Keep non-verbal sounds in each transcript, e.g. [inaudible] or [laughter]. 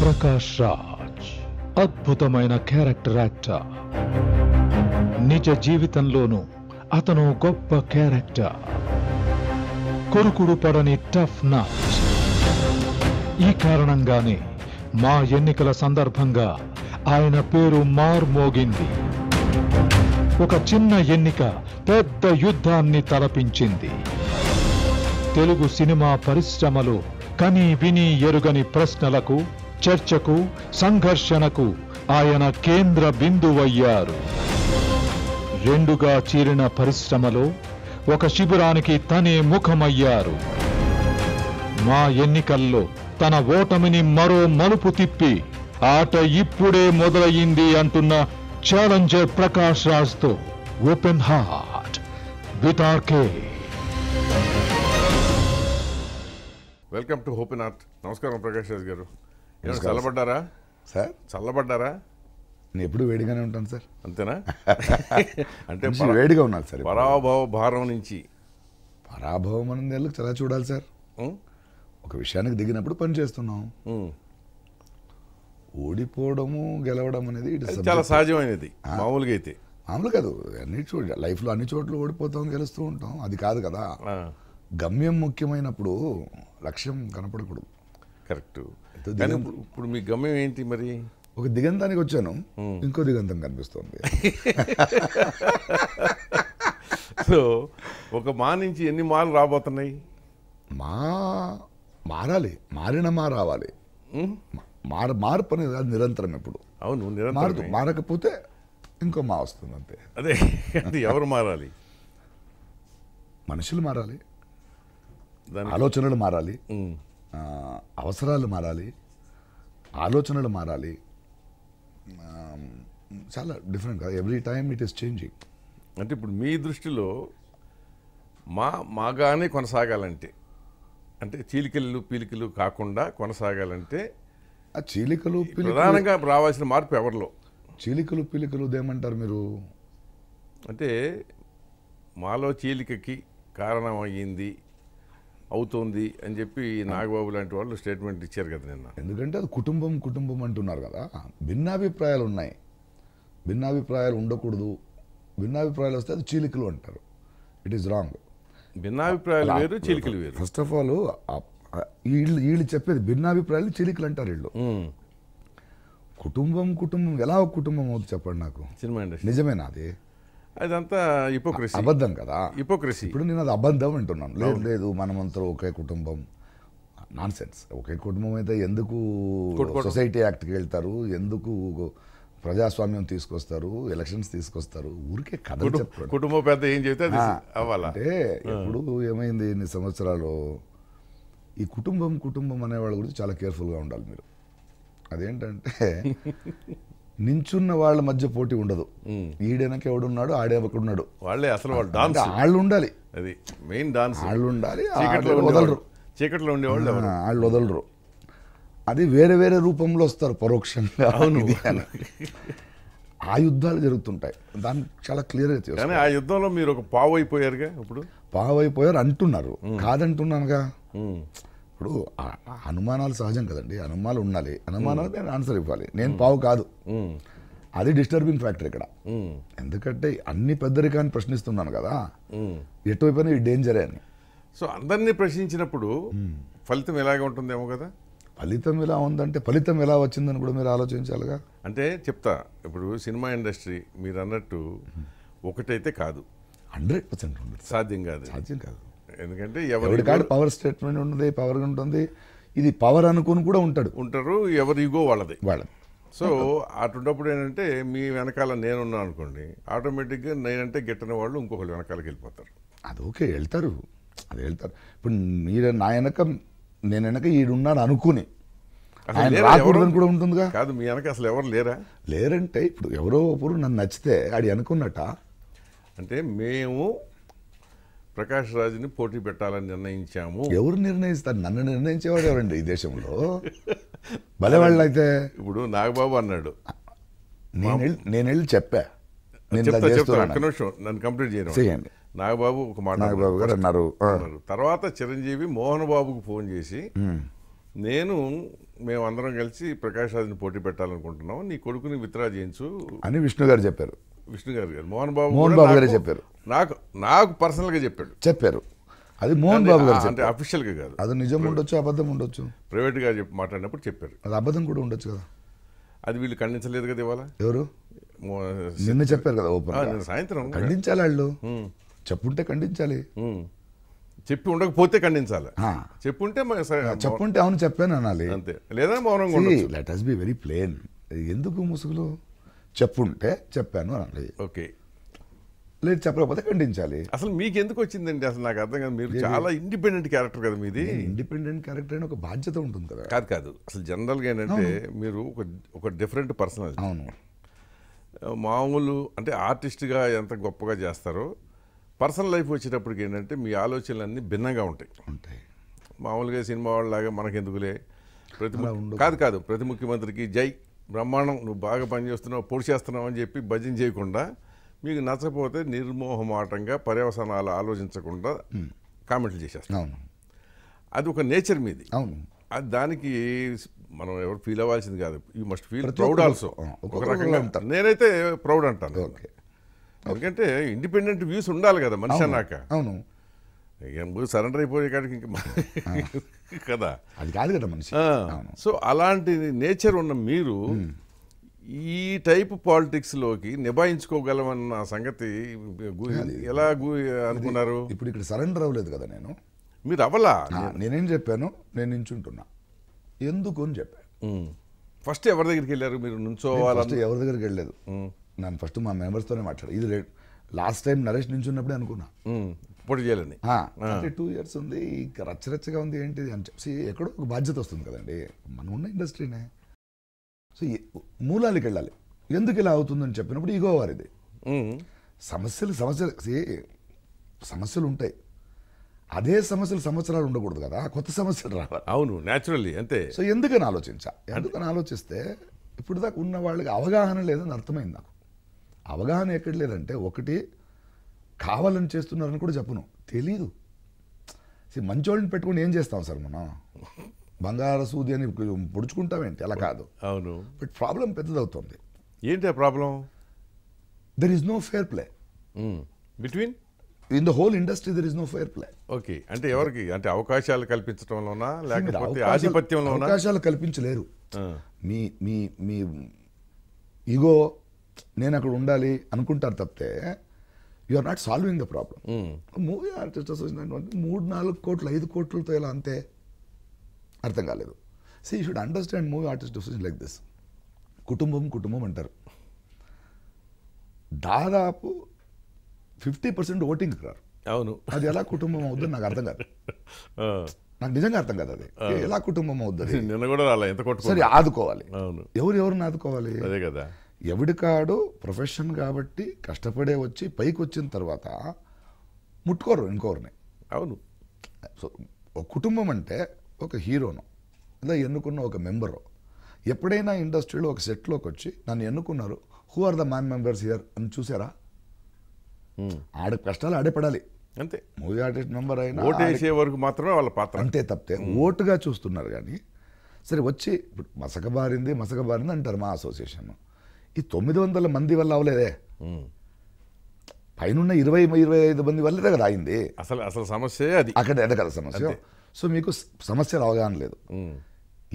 ప్రకాష్ రాజ్ అద్భుతమైన character actor నిజ జీవితంలోనూ అతను గొప్ప క్యారెక్టర్ కొరుకుడు పడని టఫ్ నట్ ఈ కారణంగానే మా ఎన్నికల సందర్భంగా ఆయన పేరు మార్మోగింది ఒక చిన్న ఎన్నిక పెద్ద యుద్ధాన్ని తలపించింది తెలుగు సినిమా పరిశ్రమలో కని విని ఎరుగని ప్రశ్నలకు చర్చకు సంఘర్షణకు ఆయన కేంద్ర బిందువయ్యారు రెండుగా చీరిన పరిశ్రమలో ఒక శిబిరానికి తనే ముఖమయ్యారు మా ఎన్నికల్లో తన ఓటమిని మరో మలుపు తిప్పి ఆట ఇప్పుడే మొదలయ్యింది అంటున్న ఛాలెంజర్ ప్రకాష్ రాజ్తో open heart with R K welcome to open heart నమస్కారం ప్రకాష్ రాజ్ గారు చల్లబడ్డారా సార్ చల్లబడ్డారా నేను ఎప్పుడు వేడిగానే ఉంటాను సార్ అంతేనా [laughs] అంటే వేడిగా ఉన్నాను సార్ పరాభవ భారం నుంచి పరాభవం అనేది వెళ్ళి చాలా చూడాలి సార్ ఒక విషయానికి దిగినప్పుడు పని చేస్తున్నాం ఓడిపోవడము గెలవడం అనేది చాలా సహజమైనది మామూలుగా అయితే మామూలు కాదు అన్ని చోట్ల లైఫ్లో అన్ని చోట్ల ఓడిపోతాం గెలుస్తూ ఉంటాం అది కాదు కదా గమ్యం ముఖ్యమైనప్పుడు లక్ష్యం కనపడకూడదు కరెక్ట్ ఇప్పుడు మీ గమ్యం ఏంటి మరి ఒక దిగంతానికి వచ్చాను ఇంకో దిగంతం కనిపిస్తుంది [laughs] సో ఒక మా నుంచి ఎన్ని మాలు రాబోతున్నాయి మా మారాలి మారిన మా రావాలి మార మార్పు అనేది అది నిరంతరం ఎప్పుడు అవును మారదు మారకపోతే ఇంకో మా వస్తుంది అంతే అదే అది ఎవరు మారాలి మనుషులు మారాలి ఆలోచనలు మారాలి అవసరాలు మారాలి ఆలోచనలు మారాలి చాలా డిఫరెంట్ కదా every time it is changing అంటే ఇప్పుడు మీ దృష్టిలో మా మాగానే కొనసాగాలంటే అంటే చీలికలు పీలికలు కాకుండా కొనసాగాలంటే ఆ చీలికలు ప్రధానంగా రావాల్సిన మార్పు ఎవరిలో చీలికలు పీలికలు ఏమంటారు మీరు అంటే మాలో చీలికకి కారణం అయ్యింది అవుతోంది అని చెప్పి నాగబాబు లాంటి వాళ్ళు స్టేట్మెంట్ ఇచ్చారు కదా నిన్న ఎందుకంటే అది కుటుంబం కుటుంబం అంటున్నారు కదా భిన్నాభిప్రాయాలు ఉన్నాయి భిన్నాభిప్రాయాలు ఉండకూడదు భిన్నాభిప్రాయాలు వస్తే అది చీలికలు అంటారు ఇట్ ఈస్ రాంగ్ భిన్నాభిప్రాయాలు వేరు చీలికలు వేరు ఫస్ట్ ఆఫ్ ఆల్ వీళ్ళు వీళ్ళు చెప్పేది భిన్నాభిప్రాయాలు చీలికలు అంటారు వీళ్ళు కుటుంబం కుటుంబం ఎలా ఒక కుటుంబం అవుతుంది చెప్పండి నాకు సినిమా నిజమేనా అది అదంతా హిపోక్రసీ అబద్ధం కదా హిపోక్రసీ ఇప్పుడు నేను అది అబద్ధం అంటున్నాను లేదు లేదు మనమంతా ఒకే కుటుంబం నాన్ సెన్స్ ఒకే కుటుంబం అయితే ఎందుకు సొసైటీ యాక్ట్కి వెళ్తారు ఎందుకు ప్రజాస్వామ్యం తీసుకొస్తారు ఎలక్షన్స్ తీసుకొస్తారు ఊరికే కథ కుటుంబ పెద్ద ఏం చెప్తే అంటే ఇప్పుడు ఏమైంది ఇన్ని సంవత్సరాలు ఈ కుటుంబం కుటుంబం అనే వాళ్ళ గురించి చాలా కేర్ఫుల్గా ఉండాలి మీరు అదేంటంటే నించున్న వాళ్ళ మధ్య పోటీ ఉండదు ఆడే ఎవడున్నాడు ఉన్నాడు వాళ్ళే అసలు వాళ్ళు వాళ్ళు ఉండాలి అది మెయిన్ డాన్స్ వాళ్ళు ఉండాలి వదలరు చీకట్లో ఉండేవాళ్ళు వాళ్ళు వదలరు అది వేరే వేరే రూపంలో వస్తారు పరోక్షంగా అవును ఆ యుద్ధాలు జరుగుతుంటాయి దాన్ని చాలా క్లియర్గా చేస్తారు ఆ యుద్ధంలో మీరు ఒక పావు అయిపోయారుగా ఇప్పుడు పావు అయిపోయారు అంటున్నారు కాదంటున్నానుగా ఇప్పుడు అనుమానాలు సహజం కదండి అనుమానాలు ఉండాలి అనుమానాలు నేను ఆన్సర్ ఇవ్వాలి నేను పావు కాదు అది డిస్టర్బింగ్ ఫ్యాక్టర్ ఇక్కడ ఎందుకంటే అన్ని పెద్దరికాన్ని ప్రశ్నిస్తున్నాను కదా ఎటువైపోయినా ఈ డేంజరే అని సో అందరినీ ప్రశ్నించినప్పుడు ఫలితం ఎలాగ ఉంటుందేమో కదా ఫలితం ఎలా ఉందంటే ఫలితం ఎలా వచ్చిందని కూడా మీరు ఆలోచించాలిగా అంటే చెప్తా ఇప్పుడు సినిమా ఇండస్ట్రీ మీరు అన్నట్టు ఒకటైతే కాదు హండ్రెడ్ పర్సెంట్ సాధ్యం కాదు సాధ్యం కాదు ఎందుకంటే ఎవరికాడు పవర్ స్టేట్మెంట్ ఉంటుంది పవర్ ఉంటుంది ఇది పవర్ అనుకుని కూడా ఉంటాడు ఉంటారు ఎవరి ఇగో వాళ్ళది వాళ్ళది సో అటుండప్పుడు ఏంటంటే మీ వెనకాల నేనున్నాను అనుకోండి ఆటోమేటిక్గా నేనంటే గిట్టని వాళ్ళు ఇంకొకరు వెనకాలకి వెళ్ళిపోతారు అది ఓకే వెళ్తారు అది వెళ్తారు ఇప్పుడు మీరు నా వెనక నేను వెనక ఈడున్నాను అనుకుని ఆయన రాకూడదని కూడా ఉంటుందిగా కాదు మీ వెనక అసలు ఎవరు లేరా లేరంటే ఇప్పుడు ఎవరో ఒకరు నన్ను నచ్చితే ఆడు అనుకున్నట అంటే మేము ప్రకాష్ రాజుని పోటీ పెట్టాలని నిర్ణయించాము ఎవరు నిర్ణయిస్తారు నన్ను నిర్ణయించేవాడు ఎవరండి ఈ దేశంలో భలేవాళ్ళు అయితే ఇప్పుడు నాగబాబు అన్నాడు నేను వెళ్ళి చెప్పా నన్ను కంప్లీట్ చేయండి నాగబాబు ఒక మాట నాగబాబు గారు అన్నారు తర్వాత చిరంజీవి మోహన్ బాబుకు ఫోన్ చేసి నేను మేమందరం కలిసి ప్రకాష్ రాజుని పోటీ పెట్టాలనుకుంటున్నాం నీ కొడుకుని విత్రా చేయించు అని విష్ణు గారు చెప్పారు విష్ణు గారు గారు మోహన్ బాబు మోహన్ బాబు గారే చెప్పారు నాకు నాకు పర్సనల్గా చెప్పాడు చెప్పారు అది మోహన్ బాబు గారు అంటే అఫీషియల్గా కాదు అది నిజం ఉండొచ్చు అబద్ధం ఉండొచ్చు ప్రైవేట్గా చెప్పి మాట్లాడినప్పుడు చెప్పారు అది అబద్ధం కూడా ఉండొచ్చు కదా అది వీళ్ళు ఖండించలేదు కదా ఇవాళ ఎవరు నిన్న చెప్పారు కదా ఓపెన్ సాయంత్రం ఖండించాలి వాళ్ళు చెప్పుంటే ఖండించాలి చెప్పి ఉండకపోతే ఖండించాలి చెప్పుంటే చెప్పుంటే అవును చెప్పాను అనాలి అంతే లేదా మౌనంగా let us be very plain ఎందుకు ముసుగులో చెప్పుంటే చెప్పాను అనాలి ఓకే లేదు చెప్పకపోతే ఖండించాలి అసలు మీకు ఎందుకు వచ్చిందండి అసలు నాకు అర్థం కాదు మీరు చాలా ఇండిపెండెంట్ క్యారెక్టర్ కదా మీది ఇండిపెండెంట్ క్యారెక్టర్ అని ఒక బాధ్యత ఉంటుంది కదా కాదు కాదు అసలు జనరల్గా ఏంటంటే మీరు ఒక ఒక డిఫరెంట్ పర్సనాలిటీ అవును మామూలు అంటే ఆర్టిస్ట్గా ఎంత గొప్పగా చేస్తారో పర్సనల్ లైఫ్ వచ్చేటప్పటికి ఏంటంటే మీ ఆలోచనలు అన్నీ భిన్నంగా ఉంటాయి ఉంటాయి మామూలుగా సినిమా వాళ్ళలాగా మనకెందుకులే ప్రతి కాదు కాదు ప్రతి ముఖ్యమంత్రికి జై బ్రహ్మాండం నువ్వు బాగా పనిచేస్తున్నావు పొడి చేస్తున్నావు అని చెప్పి భజన చేయకుండా మీకు నచ్చకపోతే నిర్మోహమాటంగా పర్యవసనాలు ఆలోచించకుండా కామెంట్లు చేసేస్తాను అది ఒక నేచర్ మీది అవును అది దానికి మనం ఎవరు ఫీల్ అవ్వాల్సింది కాదు you must feel proud also ఒక రకంగా నేనైతే ప్రౌడ్ అంటాను ఎందుకంటే ఇండిపెండెంట్ వ్యూస్ ఉండాలి కదా మనిషి అన్నాక అవును సరెండర్ అయిపోయే కాడికి ఇంకా కదా అది కాదు కదా మనిషి సో అలాంటి నేచర్ ఉన్న మీరు ఈ టైప్ పాలిటిక్స్లోకి నిభాయించుకోగలమన్న సంగతి ఎలా అనుకున్నారు ఇప్పుడు ఇక్కడ సరెండర్ అవ్వలేదు కదా నేను మీరు అవ్వలా నేనేం చెప్పాను నేను నించుంటున్నా ఎందుకు అని చెప్పాను ఫస్ట్ ఎవరి దగ్గరికి వెళ్ళారు మీరు నుంచోవాలి ఫస్ట్ ఎవరి దగ్గరికి వెళ్ళలేదు నేను ఫస్ట్ మా మెంబర్స్తోనే మాట్లాడు ఇది లాస్ట్ టైం నరేష్ నించున్నప్పుడే అనుకున్నా పోటీ చేయాలని అంటే టూ ఇయర్స్ ఉంది ఇంకా రచ్చరచ్చగా ఉంది ఏంటి అని చెప్పి ఎక్కడో ఒక బాధ్యత వస్తుంది కదండి మనం ఉన్న ఇండస్ట్రీనే సో మూలానికి వెళ్ళాలి ఎందుకు ఇలా అవుతుందని చెప్పినప్పుడు ఈగో వారిది సమస్యలు సమస్యలు సమస్యలు ఉంటాయి అదే సమస్యలు సంవత్సరాలు ఉండకూడదు కదా కొత్త సమస్యలు రావాలి అవును న్యాచురల్లీ అంతే సో ఎందుకని ఆలోచించా ఎందుకని ఆలోచిస్తే ఇప్పుడు దాకా ఉన్న వాళ్ళకి అవగాహన లేదని అర్థమైంది నాకు అవగాహన ఎక్కడ లేదంటే ఒకటి కావాలని చేస్తున్నారని కూడా చెప్పను తెలీదు మంచోళ్ళని పెట్టుకుని ఏం చేస్తాం సార్ మనం బంగార సూది అని పొడుచుకుంటామేంటి అలా కాదు అవును బట్ ప్రాబ్లం పెద్దదవుతుంది ఏంటి ఆ problem there is no fair play between in the whole industry there is no fair play okay అంటే ఎవరికి అంటే అవకాశాలు కల్పించడంలోనా hmm, లేకపోతే ఆధిపత్యంలోనా అవకాశాలు కల్పించలేరు మీ మీ మీ ఇగో నేను అక్కడ ఉండాలి అనుకుంటారు తప్పితే you are not solving the problem movie artist association మూడు నాలుగు కోట్లు ఐదు కోట్లతో ఇలా అంతే అర్థం కాలేదు so you should understand movie artist association like this కుటుంబం కుటుంబం అంటారు దాదాపు ఫిఫ్టీ పర్సెంట్ ఓటింగ్ రారు అవును అది ఎలా కుటుంబం అవుద్దని నాకు అర్థం కాదు నాకు నిజంగా అర్థం కాదు అది ఎలా కుటుంబం అవుద్ది నిన్న కూడా రాలే ఎంత ఆదుకోవాలి అవును ఎవరు ఎవరిని ఆదుకోవాలి అదే కదా ఎవడికాడో ప్రొఫెషన్ కాబట్టి కష్టపడే వచ్చి పైకి వచ్చిన తర్వాత ముట్టుకోరు ఇంకోరిని అవును సో ఒక కుటుంబం అంటే ఒక హీరోను లేదా ఎన్నుకున్న ఒక మెంబరు ఎప్పుడైనా ఇండస్ట్రీలో ఒక సెట్లోకి వచ్చి నన్ను ఎన్నుకున్నారు who are the man members here అని చూసారా ఆడ కష్టాలు ఆడేపడాలి అంతే మూవీ ఆర్టిస్ట్ మెంబర్ అయినా ఓటు వేసే వరకు మాత్రమే వాళ్ళ పాత్ర అంతే తప్పితే ఓటుగా చూస్తున్నారు కానీ సరే వచ్చి ఇప్పుడు మసకబారింది మసకబారింది అంటారు మా అసోసియేషన్ ఈ తొమ్మిది వందల మంది వల్ల అవలేదే పైన ఇరవై ఇరవై ఐదు మంది వల్లే కదా అయింది అసలు అసలు సమస్య అది అక్కడ ఎంత కదా సమస్య సో మీకు సమస్యలు అవగాహన లేదు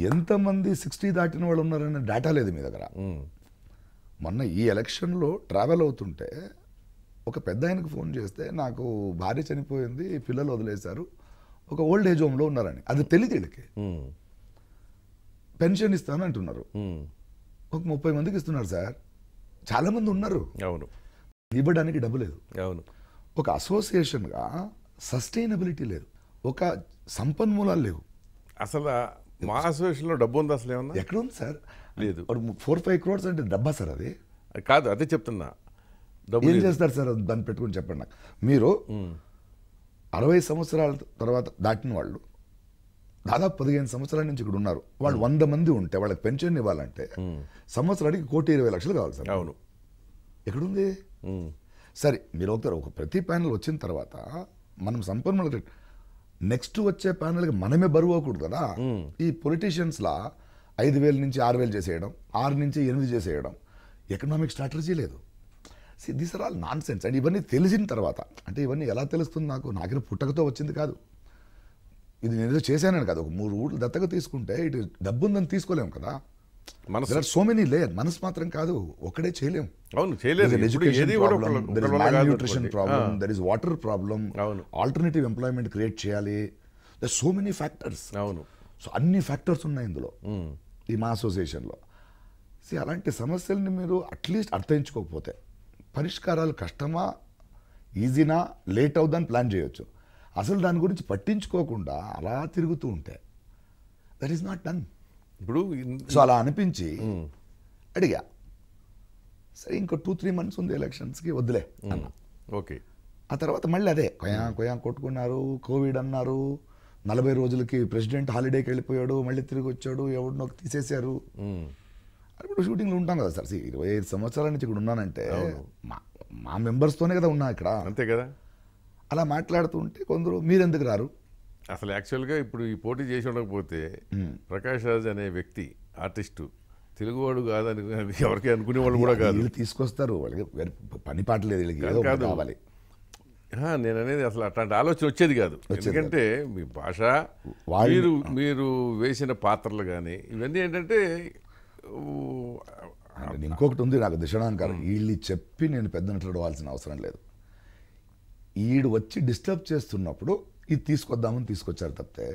ఎంతమంది సిక్స్టీ దాటిన వాళ్ళు ఉన్నారనే డేటా లేదు మీ దగ్గర మొన్న ఈ ఎలక్షన్లో ట్రావెల్ అవుతుంటే ఒక పెద్ద ఆయనకు ఫోన్ చేస్తే నాకు భార్య చనిపోయింది పిల్లలు వదిలేశారు ఒక ఓల్డ్ ఏజ్ హోమ్లో ఉన్నారని అది తెలియదు వీళ్ళకి పెన్షన్ ఇస్తాను అంటున్నారు ఒక ముప్పై మందికి ఇస్తున్నారు సార్ చాలామంది ఉన్నారు అవును ఇవ్వడానికి డబ్బు లేదు అవును ఒక అసోసియేషన్గా సస్టైనబిలిటీ లేదు ఒక సంపన్మూలాలు లేవు అసలు మా అసోసియేషన్లో డబ్బు ఉంది అసలు ఏమన్నా ఎక్కడ ఉంది సార్ లేదు ఫోర్ ఫైవ్ క్రోడ్స్ అంటే డబ్బా సార్ అది కాదు అదే చెప్తున్నా ఏం చేస్తారు సార్ దాన్ని పెట్టుకుని చెప్పండి నాకు మీరు అరవై సంవత్సరాల తర్వాత దాటిన వాళ్ళు దాదాపు పదిహేను సంవత్సరాల నుంచి ఇక్కడ ఉన్నారు వాళ్ళు వంద మంది ఉంటే వాళ్ళకి పెన్షన్ ఇవ్వాలంటే సంవత్సరానికి కోటి ఇరవై లక్షలు కావాలి సార్ అవును ఎక్కడుంది సరే మీరు అవుతారు ఒక ప్రతి ప్యానల్ వచ్చిన తర్వాత మనం సంపన్నులు నెక్స్ట్ వచ్చే ప్యానల్కి మనమే బరువు అవ్వకూడదు కదా ఈ పొలిటీషియన్స్లా ఐదు వేల నుంచి ఆరు వేలు చేసేయడం ఆరు నుంచి ఎనిమిది చేసేయడం ఎకనామిక్ స్ట్రాటజీ లేదు this are all nonsense and ఇవన్నీ తెలిసిన తర్వాత అంటే ఇవన్నీ ఎలా తెలుస్తుంది నాకు నాకిన పుట్టకతో వచ్చింది కాదు ఇది నేను ఏదో చేశానని కదా ఒక మూడు ఊళ్ళు దత్తగా తీసుకుంటే ఇటు డబ్బు ఉందని తీసుకోలేము కదా మనసు సో మెనీ లేయర్ మనసు మాత్రం కాదు ఒకడే చేయలేము అవును చేయలేదు nutrition problem there is water problem alternative employment create చేయాలి సో మెనీ ఫ్యాక్టర్స్ అవును సో అన్ని ఫ్యాక్టర్స్ ఉన్నాయి ఇందులో ఈ మా అసోసియేషన్లో సి అలాంటి సమస్యల్ని మీరు అట్లీస్ట్ అర్థించుకోకపోతే పరిష్కారాలు కష్టమా ఈజీనా లేట్ అవుద్దని ప్లాన్ చేయొచ్చు అసలు దాని గురించి పట్టించుకోకుండా అలా తిరుగుతూ ఉంటే దట్ ఈస్ నాట్ డన్ ఇప్పుడు సో అలా అనిపించి అడిగా సరే ఇంకో టూ త్రీ మంత్స్ ఉంది ఎలక్షన్స్కి వద్దులే అన్న ఓకే ఆ తర్వాత మళ్ళీ అదే కొయా కొయా కొట్టుకున్నారు కోవిడ్ అన్నారు నలభై రోజులకి ప్రెసిడెంట్ హాలిడేకి వెళ్ళిపోయాడు మళ్ళీ తిరిగి వచ్చాడు ఎవరినో తీసేశారు ఇప్పుడు షూటింగ్లో ఉంటాం కదా సార్ ఇరవై ఐదు సంవత్సరాల నుంచి ఇక్కడ ఉన్నానంటే మా మా మెంబర్స్తోనే కదా ఉన్నా ఇక్కడ అంతే కదా అలా మాట్లాడుతూ ఉంటే కొందరు మీరెందుకు రారు అసలు యాక్చువల్గా ఇప్పుడు ఈ పోటీ చేసి ఉండకపోతే ప్రకాష్ రాజ్ అనే వ్యక్తి ఆర్టిస్టు తెలుగువాడు కాదని [laughs] ఎవరికి అనుకునే వాళ్ళు కూడా కాదు వీళ్ళు తీసుకొస్తారు వాళ్ళకి పని లేదు వీళ్ళకి కాదు కావాలి నేను అనేది అసలు అట్లాంటి ఆలోచన వచ్చేది కాదు ఎందుకంటే మీ భాష మీరు మీరు వేసిన పాత్రలు కానీ ఇవన్నీ ఏంటంటే ఇంకొకటి ఉంది నాకు దిశనాంకారం వీళ్ళు చెప్పి నేను పెద్ద నటుడు అవసరం లేదు ఈడు వచ్చి డిస్టర్బ్ చేస్తున్నప్పుడు ఇది తీసుకొద్దామని తీసుకొచ్చారు తప్పితే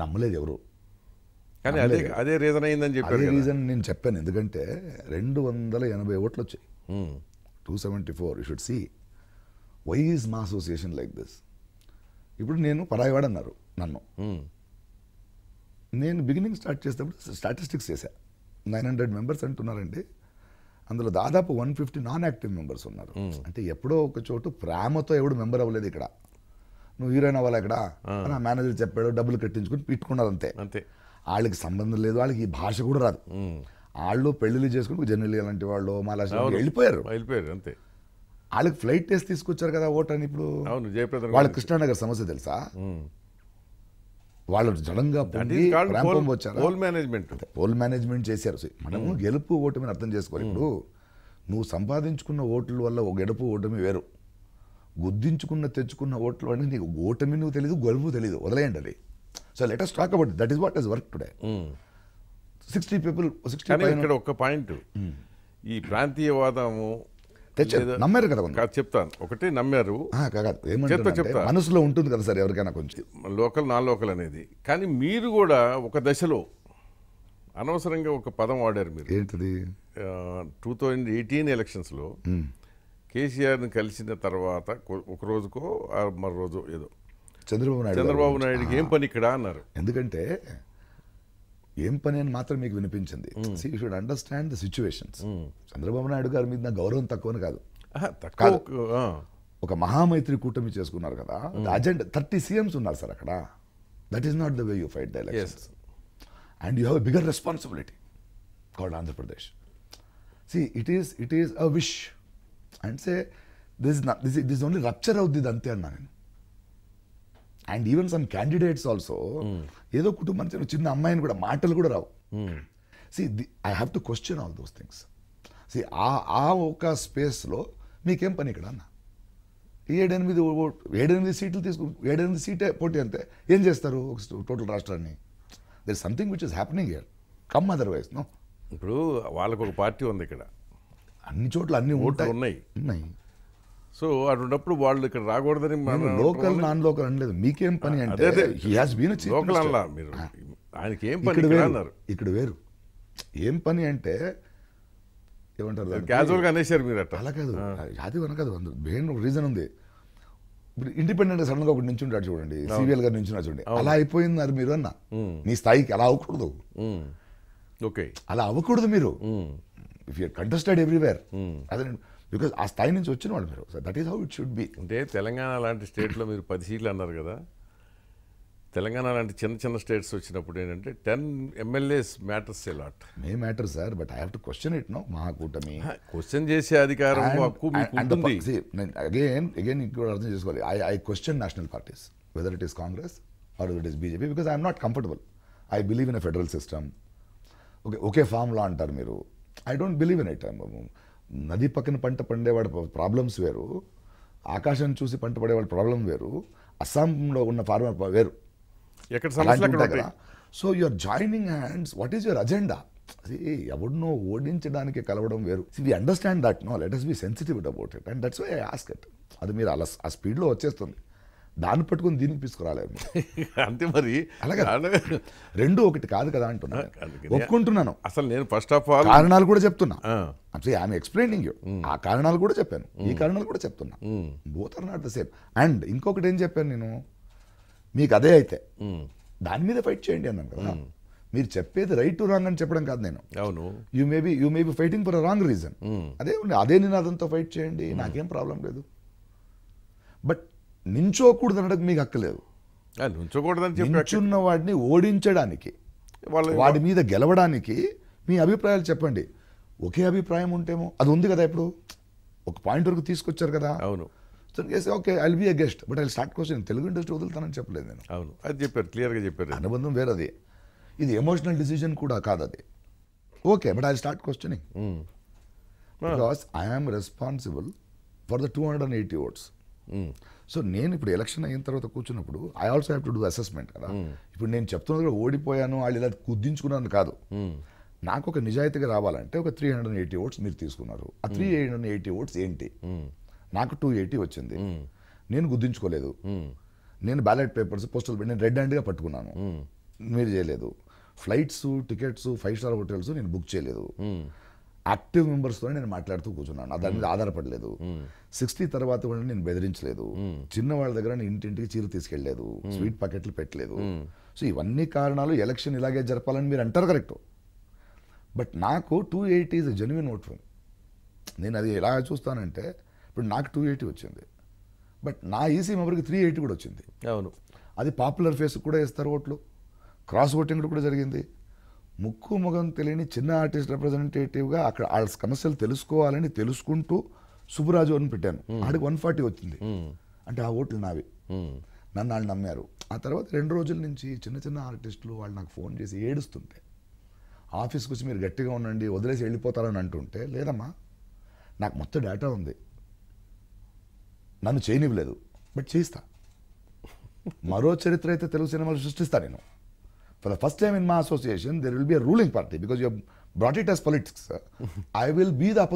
నమ్మలేదు ఎవరు కానీ అదే అదే రీజన్ అయిందని చెప్పి అదే రీజన్ నేను చెప్పాను ఎందుకంటే రెండు వందల ఎనభై ఓట్లు వచ్చాయి two seventy four you should see why is మా అసోసియేషన్ లైక్ దిస్ ఇప్పుడు నేను పరాయివాడు అన్నారు నన్ను నేను బిగినింగ్ స్టార్ట్ చేసేటప్పుడు స్టాటిస్టిక్స్ చేశాను నైన్ హండ్రెడ్ మెంబర్స్ అంటున్నారండి అందులో దాదాపు one fifty non active members ఉన్నారు అంటే ఎప్పుడో ఒక చోటు ప్రేమతో ఎవడు మెంబర్ అవ్వలేదు ఇక్కడ నువ్వు హీరోయిన్ అవ్వాలి ఇక్కడ నా మేనేజర్ చెప్పాడు డబ్బులు కట్టించుకుని పెట్టుకున్నారు అంతే అంతే వాళ్ళకి సంబంధం లేదు వాళ్ళకి ఈ భాష కూడా రాదు వాళ్ళు పెళ్లిళ్ళు చేసుకుని జర్నీ లాంటి వాళ్ళు మళ్ళీ వెళ్ళిపోయారు వెళ్ళిపోయారు అంతే వాళ్ళకి ఫ్లైట్ టెస్ట్ తీసుకొచ్చారు కదా ఓట్ అని ఇప్పుడు వాళ్ళు కృష్ణానగర్ సమస్య తెలుసా వాళ్ళు జడంగా పోల్ మేనేజ్మెంట్ పోల్ మేనేజ్మెంట్ చేశారు మనము hmm. గెలుపు ఓటమిని అర్థం చేసుకోవాలి ఇప్పుడు నువ్వు సంపాదించుకున్న ఓట్ల వల్ల ఒక గెలుపు ఓటమి వేరు గుద్దించుకున్న తెచ్చుకున్న ఓట్లు వల్ల నీకు ఓటమి నువ్వు తెలియదు గెలుపు తెలియదు వదిలేయండి అది so let's talk about that is what is work today sixty people sixty ఒక పాయింట్ hmm. ఈ ప్రాంతీయవాదము నమ్మారు కదా కాదు చెప్తాను ఒకటి నమ్మారు మనసులో ఉంటుంది కదా సార్ ఎవరికైనా కొంచెం లోకల్ నా లోకల్ అనేది కానీ మీరు కూడా ఒక దశలో అనవసరంగా ఒక పదం వాడారు మీరు ఏంటిది టూ థౌజండ్ ఎయిటీన్ ఎలక్షన్స్లో కేసీఆర్ని కలిసిన తర్వాత ఒక రోజుకో మరో రోజు ఏదో చంద్రబాబు నాయుడు చంద్రబాబు నాయుడుకి ఏం పని ఇక్కడ అన్నారు ఎందుకంటే ఏం పని అని మాత్రం మీకు వినిపించింది should understand the situations Chandrababu Naidu గారి మీద నా గౌరవం తక్కువని కాదు ఒక మహామైత్రి కూటమి చేసుకున్నారు కదా అజెండా థర్టీ సీఎంస్ ఉన్నారు సార్ అక్కడ that is not the way you fight the elections and you have a bigger responsibility called Andhra Pradesh see it is it is a wish and say this this this only rupture అవుద్ది అంతే అన్నా నేను and even some candidates also hmm. ఏదో కుటుంబం చిన్న అమ్మాయిని కూడా మాటలు కూడా రావు see I have to question all those things see ఆ ఆ ఒక స్పేస్లో మీకేం పని ఇక్కడ అన్న ఏడెనిమిది ఏడెనిమిది సీట్లు తీసుకు ఏడెనిమిది సీటే పోటీ అంతే ఏం చేస్తారు ఒక టోటల్ రాష్ట్రాన్ని there something which is happening year come otherwise no ఇప్పుడు వాళ్ళకు ఒక పార్టీ ఉంది ఇక్కడ అన్ని చోట్ల అన్ని ఓట్లు ఉన్నాయి ఉన్నాయి సో అటున్నప్పుడు వాళ్ళు ఇక్కడ రాకూడదని లోకల్ నాన్ లోకల్ అనలేదు మీకేం పని అంటే లోకల్ ఆయనకి ఏం పని అన్నారు ఇక్కడ వేరు ఏం పని అంటే ఏమంటారు అనేసారు మీరు అట్లా అలా కాదు అది కాదు అందుకు మెయిన్ రీజన్ ఉంది ఇప్పుడు సడన్ గా ఒకటి ఉంటాడు చూడండి సీరియల్ గారు నుంచి చూడండి అలా అయిపోయింది మీరు అన్న మీ స్థాయికి అలా అవ్వకూడదు ఓకే అలా అవ్వకూడదు మీరు ఇఫ్ యూ కంటెస్టెడ్ ఎవ్రీవేర్ అదే బికాజ్ ఆ స్థాయి నుంచి వచ్చిన వాళ్ళు మీరు that is how it should be అంటే తెలంగాణ లాంటి స్టేట్లో మీరు పది సీట్లు అన్నారు కదా తెలంగాణ లాంటి చిన్న చిన్న స్టేట్స్ వచ్చినప్పుడు ఏంటంటే ten MLAs matters lot may matter sir but I have to question it no Mahakutami question చేసే అధికారం హక్కు అగైన్ అగైన్ ఇంకోటి అర్థం చేసుకోవాలి I I question national parties whether it is Congress or it is BJP because I'm not comfortable I believe in a federal system okay ఒకే ఫామ్లా అంటారు మీరు I don't believe in it నది పక్కన పంట పండేవాడు ప్రాబ్లమ్స్ వేరు ఆకాశం చూసి పంట పడేవాడు ప్రాబ్లం వేరు అస్సాంలో ఉన్న ఫార్మర్ వేరు so you are joining hands what is your agenda అది ఎవరినో ఓడించడానికి కలవడం వేరు we understand that no let us be sensitive about it and that's why I ask it అది మీరు అలా ఆ స్పీడ్లో వచ్చేస్తుంది దాన్ని పట్టుకుని దీనికి తీసుకురాలేదు [laughs] అంతే మరి అలాగే రెండు ఒకటి కాదు కదా అంటున్నా ఒప్పుకుంటున్నాను అసలు నేను ఫస్ట్ ఆఫ్ ఆల్ కారణాలు కూడా చెప్తున్నా అంటే ఐఎమ్ ఎక్స్ప్లెయినింగ్ యూ ఆ కారణాలు కూడా చెప్పాను ఈ కారణాలు కూడా చెప్తున్నా both are not the same and ఇంకొకటి ఏం చెప్పాను నేను మీకు అదే అయితే దాని మీద ఫైట్ చేయండి అన్నాను కదా మీరు చెప్పేది రైట్ టు రాంగ్ అని చెప్పడం కాదు నేను అవును you may be you may be fighting for a wrong reason అదే అదే నినాదంతో ఫైట్ చేయండి నాకేం ప్రాబ్లం లేదు బట్ నించోకూడదు అనడానికి మీకు అక్కలేదు నించున్న వాడిని ఓడించడానికి వాడి మీద గెలవడానికి మీ అభిప్రాయాలు చెప్పండి ఒకే అభిప్రాయం ఉంటేమో అది ఉంది కదా ఇప్పుడు ఒక పాయింట్ వరకు తీసుకొచ్చారు కదా అవును okay I'll be a guest guest but I start question Telugu industry వదులుతానని చెప్పలేదు నేను అవును అది చెప్పారు క్లియర్గా చెప్పారు అనుబంధం వేరేది ఇది ఎమోషనల్ డిసిజన్ కూడా కాదు అది okay but I start questioning because I'm responsible for the two hundred and eighty votes Hmm. So నేను ఇప్పుడు ఎలక్షన్ అయిన తర్వాత కూర్చున్నప్పుడు I also have to do assessment కదా hmm. ఇప్పుడు నేను చెప్తున్నది కూడా ఓడిపోయాను వాళ్ళు ఇలా కుద్దించుకున్నాను కాదు hmm. నాకు ఒక నిజాయితీగా రావాలంటే ఒక త్రీ హండ్రెడ్ ఎయిటీ ఓట్స్ మీరు తీసుకున్నారు ఆ త్రీ హండ్రెడ్ ఎయిటీ ఓట్స్ ఏంటి నాకు టూ ఎయిటీ వచ్చింది నేను గుర్తించుకోలేదు నేను బ్యాలెట్ పేపర్స్ పోస్టల్ నేను రెడ్ హ్యాండ్గా పట్టుకున్నాను మీరు చేయలేదు flights tickets five star hotels నేను బుక్ చేయలేదు యాక్టివ్ మెంబర్స్తో నేను మాట్లాడుతూ కూర్చున్నాను దాని మీద ఆధారపడలేదు సిక్స్టీ తర్వాత వాళ్ళని నేను బెదిరించలేదు చిన్న వాళ్ళ దగ్గర ఇంటింటికి చీర తీసుకెళ్లేదు స్వీట్ ప్యాకెట్లు పెట్టలేదు సో ఇవన్నీ కారణాలు ఎలక్షన్ ఇలాగే జరపాలని మీరు అంటారు కరెక్ట్ బట్ నాకు two eighty is genuine vote ఫోన్ నేను అది ఎలా చూస్తానంటే ఇప్పుడు నాకు టూ ఎయిటీ వచ్చింది బట్ నా ఈసీ మెంబర్కి త్రీ ఎయిటీ కూడా వచ్చింది అవును అది పాపులర్ ఫేస్ కూడా వేస్తారు ఓట్లు క్రాస్ ఓటింగ్ కూడా జరిగింది ముక్కు ముఖం తెలియని చిన్న ఆర్టిస్ట్ రిప్రజెంటేటివ్గా అక్కడ వాళ్ళ సమస్యలు తెలుసుకోవాలని తెలుసుకుంటూ సుబ్బరాజు అని పెట్టాను ఆడికి వన్ ఫార్టీ వచ్చింది అంటే ఆ ఓట్లు నావి నన్ను వాళ్ళు నమ్మారు ఆ తర్వాత రెండు రోజుల నుంచి చిన్న చిన్న ఆర్టిస్టులు వాళ్ళు నాకు ఫోన్ చేసి ఏడుస్తుంటే ఆఫీస్కి వచ్చి మీరు గట్టిగా ఉండండి వదిలేసి వెళ్ళిపోతారని అంటుంటే లేదమ్మా నాకు మొత్తం డేటా ఉంది నన్ను చేయనివ్వలేదు బట్ చేయిస్తా మరో చరిత్ర అయితే తెలుగు సినిమాలు సృష్టిస్తా నేను for the first time in my association, there will be a ruling party because you have brought it as politics. [laughs] I will be the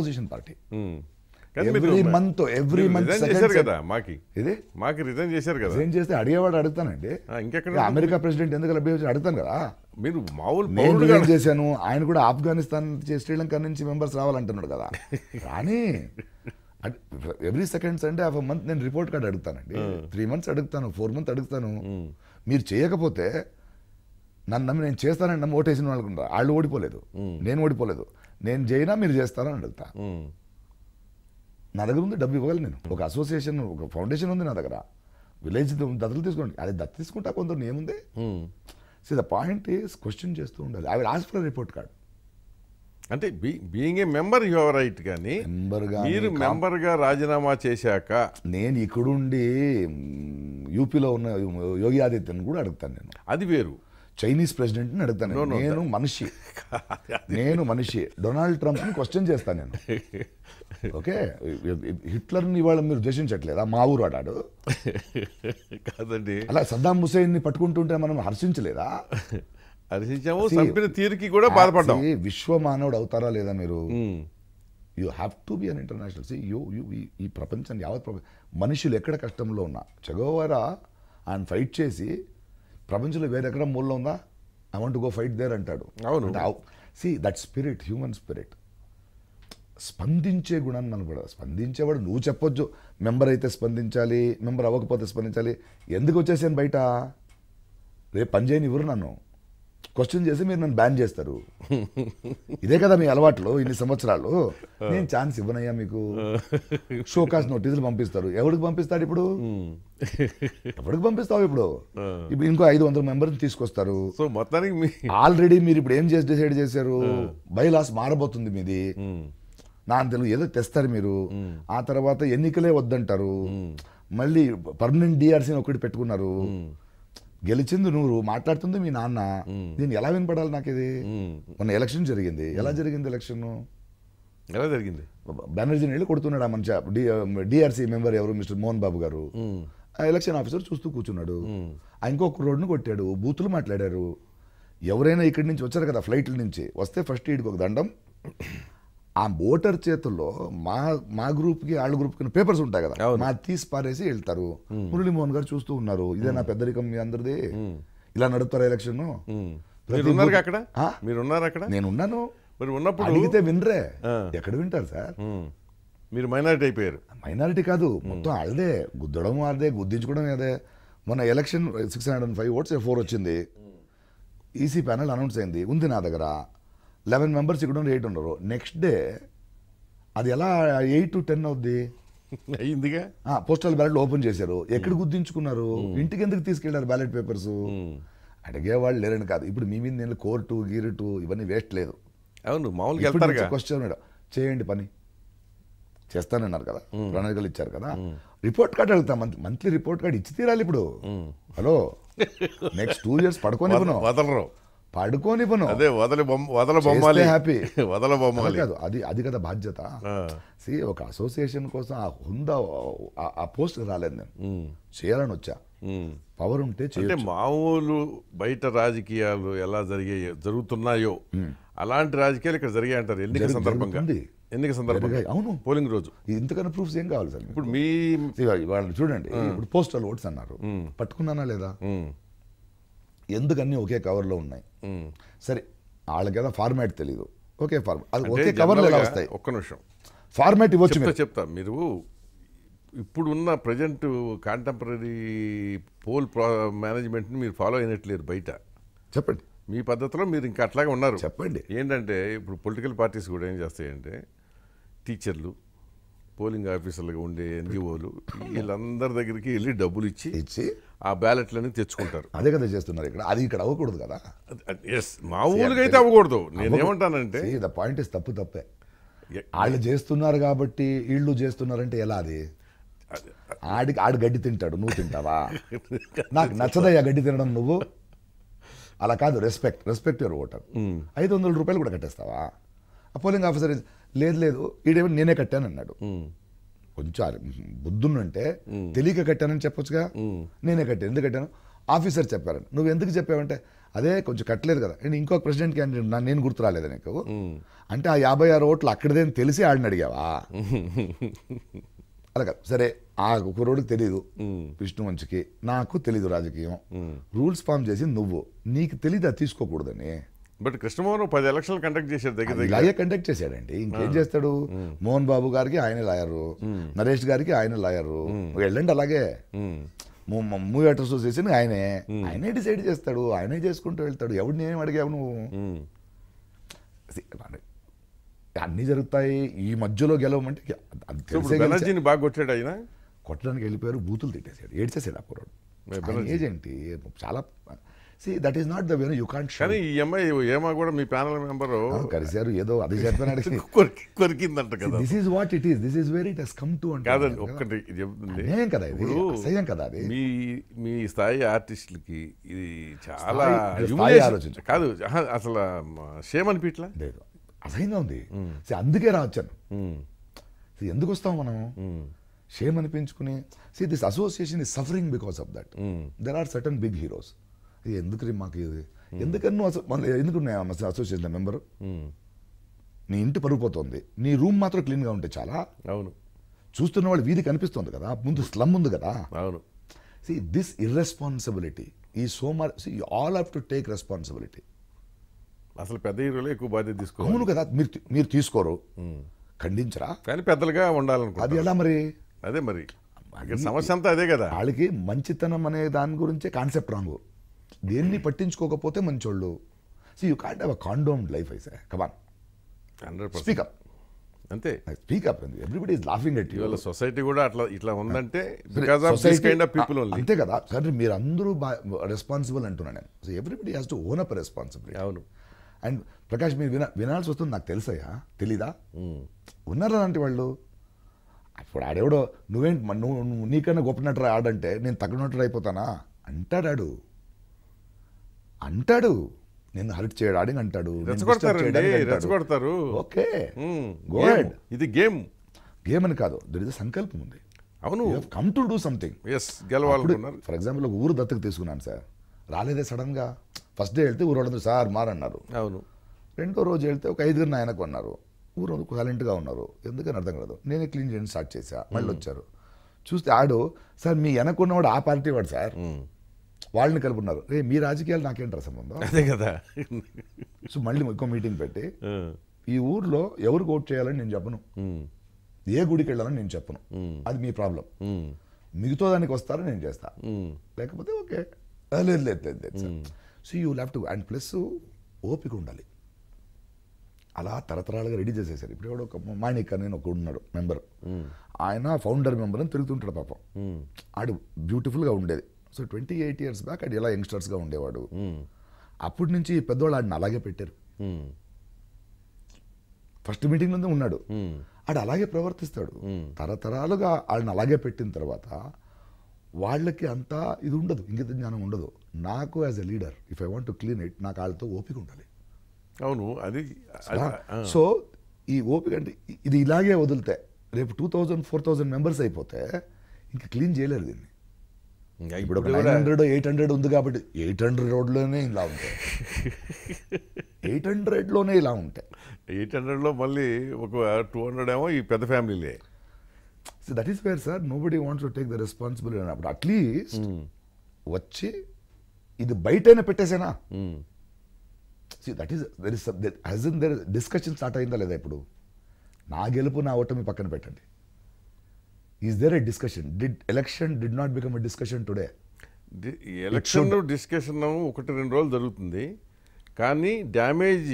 every month every month చేశారు కదా మాకి ఇది మాకి రిజైన్ చేశారు కదా రిజైన్ చేస్తే అడిగేవాడు అడుగుతానండి ఇంకెక్కడ అమెరికా ప్రెసిడెంట్ ఎందుకు లభ్యం అడుగుతాను కదా మీరు మామూలు నేను రిజైన్ చేశాను ఆయన కూడా ఆఫ్ఘనిస్తాన్ శ్రీలంక నుంచి మెంబర్స్ రావాలంటున్నాడు కదా కానీ every second Sunday half month నేను రిపోర్ట్ కార్డ్ అడుగుతానండి త్రీ మంత్స్ అడుగుతాను ఫోర్ మంత్ అడుగుతాను hmm. మీరు చేయకపోతే నన్ను నమ్మి నేను చేస్తానని నమ్మి ఓటేసిన వాళ్ళకు వాళ్ళు ఓడిపోలేదు నేను ఓడిపోలేదు నేను చేయనా మీరు చేస్తారని అడుగుతా నా దగ్గర ఉంది డబ్బు ఇవ్వగలను నేను ఒక అసోసియేషన్ ఒక ఫౌండేషన్ ఉంది నా దగ్గర విలేజ్ దత్తలు తీసుకోండి అది దత్తు తీసుకుంటా కొంత ఏముంది see the point is question చేస్తూ ఉండాలి I hospital for report card అంటే being a member your right కానీ మెంబర్గా మీరు మెంబర్గా రాజీనామా చేశాక నేను ఇక్కడుండి యూపీలో ఉన్న యోగి ఆదిత్యని కూడా అడుగుతాను నేను అది వేరు చైనీస్ ప్రెసిడెంట్ని అడుగుతాను నేను మనిషి [laughs] నేను మనిషి డొనాల్డ్ ట్రంప్ని క్వశ్చన్ చేస్తాను నేను [laughs] ఓకే హిట్లర్ని ఇవాళ మీరు ఉద్దేశించట్లేదా మా ఊరు ఆడాడు కాదండి అలా సద్దాం హుసేన్ని పట్టుకుంటుంటే మనం హర్షించలేదా హర్షించాము చంపిన తీరుకి కూడా బాధపడ్డాం విశ్వ మానవుడు అవుతారా లేదా మీరు you have to be an international see you you ఈ ప్రపంచం యావత్ ప్రపంచం మనుషులు ఎక్కడ కష్టంలో ఉన్నా చెగోవారా ఆయన ఫైట్ చేసి ప్రపంచంలో వేరెక్కడ మూల్లో ఉందా I want go fight there అంటాడు అవును see that spirit human spirit స్పందించే గుణాన్ని మనం కూడా స్పందించేవాడు నువ్వు చెప్పొచ్చు మెంబర్ అయితే స్పందించాలి మెంబర్ అవ్వకపోతే స్పందించాలి ఎందుకు వచ్చేసాను బయట రేపు పని చేయని ఇవ్వరు నన్ను క్వశ్చన్ చేసి మీరు నన్ను బ్యాన్ చేస్తారు ఇదే కదా మీ అలవాట్లు ఇన్ని సంవత్సరాలు నేను ఛాన్స్ ఇవ్వనయ్యా మీకు షోకాస్ నోటీసులు పంపిస్తారు ఎవరికి పంపిస్తాడు ఇప్పుడు hmm. ఎవరికి పంపిస్తావు ఇప్పుడు ఇప్పుడు ఇంకో ఐదు వందల మెంబర్స్ తీసుకొస్తారు సో మొత్తానికి ఆల్రెడీ మీరు ఇప్పుడు ఏం చేసి డిసైడ్ చేశారు బైలాస్ మారబోతుంది మీది hmm. నా తెలుగు ఏదో తెస్తారు మీరు hmm. ఆ తర్వాత ఎన్నికలే వద్దంటారు మళ్ళీ పర్మనెంట్ డిఆర్సీని ఒకటి పెట్టుకున్నారు గెలిచింది నువ్వు మాట్లాడుతుంది మీ నాన్న దీన్ని ఎలా వినపడాలి నాకు ఇది మొన్న ఎలక్షన్ జరిగింది ఎలా జరిగింది ఎలక్షన్ ఎలా జరిగింది బెనర్జీని వెళ్ళి కొడుతున్నాడు ఆ మంచి డిఆర్సీ మెంబర్ ఎవరు మిస్టర్ మోహన్ బాబు గారు ఎలక్షన్ ఆఫీసర్ చూస్తూ కూర్చున్నాడు ఆ ఇంకొక రోడ్డును కొట్టాడు బూతులు మాట్లాడారు ఎవరైనా ఇక్కడి నుంచి వచ్చారు కదా ఫ్లైట్ల నుంచి వస్తే ఫస్ట్ ఈడికి ఒక దండం ఆ ఓటర్ చేతుల్లో మా మా గ్రూప్ కి వాళ్ళ గ్రూప్ కి పేపర్స్ ఉంటాయి కదా మా తీసి పారేసి వెళ్తారు మురళీమోహన్ గారు చూస్తూ ఉన్నారు ఇదే నా పెద్దరికం మీ అందరిది ఇలా నడుపుతారు ఎలక్షన్ అక్కడ అక్కడ నేను ఉన్నాను ఉన్నప్పుడు అడిగితే వినరే ఎక్కడ వింటారు సార్ మీరు మైనారిటీ అయిపోయారు మైనారిటీ కాదు మొత్తం వాళ్ళదే గుద్దడం వాళ్ళదే గుద్దించుకోవడం అదే మొన్న election six hundred and five votes four వచ్చింది ఈసీ ప్యానల్ అనౌన్స్ అయింది ఉంది నా దగ్గర లెవెన్ మెంబర్స్ ఇక్కడ ఉన్నారు ఎయిట్ ఉండరు నెక్స్ట్ డే అది ఎలా ఎయిట్ టు టెన్ అవుద్ది అయిందిగా [laughs] పోస్టల్ బ్యాలెట్ ఓపెన్ చేశారు ఎక్కడ hmm. గుర్తించుకున్నారు hmm. ఇంటికి ఎందుకు తీసుకెళ్లారు బ్యాలెట్ పేపర్స్ hmm. అడిగేవాళ్ళు లేరని కాదు ఇప్పుడు మీ మీద నేను కోర్టు గీరుటు ఇవన్నీ వేస్ట్ లేదు అవును మామూలుగా క్వశ్చన్ చేయండి పని చేస్తానన్నారు కదా ప్రణాళికలు ఇచ్చారు కదా రిపోర్ట్ కార్డ్ వెళ్తాం మంత్లీ రిపోర్ట్ కార్డ్ ఇచ్చి తీరాలి ఇప్పుడు హలో నెక్స్ట్ టూ ఇయర్స్ పడుకొని వదలరు పను అదే వదల వదల బొమ్మాలి హ్యాపీ [laughs] వదల బొమ్మాలి కాదు అది అది కదా బాధ్యత సి ఒక అసోసియేషన్ కోసం ఆ హుందా ఆ పోస్ట్ రాలేదు నేను చేయాలని వచ్చా పవర్ ఉంటే అంటే మామూలు బయట రాజకీయాలు ఎలా జరిగే జరుగుతున్నాయో అలాంటి రాజకీయాలు ఇక్కడ జరిగాయి అంటారు ఎన్నిక సందర్భంగా ఎన్నిక సందర్భంగా అవును పోలింగ్ రోజు ఇంతకన్నా ప్రూఫ్స్ ఏం కావాలి సార్ ఇప్పుడు మీ వాళ్ళు చూడండి ఇప్పుడు పోస్టల్ ఓట్స్ అన్నారు పట్టుకున్నానా లేదా ఎందుకన్నీ ఒకే కవర్లో ఉన్నాయి సరే వాళ్ళకి ఫార్మాట్ తెలియదు ఒకే ఫార్మాట్ అది ఒకే కవర్లో ఎలా వస్తాయి ఒక్క నిమిషం ఫార్మాట్ ఇవ్వచ్చు చెప్తా మీరు ఇప్పుడున్న ప్రజెంట్ కాంటెంపరీ పోల్ మేనేజ్మెంట్ని మీరు ఫాలో అయినట్లేదు బయట చెప్పండి మీ పద్ధతిలో మీరు ఇంకా అట్లాగే ఉన్నారు చెప్పండి ఏంటంటే ఇప్పుడు పొలిటికల్ పార్టీస్ కూడా ఏం చేస్తాయంటే టీచర్లు పోలింగ్ ఆఫీసర్లుగా ఉండే ఎన్జిఓలు వీళ్ళందరి దగ్గరికి వెళ్ళి డబ్బులు ఇచ్చి ఇచ్చి ఆ బ్యాలెట్లన్నీ తెచ్చుకుంటారు అదే కదా చేస్తున్నారు ఇక్కడ అది ఇక్కడ అవ్వకూడదు కదా ఎస్ మా ఊరికి అయితే అవ్వకూడదు నేనేమంటానంటే ద పాయింట్ ఇస్ తప్పు తప్పే వాళ్ళు చేస్తున్నారు కాబట్టి వీళ్ళు చేస్తున్నారంటే ఎలా అది ఆడికి ఆడు గడ్డి తింటాడు నువ్వు తింటావా [laughs] నాకు నచ్చదయ్యా గడ్డి తినడం నువ్వు అలా కాదు రెస్పెక్ట్ రెస్పెక్ట్ యువర్ ఓటర్ ఐదు వందల రూపాయలు కూడా కట్టేస్తావా ఆ పోలింగ్ ఆఫీసర్ లేదు లేదు ఈడేమో నేనే కట్టాను అన్నాడు కొంచెం బుద్ధున్నంటే తెలియక కట్టానని చెప్పొచ్చుగా నేనే కట్టాను ఎందుకు కట్టాను ఆఫీసర్ చెప్పారని నువ్వు ఎందుకు చెప్పావంటే అదే కొంచెం కట్టలేదు కదా నేను ఇంకొక ప్రెసిడెంట్ క్యాండిడేట్ నా నేను గుర్తు రాలేదు నీకు అంటే ఆ యాభై ఆరు ఓట్లు అక్కడిదే తెలిసి ఆడిని అడిగావా [laughs] అలాగే సరే ఆ కుర్రోడికి తెలీదు విష్ణువంశికి నాకు తెలీదు రాజకీయం రూల్స్ ఫామ్ చేసి నువ్వు నీకు తెలీదు అది తీసుకోకూడదని బట్ కృష్ణమోహన్ పది ఎలక్షన్లు కండక్ట్ చేశారు దగ్గర ఇలాగే కండక్ట్ చేశాడండి ఇంకేం చేస్తాడు మోహన్ బాబు గారికి ఆయన లాయరు నరేష్ గారికి ఆయన లాయరు వెళ్ళండి అలాగే మూవీ యాక్టర్స్ చేసింది ఆయనే ఆయనే డిసైడ్ చేస్తాడు ఆయనే చేసుకుంటూ వెళ్తాడు ఎవడు నేనేం అడిగావు నువ్వు అన్నీ జరుగుతాయి ఈ మధ్యలో గెలవమంటే బాగా కొట్టాడు ఆయన కొట్టడానికి వెళ్ళిపోయారు బూతులు తిట్టేశాడు ఏడ్చేసాడు అప్పుడు ఏజ్ ఏంటి చాలా see that is not the when you can't కానీ ఈ అమ్మాయి ఏమా కూడా మీ ప్యానల్ మెంబర్ కలిశారు ఏదో అది [laughs] చెప్పాను కొరికిందంట కదా this is what it is this is very it has come to అంట కాదండి ఒక్కటి చెప్తుంది ఏం కదా ఇది సయం కదా అది మీ మీ స్థాయి ఆర్టిస్టులకి ఇది చాలా ఆలోచన కాదు అసలు షేమ్ అనిపించట్లా లేదు అసహ్యంగా ఉంది అందుకే రా ఎందుకు వస్తాం మనం షేమ్ అనిపించుకుని see this association is suffering because of that there are certain big heroes ఇది ఎందుకు మాకు ఇది ఎందుకన్నా అసలు మన ఎందుకున్నాయి అసోసియేషన్ మెంబరు నీ ఇంటి పరుగుపోతుంది నీ రూమ్ మాత్రం క్లీన్గా ఉంటే చాలా అవును చూస్తున్న వాళ్ళు వీధి కనిపిస్తుంది కదా ముందు స్లమ్ ఉంది కదా అవును సి దిస్ ఇర్రెస్పాన్సిబిలిటీ ఈ so much see all have to take responsibility అసలు పెద్ద హీరోలే ఎక్కువ బాధ్యత తీసుకో అవును కదా మీరు మీరు తీసుకోరు ఖండించరా కానీ పెద్దలుగా ఉండాలనుకో అది ఎలా మరి అదే మరి సమస్య అంతా అదే కదా వాళ్ళకి మంచితనం అనే దాని గురించే కాన్సెప్ట్ రాంగు దేన్ని పట్టించుకోకపోతే మంచోళ్ళు see you can't have a condom life I sir come on speak up అంతే speak up everybody is laughing at you society కూడా అట్లా ఇట్లా ఉందంటే because of this kind of people only అంతే కదా సరే మీరు అందరూ రెస్పాన్సిబుల్ అంటున్నా నేను so everybody has to own up responsibility అవును అండ్ ప్రకాష్ మీరు వినా వినాల్సి వస్తుంది నాకు తెలుసయ్యా తెలీదా ఉన్నారా లాంటి వాళ్ళు అప్పుడు ఆడేవాడు నువ్వేంటి నువ్వు నీకన్నా గొప్ప నటరా ఆడంటే నేను తగ్గ అయిపోతానా అంటాడాడు అంటాడు నేను హర్ట్ చేయడానికి అంటాడు రెచ్చగొడతారు ఓకే గోడ్ ఇది గేమ్ గేమ్ అని కాదు దర్ ఇస్ సంకల్పం ఉంది అవును come to do something yes గెలవాలనుకున్నారు ఫర్ ఎగ్జాంపుల్ ఒక ఊరు దత్తకు తీసుకున్నాను సార్ రాలేదే సడన్ గా ఫస్ట్ డే వెళ్తే ఊరు వాళ్ళందరూ సార్ మారన్నారు అవును రెండో రోజు వెళ్తే ఒక ఐదుగురు నాయన అన్నారు ఊరు సైలెంట్గా ఉన్నారు ఎందుకని అర్థం కాదు నేనే క్లీన్ చేయడం స్టార్ట్ చేశా మళ్ళీ వచ్చారు చూస్తే ఆడు సార్ మీ వెనకున్నవాడు ఆ పార్టీ వాడు సార్ వాళ్ళని కలుపున్నారు రే మీ రాజకీయాలు రసం సంబంధం అదే కదా సో మళ్ళీ ఇంకో మీటింగ్ పెట్టి ఈ ఊర్లో ఎవరు ఓట్ చేయాలని నేను చెప్పను ఏ గుడికి వెళ్ళాలని నేను చెప్పను అది మీ ప్రాబ్లం మిగతా దానికి వస్తారో నేను చేస్తా లేకపోతే ఓకే లేదు లేదు లేదు లేదు so you left to and plus ఓపిక ఉండాలి అలా తరతరాలుగా రెడీ చేసేసారు ఇప్పుడు ఎవడో ఒక మాణిక్ నేను ఒక ఉన్నాడు మెంబర్ ఆయన ఫౌండర్ మెంబర్ అని తిరుగుతుంటాడు పాపం ఆడు బ్యూటిఫుల్గా ఉండేది so twenty eight years back అది ఎలా యంగ్స్టర్స్గా ఉండేవాడు hmm. అప్పటి నుంచి పెద్దవాళ్ళు ఆడిని అలాగే పెట్టారు ఫస్ట్ మీటింగ్ నుండి ఉన్నాడు hmm. ఆడు అలాగే ప్రవర్తిస్తాడు hmm. తరతరాలుగా వాళ్ళని అలాగే పెట్టిన తర్వాత వాళ్ళకి అంతా ఇది ఉండదు ఇంగిత జ్ఞానం ఉండదు నాకు as a leader if I want to clean it నాకు వాళ్ళతో ఓపిక ఉండాలి అవును అది సో ఈ ఓపిక అంటే ఇది ఇలాగే వదిలితే రేపు two thousand four thousand members అయిపోతే ఇంకా క్లీన్ చేయలేరు దీన్ని ఇప్పుడు నైన్ హండ్రెడ్ ఎయిట్ హండ్రెడ్ ఉంది కాబట్టి ఎయిట్ హండ్రెడ్ రోడ్లోనే ఇలా ఉంటాయి ఎయిట్ హండ్రెడ్లోనే ఇలా ఉంటాయి ఎయిట్ హండ్రెడ్లో మళ్ళీ ఒక టూ హండ్రెడ్ ఏమో ఈ పెద్ద ఫ్యామిలీలే so that is where sir nobody wants to take the responsibility అన్నప్పుడు అట్లీస్ట్ వచ్చి ఇది బయటైనా పెట్టేసేనా that is there is has the discussion start అయిందా లేదా ఇప్పుడు నా గెలుపు నా ఓటమి పక్కన పెట్టండి is there a discussion did election did not become a discussion today election discussion ఒకటి రెండు రోజులు జరుగుతుంది కానీ డ్యామేజ్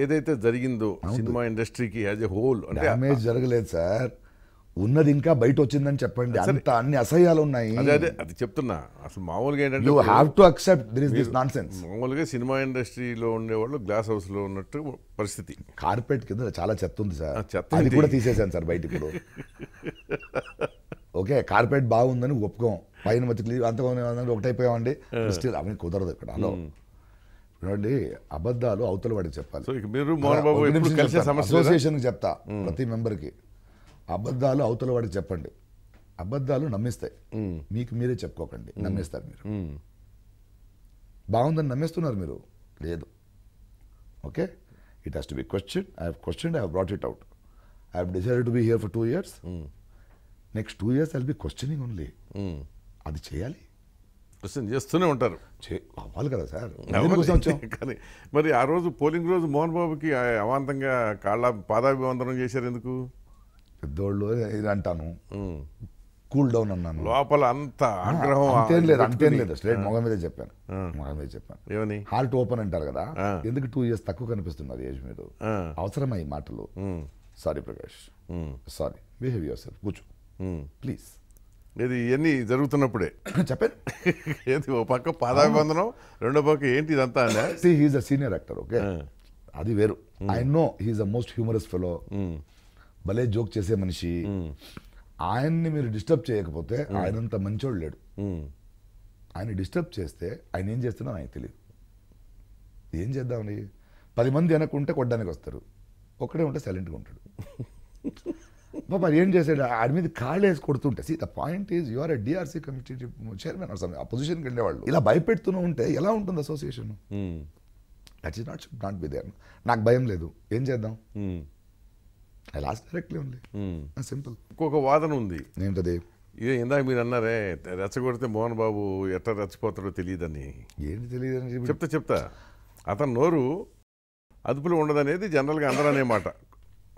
ఏదైతే జరిగిందో సినిమా ఇండస్ట్రీకి యాజ్ ఎ హోల్ డ్యామేజ్ జరగలేదు సార్ ఉన్నది ఇంకా బయట వచ్చిందని చెప్పండి అంత అన్ని అసహ్యాలు ఉన్నాయి అది చెప్తున్నా అసలు మామూలుగా ఏంటంటే you have to accept this this nonsense మామూలుగా సినిమా ఇండస్ట్రీలో ఉండేవాళ్ళు గ్లాస్ హౌస్ లో ఉన్నట్టు పరిస్థితి కార్పెట్ కింద చాలా చెత్త ఉంది సార్ చెత్త అది కూడా తీసేసాను సార్ బయట ఇప్పుడు ఓకే కార్పెట్ బాగుందని ఒప్పుకోం పైన మతికి అంతగా ఒకటైపోయామండి స్టిల్ అవి కుదరదు ఇక్కడ హలో hmm. చూడండి అబద్ధాలు అవతల వాడికి చెప్పాలి అసోసియేషన్ చెప్తా hmm. ప్రతి మెంబర్కి అబద్ధాలు అవతల వాడికి చెప్పండి అబద్ధాలు నమ్మిస్తాయి మీకు మీరే చెప్పుకోకండి నమ్మేస్తారు మీరు బాగుందని నమ్మేస్తున్నారు మీరు లేదు okay it has to be question I have question I have brought it out I have decided to be here for two years next two years I be questioning only అది చేయాలి క్వశ్చన్ చేస్తూనే ఉంటారు అవ్వాలి కదా sir [laughs] కానీ మరి ఆ రోజు పోలింగ్ రోజు మోహన్ బాబుకి అవాంతంగా కాళ్ళ పాదాభివందనం చేశారు ఎందుకు పెద్దోళ్ళు అంటాను కూల్ డౌన్ అన్నాను లోపల అంత ఆగ్రహం అంతేం లేదు అంతేం లేదు స్ట్రేట్ మీదే చెప్పాను మొగం మీద చెప్పాను ఏమని హాల్ట్ ఓపెన్ అంటారు కదా ఎందుకు టూ ఇయర్స్ తక్కువ కనిపిస్తున్నది ఏజ్ మీద అవసరమా మాటలు sorry Prakash sorry behave yourself కూర్చో ప్లీజ్ ఇది ఇవన్నీ జరుగుతున్నప్పుడే [laughs] చెప్పాను ఏది ఓ పక్క బంధనం రెండో పక్క ఏంటి ఇదంతా he's a senior actor okay అది వేరు I know he's a most humorous fellow భలే జోక్ చేసే మనిషి ఆయన్ని మీరు డిస్టర్బ్ చేయకపోతే ఆయనంత మంచోడు లేడు ఆయన డిస్టర్బ్ చేస్తే ఆయన ఏం చేస్తున్నా ఆయన తెలియదు ఏం చేద్దామని పది మంది వెనక్కుంటే కొట్టడానికి వస్తారు ఒక్కడే ఉంటే సైలెంట్గా ఉంటాడు మరి [laughs] ఏం చేశాడు ఆడి మీద కాళ్ళు వేసి కొడుతుంటే see the point is your a DRC committee chairman ఆ పొజిషన్కి వెళ్ళేవాళ్ళు ఇలా భయపెడుతూనే ఉంటే ఎలా ఉంటుంది association that is not should not be there నాకు భయం లేదు ఏం చేద్దాం ఐ లాస్ట్ డైరెక్ట్లీ ఉంది సింపుల్ ఇంకొక వాదన ఉంది ఏంటది ఇదే ఇందాక మీరు అన్నారే రెచ్చగొడితే మోహన్ బాబు ఎట్లా రెచ్చిపోతాడో తెలియదని ఏంటి తెలియదని చెప్తా చెప్తా అతను నోరు అదుపులో ఉండదనేది జనరల్గా అందరూ అనేమాట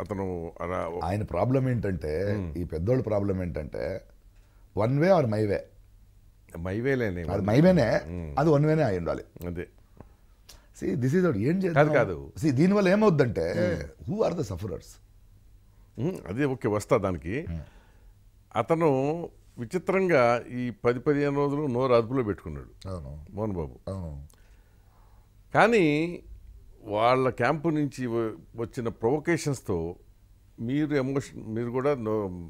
అతను ఆయన ప్రాబ్లం ఏంటంటే hmm. ఈ పెద్దోళ్ళ ప్రాబ్లం ఏంటంటే one way or my way my వేలే అది వేనే hmm. అది వన్ వేనే అయి ఉండాలి అదే సి దిస్ ఈజ్ ఏం చేయాలి కాదు సి దీనివల్ల ఏమవుద్దంటే హూ ఆర్ ద సఫరర్స్ అదే ఓకే వస్తా దానికి అతను విచిత్రంగా ఈ పది పదిహేను రోజులు నోరు అదుపులో పెట్టుకున్నాడు మోహన్ బాబు కానీ వాళ్ళ క్యాంపు నుంచి వచ్చిన ప్రొవకేషన్స్తో మీరు ఎమోషన్ మీరు కూడా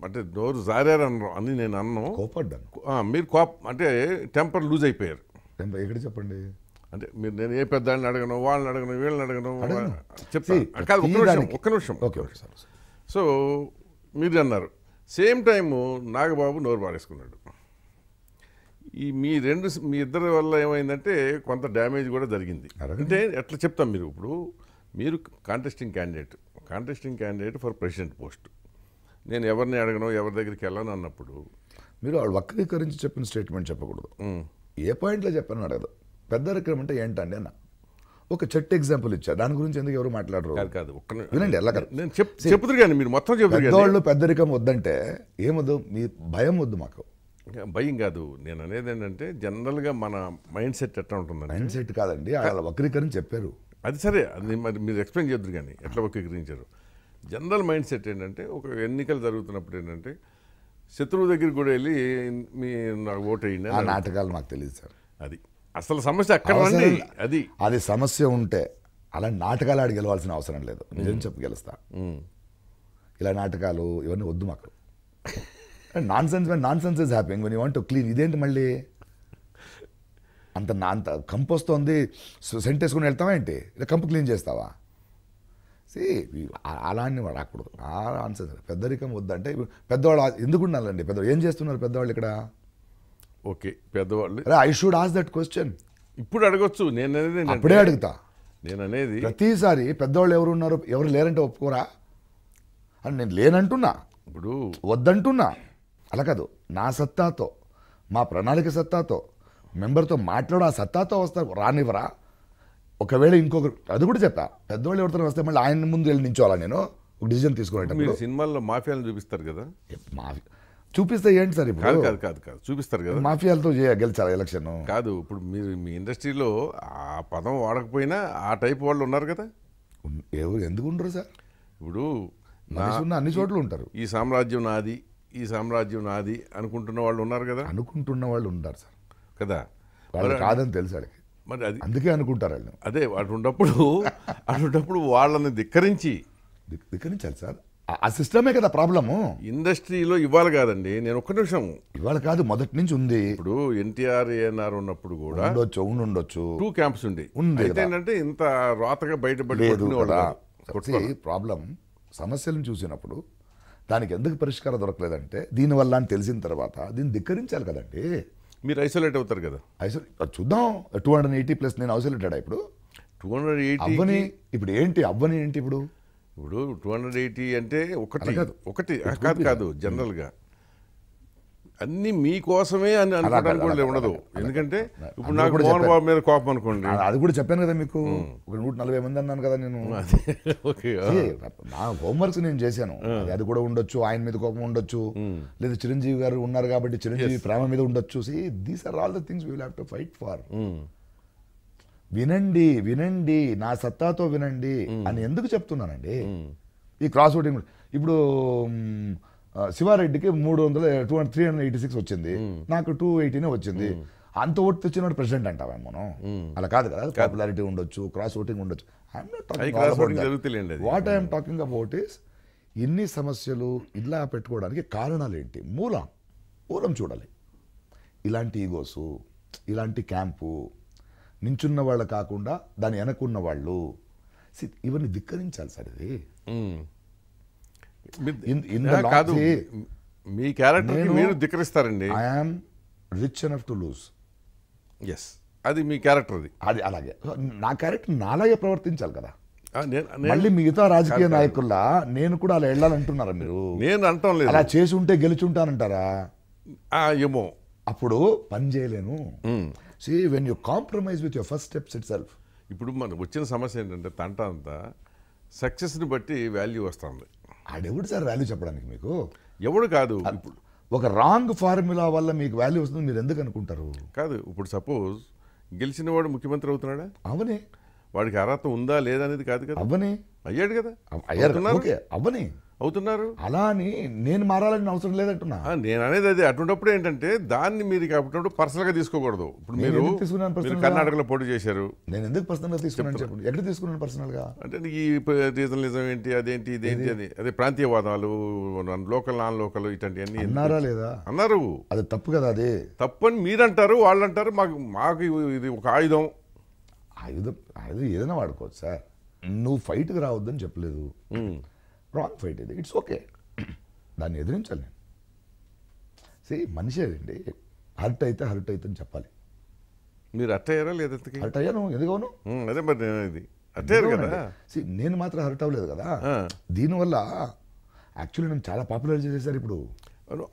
అంటే నోరు అన్నారు అని నేను అన్నం కోపడ్డాను మీరు కోప అంటే టెంపర్ లూజ్ అయిపోయారు టెంపర్ ఎక్కడ చెప్పండి అంటే మీరు నేను ఏ పెద్దాళ్ళని అడగను వాళ్ళని అడగను వీళ్ళని అడగను చెప్తాను ఒక్క నిమిషం ఒక్క నిమిషం ఓకే ఓకే సార్ సో మీరు అన్నారు సేమ్ టైము నాగబాబు నోరు పారేసుకున్నాడు ఈ మీ రెండు మీ ఇద్దరి వల్ల ఏమైందంటే కొంత డ్యామేజ్ కూడా జరిగింది అంటే ఎట్లా చెప్తాం మీరు ఇప్పుడు మీరు contesting candidate contesting candidate for president post నేను ఎవరిని అడగను ఎవరి దగ్గరికి వెళ్ళను అన్నప్పుడు మీరు వాళ్ళు వక్రీకరించి చెప్పిన స్టేట్మెంట్ చెప్పకూడదు ఏ పాయింట్లో చెప్పాను అడగదు పెద్ద రిక్రమ్ అంటే ఏంటండి అన్న ఒక చెట్టు ఎగ్జాంపుల్ ఇచ్చారు దాని గురించి ఎందుకు ఎవరు మాట్లాడరు కాదు వినండి ఎలా కాదు కానీ మీరు మొత్తం పెద్దవాళ్ళు పెద్దరికం వద్దంటే ఏమొద్దు మీ భయం వద్దు మాకు భయం కాదు నేను అనేది ఏంటంటే జనరల్గా మన మైండ్ సెట్ ఎట్లా ఉంటుంది మైండ్ సెట్ కాదండి అలా వక్రీకరణ చెప్పారు అది సరే అది మరి మీరు ఎక్స్ప్లెయిన్ చేద్దరు కానీ ఎట్లా వక్రీకరించారు జనరల్ మైండ్ సెట్ ఏంటంటే ఒక ఎన్నికలు జరుగుతున్నప్పుడు ఏంటంటే శత్రువు దగ్గరికి కూడా వెళ్ళి మీ నాకు ఓటు అయ్యింది ఆ నాటకాలు మాకు తెలియదు సార్ అది అసలు సమస్య అక్కడ అది అది సమస్య ఉంటే అలా నాటకాలు ఆడి గెలవాల్సిన అవసరం లేదు నిజం చెప్పి గెలుస్తా ఇలా నాటకాలు ఇవన్నీ వద్దు మాకు nonsense nonsense is happening one you want clean ఇదేంటి మళ్ళీ అంత నా అంత కంపు వస్తుంది సెంట్ వేసుకుని వెళ్తావా ఏంటి ఇలా కంపు క్లీన్ చేస్తావా సీ అలా అని రాకూడదు ఆన్సర్ పెద్దరికం వద్దంటే పెద్దవాళ్ళు ఎందుకు ఉండాలండి పెద్దవాళ్ళు ఏం చేస్తున్నారు పెద్దవాళ్ళు ఇక్కడ ఓకే పెద్దవాళ్ళు I should ask that question ఇప్పుడు అడగొచ్చు నేను అనేది అప్పుడే అడుగుతా నేను అనేది ప్రతిసారి పెద్దవాళ్ళు ఎవరు ఉన్నారు ఎవరు లేరంటే ఒప్పుకోరా అని నేను లేనంటున్నా ఇప్పుడు వద్దంటున్నా అలా కాదు నా సత్తాతో మా ప్రణాళిక సత్తాతో మెంబర్తో మాట్లాడు ఆ సత్తాతో వస్తారు రానివ్వరా ఒకవేళ ఇంకొకరు అది కూడా చెప్తా పెద్దవాళ్ళు ఎవరితో వస్తే మళ్ళీ ఆయన ముందు వెళ్ళి నించోవాలా నేను ఒక డిసిజన్ తీసుకునేటప్పుడు సినిమాల్లో మాఫియాలను చూపిస్తారు కదా మాఫియా చూపిస్తే ఏంటి సార్ ఇప్పుడు కాదు కాదు కాదు కాదు చూపిస్తారు కదా మాఫియాలతో గెలిచారు ఎలక్షన్ కాదు ఇప్పుడు మీరు మీ ఇండస్ట్రీలో ఆ పదం వాడకపోయినా ఆ టైప్ వాళ్ళు ఉన్నారు కదా ఎవరు ఎందుకు ఉండరు సార్ ఇప్పుడు ఉన్న అన్ని చోట్ల ఉంటారు ఈ సామ్రాజ్యం నాది ఈ సామ్రాజ్యం నాది అనుకుంటున్న వాళ్ళు ఉన్నారు కదా అనుకుంటున్న వాళ్ళు ఉంటారు సార్ కదా వాళ్ళు కాదని తెలుసు వాళ్ళకి మరి అది అందుకే అనుకుంటారు వాళ్ళు అదే అటుండప్పుడు అటుండప్పుడు వాళ్ళని ధిక్కరించి ధిక్కరించాలి సార్ ఆ సిస్టమే కదా ప్రాబ్లము ఇండస్ట్రీలో ఇవాళ కాదండి నేను ఒక్క నిమిషం ఇవాళ కాదు మొదటి నుంచి ఉంది ఇప్పుడు ఎన్టీఆర్ ఏఎన్ఆర్ ఉన్నప్పుడు కూడా ఉండొచ్చు ఉండొచ్చు టూ క్యాంప్స్ ఉండే ఉంది ఏంటంటే ఇంత రాతగా బయటపడి ప్రాబ్లం సమస్యలను చూసినప్పుడు దానికి ఎందుకు పరిష్కారం దొరకలేదంటే దీనివల్ల అని తెలిసిన తర్వాత దీన్ని ధిక్కరించాలి కదండి మీరు ఐసోలేట్ అవుతారు కదా ఐసోలేట్ చూద్దాం టూ హండ్రెడ్ ఎయిటీ ప్లస్ నేను ఐసోలేటెడ్ ఇప్పుడు టూ హండ్రెడ్ ఎయిటీ ఇప్పుడు ఏంటి అవ్వని ఏంటి ఇప్పుడు ఇప్పుడు టూ హండ్రెడ్ ఎయిటీ అంటే ఒకటి ఒకటి కాదు కాదు జనరల్గా అన్ని మీకోసమే అని అనుకోవడానికి కూడా ఉండదు ఎందుకంటే ఇప్పుడు నాకు మోహన్ బాబు మీద కోపం అనుకోండి అది కూడా చెప్పాను కదా మీకు ఒక నూట నలభై మంది అన్నాను కదా నేను నా హోంవర్క్స్ నేను చేశాను అది కూడా ఉండొచ్చు ఆయన మీద కోపం ఉండొచ్చు లేదా చిరంజీవి గారు ఉన్నారు కాబట్టి చిరంజీవి ప్రేమ మీద ఉండొచ్చు these are all the things we have to fight for వినండి వినండి నా సత్తాతో వినండి అని ఎందుకు చెప్తున్నానండి ఈ క్రాస్ ఓటింగ్ ఇప్పుడు శివారెడ్డికి మూడు వందల two hundred three hundred eighty six వచ్చింది నాకు టూ ఎయిటీనే వచ్చింది అంత ఓటు తెచ్చినప్పుడు ప్రెసిడెంట్ అంటావా మనం అలా కాదు కదా పాపులారిటీ ఉండొచ్చు క్రాస్ ఓటింగ్ ఉండొచ్చు what I'm talking about is ఇన్ని సమస్యలు ఇలా పెట్టుకోవడానికి కారణాలు ఏంటి మూలం మూలం చూడాలి ఇలాంటి ఈగోసు ఇలాంటి క్యాంపు నించున్న వాళ్ళు కాకుండా దాని వెనకున్న వాళ్ళు ఇవన్నీ ధిక్కరించాలి సార్ ఇది కాదు మీ క్యారెక్టర్ మీరు ధిక్కరిస్తారండి I'm rich enough to lose yes అది మీ క్యారెక్టర్ అది అది అలాగే నా క్యారెక్టర్ నాలాగే ప్రవర్తించాలి కదా మళ్ళీ మిగతా రాజకీయ నాయకుల్లా నేను కూడా అలా వెళ్ళాలంటున్నారా మీరు నేను అంటాం లేదు అలా చేసి ఉంటే గెలిచి ఉంటానంటారా ఏమో అప్పుడు పని చేయలేను see when you compromise with your first steps itself ఇప్పుడు మనకు వచ్చిన సమస్య ఏంటంటే తంట అంతా సక్సెస్ని బట్టి వాల్యూ వస్తుంది ఆడెవడు సార్ వాల్యూ చెప్పడానికి మీకు ఎవడు కాదు ఇప్పుడు ఒక రాంగ్ ఫార్ములా వల్ల మీకు వాల్యూ వస్తుంది మీరు ఎందుకు అనుకుంటారు కాదు ఇప్పుడు సపోజ్ గెలిచిన వాడు ముఖ్యమంత్రి అవుతున్నాడా అవనే వాడికి అర్హత ఉందా లేదా అనేది కాదు కదా అవ్వనే అయ్యాడు కదా అయ్యారు ఓకే అవుతున్నారు అలా అని నేను మారాలని అవసరం లేదంటున్నా నేను అనేది అది అటువంటిప్పుడు ఏంటంటే దాన్ని మీరు అప్పుడు పర్సనల్ గా తీసుకోకూడదు ఇప్పుడు మీరు కర్ణాటకలో పోటీ చేశారు నేను ఎందుకు పర్సనల్ గా తీసుకున్నాను చెప్పండి ఎక్కడ తీసుకున్నాను పర్సనల్ గా అంటే ఈ రీజనలిజం ఏంటి అదేంటి ఇదేంటి అని అదే ప్రాంతీయవాదాలు లోకల్ నాన్ లోకల్ ఇట్లాంటివన్నీ అన్నారా లేదా అన్నారు అది తప్పు కదా అది తప్పు అని మీరంటారు వాళ్ళు అంటారు మాకు మాకు ఇది ఒక ఆయుధం ఆయుధం ఆయుధం ఏదైనా వాడుకోవచ్చు సార్ నువ్వు ఫైట్కి రావద్దని చెప్పలేదు రాంగ్ ఫైట్ ఇది ఇట్స్ ఓకే [clears throat] దాన్ని ఎదిరించాలి నేను సే మనిషి అండి హర్ట్ అయితే హర్ట్ అవుతుందని చెప్పాలి మీరు హర్ట్ అయ్యారా లేదా హర్ట్ అయ్యాను ఎందుకోను అదే మరి కదా ఇది నేను మాత్రం హర్ట్ అవ్వలేదు కదా దీనివల్ల యాక్చువల్లీ నేను చాలా పాపులర్ చేసేసారు ఇప్పుడు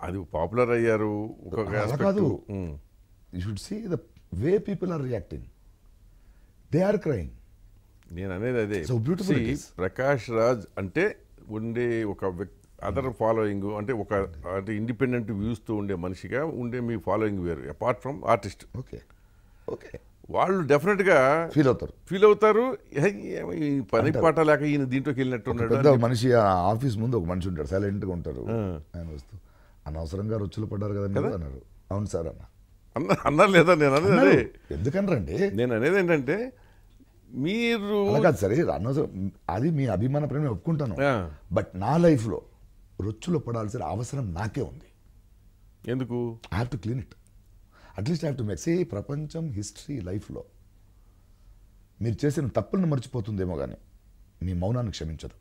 అది పాపులర్ అయ్యారు కాదు you should see the way people are reacting they are crime నేను అనేది అదే సో బ్యూటిఫుల్ ప్రకాష్ రాజ్ అంటే ఉండే ఒక వ్యక్తి అదర్ ఫాలోయింగ్ అంటే ఒక అంటే ఇండిపెండెంట్ వ్యూస్తో ఉండే మనిషిగా ఉండే మీ ఫాలోయింగ్ వేరు apart from artist okay okay వాళ్ళు డెఫినెట్గా ఫీల్ అవుతారు ఫీల్ అవుతారు పని పాట లేక ఈయన దీంట్లోకి వెళ్ళినట్టు మనిషి ఆఫీస్ ముందు ఒక మనిషి ఉంటాడు సైలెంట్గా ఉంటారు ఆయన వస్తూ అనవసరంగా రుచులు పడ్డారు కదా అన్నారు అవును సార్ అన్న అన్నారు లేదా నేను అనేది ఎందుకనరండి నేను అనేది ఏంటంటే మీరు కాదు సరే అన్న అది మీ అభిమాన ప్రేమ ఒప్పుకుంటాను బట్ నా లైఫ్లో రొచ్చులో పడాల్సిన అవసరం నాకే ఉంది ఎందుకు I have to clean it at least I have to make say ప్రపంచం హిస్టరీ లైఫ్లో మీరు చేసిన తప్పులను మర్చిపోతుందేమో కానీ మీ మౌనాన్ని క్షమించదు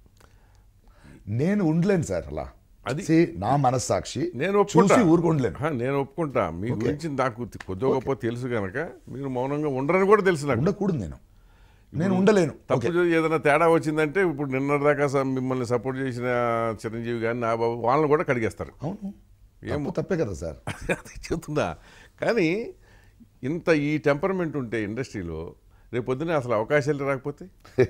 నేను ఉండలేను సార్ అలా అది నా మనస్సాక్షి నేను చూసి ఊరుకుంటలేను నేను ఒప్పుకుంటా మీ గురించి నాకు కొద్దిగా గొప్ప తెలుసు కనుక మీరు మౌనంగా ఉండరని కూడా తెలుసు నాకు ఉండకూడదు నేను నేను ఉండలేను తప్పు ఏదైనా తేడా వచ్చిందంటే ఇప్పుడు నిన్న దాకా మిమ్మల్ని సపోర్ట్ చేసిన చిరంజీవి గారిని నా బాబు వాళ్ళని కూడా కడిగేస్తారు అవును ఏమో తప్పే కదా సార్ [laughs] చెప్తుందా కానీ ఇంత ఈ టెంపర్మెంట్ ఉంటే ఇండస్ట్రీలో రేపు పొద్దునే అసలు అవకాశాలు రాకపోతే [laughs]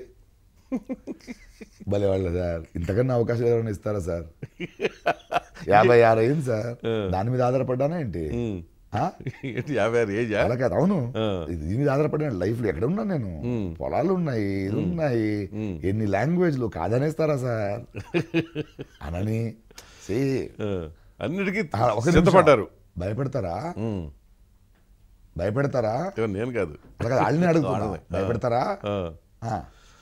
భలే వాళ్ళ సార్ ఇంతకన్నా అవకాశాలు ఎవరైనా ఇస్తారా సార్ యాభై ఆరు అయింది సార్ దాని మీద ఆధారపడ్డానా ఏంటి అవును దీని మీద ఆధారపడిన లైఫ్ లో ఎక్కడ ఉన్నా నేను పొలాలు ఉన్నాయి ఇది ఉన్నాయి ఎన్ని లాంగ్వేజ్లు కాదనేస్తారా సార్ [laughs] అనని అన్నిటికీ భయపెడతారా భయపెడతారా నేను కాదు వాళ్ళని అడుగు భయపెడతారా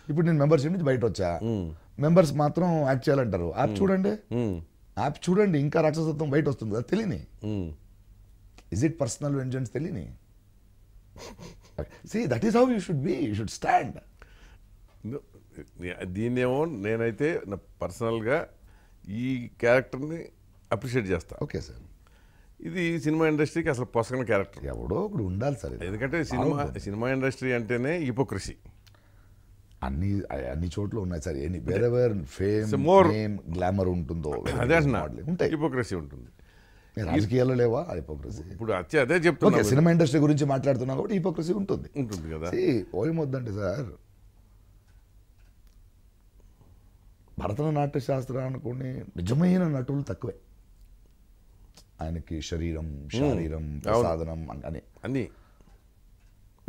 ఇప్పుడు నేను మెంబర్షిప్ నుంచి బయట వచ్చా మెంబర్స్ మాత్రం యాక్ట్ చేయాలంటారు యాప్ చూడండి యాప్ చూడండి ఇంకా రాక్షసత్వం బయట వస్తుంది తెలియని is it personal vengeance telini that is how you should should you you stand stand దీన్నేమో నేనైతే నా పర్సనల్గా ఈ క్యారెక్టర్ని అప్రిషియేట్ చేస్తాను ఓకే సార్ ఇది సినిమా ఇండస్ట్రీకి అసలు పొసగన క్యారెక్టర్ ఎవడో ఒకడు ఉండాలి సార్ ఎందుకంటే సినిమా సినిమా ఇండస్ట్రీ అంటేనే హిపోక్రసీ అన్ని అన్ని చోట్ల ఉన్నాయి సార్ ఎనీ వేరే వేరే ఫేమ్ మోర్ గ్లామర్ ఉంటుందో అదే ఉంటాయి హిపోక్రసీ ఉంటుంది రాజకీయాల్లో లేవా అది హిపోక్రసీ ఇప్పుడు అదే చెప్తున్నా సినిమా ఇండస్ట్రీ గురించి మాట్లాడుతున్నాం కాబట్టి హిపోక్రసీ ఉంటుంది ఉంటుంది కదా ఓయమొద్దండి సార్ భరతనాట్య శాస్త్రానుకుని నిజమైన నటులు తక్కువే ఆయనకి శరీరం శరీరం సాధనం అని అన్ని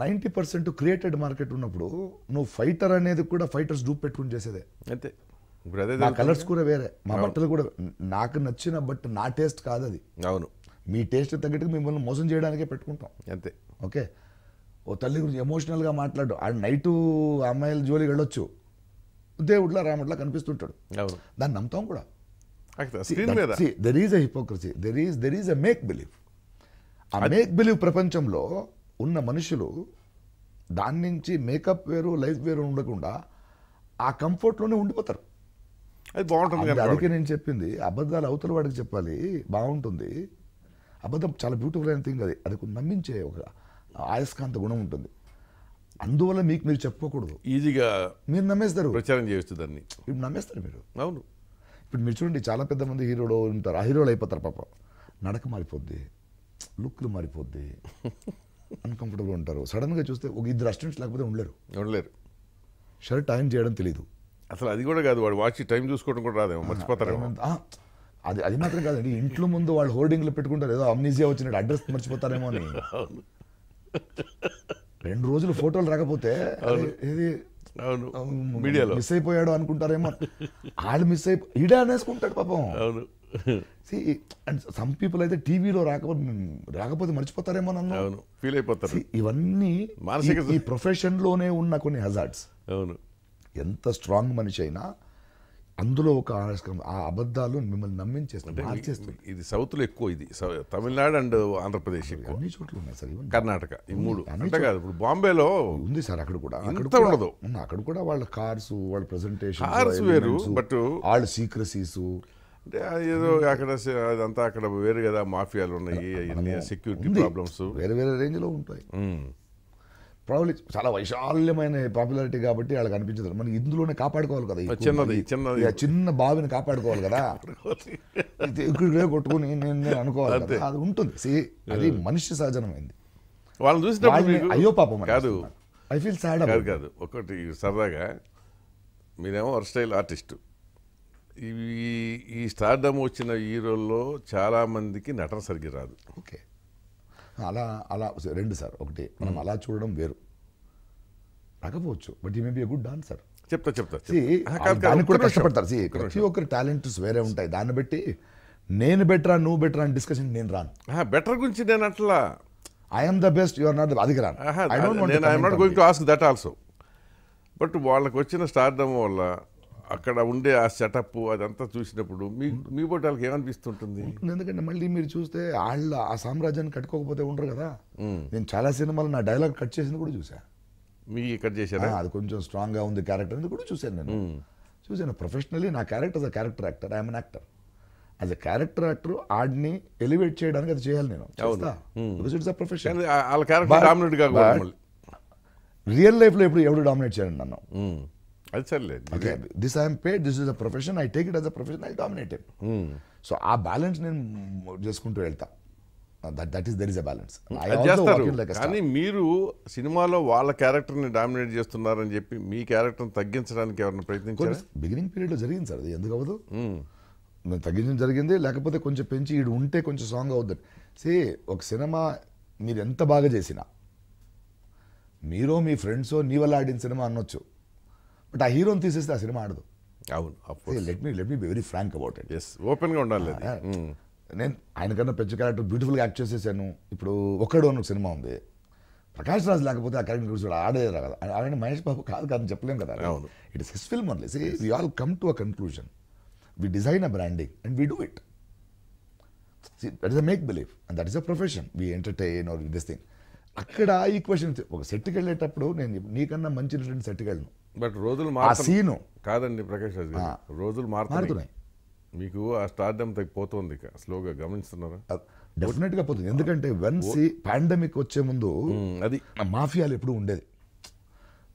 నైంటీ పర్సెంట్ క్రియేటెడ్ మార్కెట్ ఉన్నప్పుడు నువ్వు ఫైటర్ అనేది కూడా ఫైటర్స్ డూప్ పెట్టుకుని చేసేదే అంతే నా కలర్స్ కూడా వేరే మా బట్టలు కూడా నాకు నచ్చిన బట్ నా టేస్ట్ కాదు అది అవును మీ టేస్ట్ తగ్గట్టుగా మిమ్మల్ని మోసం చేయడానికే పెట్టుకుంటాం అంతే ఓకే ఓ తల్లి గురించి ఎమోషనల్గా మాట్లాడు ఆ నైటు అమ్మాయిల జోలికి వెళ్ళొచ్చు దేవుడిలా రామట్లా కనిపిస్తుంటాడు దాన్ని నమ్ముతాం కూడా there is a hypocrisy there is there is a make believe ఆ మేక్ బిలీవ్ ప్రపంచంలో ఉన్న మనుషులు దాని నుంచి మేకప్ వేరు లైఫ్ వేరు ఉండకుండా ఆ కంఫర్ట్లోనే ఉండిపోతారు అది బాగుంటుంది అందుకే నేను చెప్పింది అబద్ధాలు అవతల వాడికి చెప్పాలి బాగుంటుంది అబద్ధం చాలా బ్యూటిఫుల్ అయిన థింగ్ అది అది నమ్మించే ఒక ఆయస్కాంత గుణం ఉంటుంది అందువల్ల మీకు మీరు చెప్పకూడదు ఈజీగా మీరు నమ్మేస్తారు ప్రచారం చేయొచ్చు దాన్ని ఇప్పుడు నమ్మేస్తారు మీరు అవును ఇప్పుడు మీరు చూడండి చాలా పెద్ద మంది హీరోలు ఉంటారు ఆ హీరోలు అయిపోతారు పాప నడక మారిపోద్ది లుక్లు మారిపోద్ది అన్కంఫర్టబుల్ [laughs] ఉంటారు సడన్గా చూస్తే ఒక ఇద్దరు అస్టెంట్స్ లేకపోతే ఉండలేరు ఉండలేరు షర్ట్ ఆయన చేయడం తెలియదు అసలు అది కూడా కాదు వాడు వాచ్ టైం చూసుకోవడం కూడా రాదేమో మర్చిపోతారేమో అది అది మాత్రం కాదండి ఇంట్లో ముందు వాళ్ళు హోర్డింగ్లు పెట్టుకుంటారు ఏదో అమ్నీజియా వచ్చినట్టు అడ్రస్ మర్చిపోతారేమో అని రెండు రోజులు ఫోటోలు రాకపోతే ఇది మీడియాలో మిస్ అయిపోయాడు అనుకుంటారేమో వాళ్ళు మిస్ అయిపో ఈడే అనేసుకుంటాడు పాపం అవును సమ్ పీపుల్ అయితే టీవీలో రాకపోతే రాకపోతే మర్చిపోతారేమో అన్నా ఫీల్ అయిపోతారు ఇవన్నీ ఈ ప్రొఫెషన్ ప్రొఫెషన్లోనే ఉన్న కొన్ని హజార్డ్స్ అవును ఎంత స్ట్రాంగ్ మనిషి అయినా అందులో ఒక ఆ అబద్ధాలు మిమ్మల్ని నమ్మించేస్తారు మార్చేస్తుంది ఇది సౌత్లో ఎక్కువ ఇది తమిళనాడు అండ్ ఆంధ్రప్రదేశ్ అన్ని చోట్ల ఉన్నాయి సార్ కర్ణాటక ఈ మూడు అంటే కాదు ఇప్పుడు బాంబేలో ఉంది సార్ అక్కడ కూడా అక్కడ ఉండదు అక్కడ కూడా వాళ్ళ కార్స్ వాళ్ళ ప్రెజెంటేషన్ కార్స్ వేరు బట్ వాళ్ళ సీక్రసీస్ అంటే ఏదో అక్కడ అదంతా అక్కడ వేరు కదా మాఫియాలు ఉన్నాయి సెక్యూరిటీ ప్రాబ్లమ్స్ వేరే వేరే రేంజ్లో ఉంటాయి ప్రాబ్లీ చాలా వైశాల్యమైన పాపులారిటీ కాబట్టి వాళ్ళకి అనిపించదు మనం ఇందులోనే కాపాడుకోవాలి కదా చిన్నది చిన్నది చిన్న బావిని కాపాడుకోవాలి కదా [laughs] ఇక్కడే కొట్టుకుని నేను అనుకోవాలి అది ఉంటుంది అది మనిషి సహజనమైంది వాళ్ళని చూసినప్పుడు అయ్యో పాపం కాదు ఐ ఫీల్ సాడ్ కాదు కాదు ఒకటి సరదాగా మీరేమో వర్ స్టైల్ ఆర్టిస్ట్ ఈ ఈ స్టార్డమ్ వచ్చిన హీరోల్లో చాలామందికి నటన సరిగ్గా రాదు ఓకే అలా అలా రెండు సార్ ఒకటి మనం అలా చూడడం వేరు రాకపోవచ్చు బట్ ఈ మే బి గుడ్ డాన్సర్ చెప్తా చెప్తా దానికి కూడా కష్టపడతారు సి ప్రతి ఒక్కరి టాలెంట్స్ వేరే ఉంటాయి దాన్ని బట్టి నేను బెటరా నువ్వు బెటరా అని డిస్కషన్ నేను రాను బెటర్ గురించి నేను అట్లా I'm the best your not అది రాను I don't not going to ask that also but వాళ్ళకి వచ్చిన స్టార్డమ్ వల్ల అక్కడ ఉండే ఆ సెటప్ అదంతా చూసినప్పుడు మీ మీ వాళ్ళకి ఏమనిపిస్తుంటుంది ఎందుకంటే మళ్ళీ మీరు చూస్తే వాళ్ళ ఆ సామ్రాజ్యాన్ని కట్టుకోకపోతే ఉండరు కదా నేను చాలా సినిమాలు నా డైలాగ్ కట్ చేసింది కూడా చూసా మీ కట్ చేశారా అది కొంచెం స్ట్రాంగ్గా ఉంది క్యారెక్టర్ అనేది కూడా చూశాను నేను చూశాను ప్రొఫెషనలీ నా character as a character actor I'm an actor as a character actor ఆడిని ఎలివేట్ చేయడానికి అది చేయాలి నేను ఇట్స్ అ వాళ్ళ క్యారెక్టర్ రియల్ లైఫ్లో ఇప్పుడు ఎవడు డామినేట్ చేయండి నన్ను అది సర్లేదు this I'm paid this is a profession I take it as a profession I dominate so ఆ బ్యాలెన్స్ నేను చేసుకుంటూ వెళ్తా that is there is a balance కానీ మీరు సినిమాలో వాళ్ళ క్యారెక్టర్ని డామినేట్ చేస్తున్నారని చెప్పి మీ క్యారెక్టర్ తగ్గించడానికి ఎవరైనా ప్రయత్నించారు బిగినింగ్ లో జరిగింది సార్ అది ఎందుకు అవ్వదు hmm. తగ్గించడం జరిగింది లేకపోతే కొంచెం పెంచి ఈడు ఉంటే కొంచెం సాంగ్ అవుద్దని సే ఒక సినిమా మీరు ఎంత బాగా చేసినా మీరో మీ ఫ్రెండ్సో నీ వల్ల ఆడిన సినిమా అనొచ్చు బట్ ఆ హీరోని తీసేస్తే ఆ సినిమా ఆడదు అవును let me let me very frank about it yes ఓపెన్గా ఉండాలి ah, ah. Hmm. నేను ఆయనకన్నా పెద్ద క్యారెక్టర్ బ్యూటిఫుల్గా యాక్ట్ చేసేసాను ఇప్పుడు ఒక్కడో ఒక సినిమా ఉంది ప్రకాష్ రాజ్ లేకపోతే ఆ క్యారెక్టర్ గురించి ఆడే కదా ఆడే మహేష్ బాబు కాదు కాదని చెప్పలేం కదా అవును it is his film unless we all come to a conclusion we design a branding and we do it that is a make believe and that is a profession we entertain or this thing అక్కడ ఈ question ఒక సెట్కి వెళ్ళేటప్పుడు నేను నీకన్నా మంచి సెట్కి వెళ్ళను బట్ రోజులు సీను కాదండి ప్రకాష్ రాజ్ రోజులు మారుతున్నాయి మీకు ఆ స్టార్డమ్ తగ్గిపోతుంది స్లోగా గమనిస్తున్నారా డెఫినెట్ గా పోతుంది ఎందుకంటే వన్స్ పాండమిక్ వచ్చే ముందు అది మాఫియాలు ఎప్పుడు ఉండేది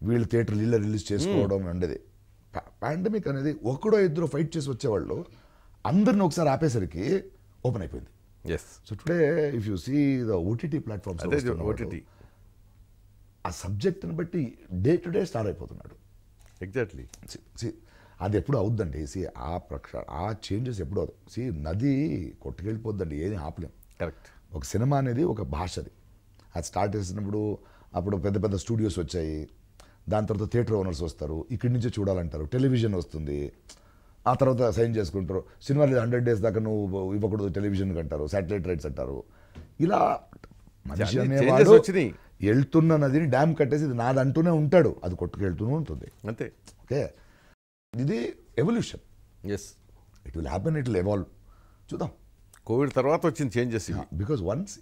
వీళ్ళు థియేటర్ ఇళ్ళ రిలీజ్ చేసుకోవడం ఉండేది పాండమిక్ అనేది ఒకడో ఇద్దరు ఫైట్ చేసి వచ్చేవాళ్ళు అందరిని ఒకసారి ఆపేసరికి ఓపెన్ అయిపోయింది yes so today if you see the OTT platforms OTT ఆ సబ్జెక్ట్ని బట్టి డే టు డే స్టార్ట్ అయిపోతున్నాడు ఎగ్జాక్ట్లీ సి అది ఎప్పుడు అవుద్దండి సి ఆ ప్రక్ష ఆ చేంజెస్ ఎప్పుడు అవుతుంది సి నది కొట్టుకెళ్ళిపోద్దండి ఏది ఆపలేం కరెక్ట్ ఒక సినిమా అనేది ఒక భాష అది అది స్టార్ట్ చేసినప్పుడు అప్పుడు పెద్ద పెద్ద స్టూడియోస్ వచ్చాయి దాని తర్వాత థియేటర్ ఓనర్స్ వస్తారు ఇక్కడి నుంచే చూడాలంటారు టెలివిజన్ వస్తుంది ఆ తర్వాత సైన్ చేసుకుంటారు సినిమా లేదు హండ్రెడ్ డేస్ దాకా నువ్వు ఇవ్వకూడదు టెలివిజన్కి అంటారు శాటిలైట్ రైట్స్ అంటారు ఇలా మనిషి అనేవాడు వెళ్తున్న నదిని డ్యామ్ కట్టేసి ఇది నాదంటూనే ఉంటాడు అది కొట్టుకెళ్తూనే ఉంటుంది అంతే ఓకే ఇది evolution yes it will happen it will evolve చూద్దాం కోవిడ్ తర్వాత వచ్చిన చేంజెస్ బికాజ్ వన్స్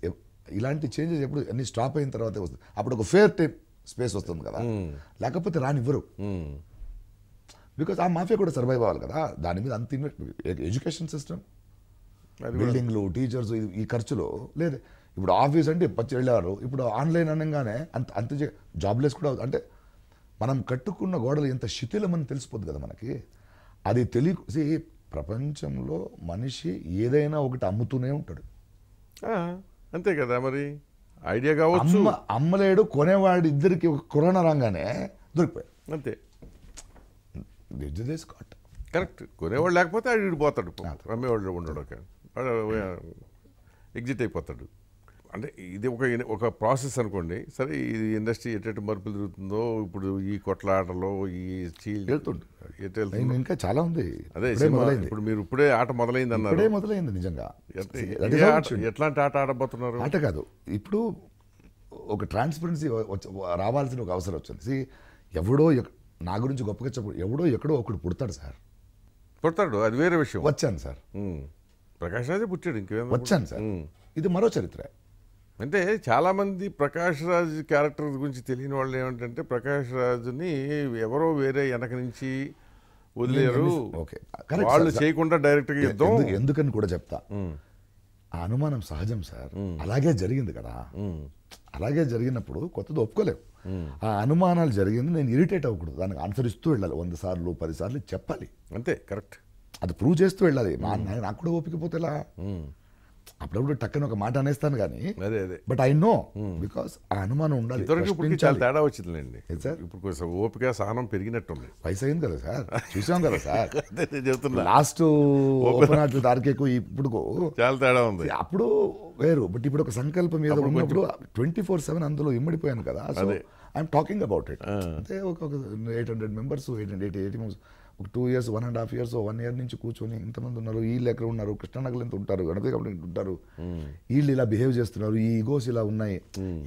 ఇలాంటి చేంజెస్ ఎప్పుడు అన్ని స్టాప్ అయిన తర్వాతే వస్తుంది అప్పుడు ఒక ఫేర్ టైం స్పేస్ వస్తుంది కదా hmm. లేకపోతే రానివ్వరు బికాజ్ hmm. ఆ మాఫియా కూడా సర్వైవ్ అవ్వాలి కదా దాని మీద అంత ఇన్వెస్ట్ ఎడ్యుకేషన్ సిస్టమ్ బిల్డింగ్లు టీచర్స్ ఈ ఖర్చులు లేదు ఇప్పుడు ఆఫీస్ అంటే పచ్చి వెళ్ళారు ఇప్పుడు ఆన్లైన్ అనగానే అంత అంత జాబ్లెస్ కూడా అంటే మనం కట్టుకున్న గోడలు ఎంత అని తెలిసిపోద్ది కదా మనకి అది తెలియసి ప్రపంచంలో మనిషి ఏదైనా ఒకటి అమ్ముతూనే ఉంటాడు అంతే కదా మరి ఐడియా కావచ్చు అమ్మలేడు కొనేవాడు ఇద్దరికి కరోనా రాగానే దొరికిపోయాడు అంతే కాట్ కరెక్ట్ కొనేవాడు లేకపోతే ఆడిపోతాడు అమ్మేవాడు ఉండడు ఎగ్జిట్ అయిపోతాడు అంటే ఇది ఒక ఒక ప్రాసెస్ అనుకోండి సరే ఇది ఇండస్ట్రీ ఎటు మార్పులు జరుగుతుందో ఇప్పుడు ఈ కొట్లాటలో ఈ స్టీల్ వెళ్తుంది ఇంకా చాలా ఉంది అదే ఇప్పుడు మీరు ఇప్పుడే ఆట మొదలైంది అన్నారు మొదలైంది నిజంగా ఎట్లాంటి ఆట ఆడబోతున్నారు ఆట కాదు ఇప్పుడు ఒక ట్రాన్స్పరెన్సీ రావాల్సిన ఒక అవసరం వచ్చింది ఎవడో నా గురించి గొప్పగా చెప్పు ఎవడో ఎక్కడో ఒకడు పుడతాడు సార్ పుడతాడు అది వేరే విషయం వచ్చాను సార్ ప్రకాశ్ రాజే పుట్టాడు ఇంకేమో వచ్చాను సార్ ఇది మరో చరిత్ర అంటే చాలామంది ప్రకాష్ రాజ్ క్యారెక్టర్ గురించి తెలియని వాళ్ళు ఏమిటంటే ప్రకాష్ రాజుని ఎవరో వేరే వెనక నుంచి వదిలేరు ఓకే వాళ్ళు చేయకుండా డైరెక్ట్గా యుద్ధం ఎందుకని కూడా చెప్తా ఆ అనుమానం సహజం సార్ అలాగే జరిగింది కదా అలాగే జరిగినప్పుడు కొత్తది ఒప్పుకోలేవు ఆ అనుమానాలు జరిగింది నేను ఇరిటేట్ అవ్వకూడదు దానికి ఆన్సర్ ఇస్తూ వెళ్ళాలి వంద సార్లు పది సార్లు చెప్పాలి అంతే కరెక్ట్ అది ప్రూవ్ చేస్తూ వెళ్ళాలి నాకు కూడా ఓపిక పోతేలా అప్పుడప్పుడు టక్కన ఒక మాట అనేస్తాను కానీ అదే అదే బట్ ఐ నో బికాస్ ఆ అనుమానం ఉండాలి చాలా తేడా వచ్చిందిలేండి సార్ ఇప్పుడు కొంచెం ఓపిక సహనం పెరిగినట్టుంది వయసు అయింది కదా సార్ చూసాం కదా సార్ [laughs] చెప్తున్నా లాస్ట్ ఓపెన్ ఆటలు తారీఖు ఇప్పుడు చాలా తేడా ఉంది అప్పుడు వేరు బట్ ఇప్పుడు ఒక సంకల్పం మీద ఉన్నప్పుడు ట్వంటీ ఫోర్ సెవెన్ అందులో ఇమ్మడిపోయాను కదా ఐఎమ్ టాకింగ్ అబౌట్ ఇట్ అంటే ఒక eight hundred members eight hundred eighty eighty members ఒక two years one and half years one year నుంచి కూర్చొని ఇంతమంది ఉన్నారు వీళ్ళు ఎక్కడ ఉన్నారు కృష్ణనగర్ ఎంత ఉంటారు గణపతి కంపెనీ ఉంటారు వీళ్ళు ఇలా బిహేవ్ చేస్తున్నారు ఈ ఈగోస్ ఇలా ఉన్నాయి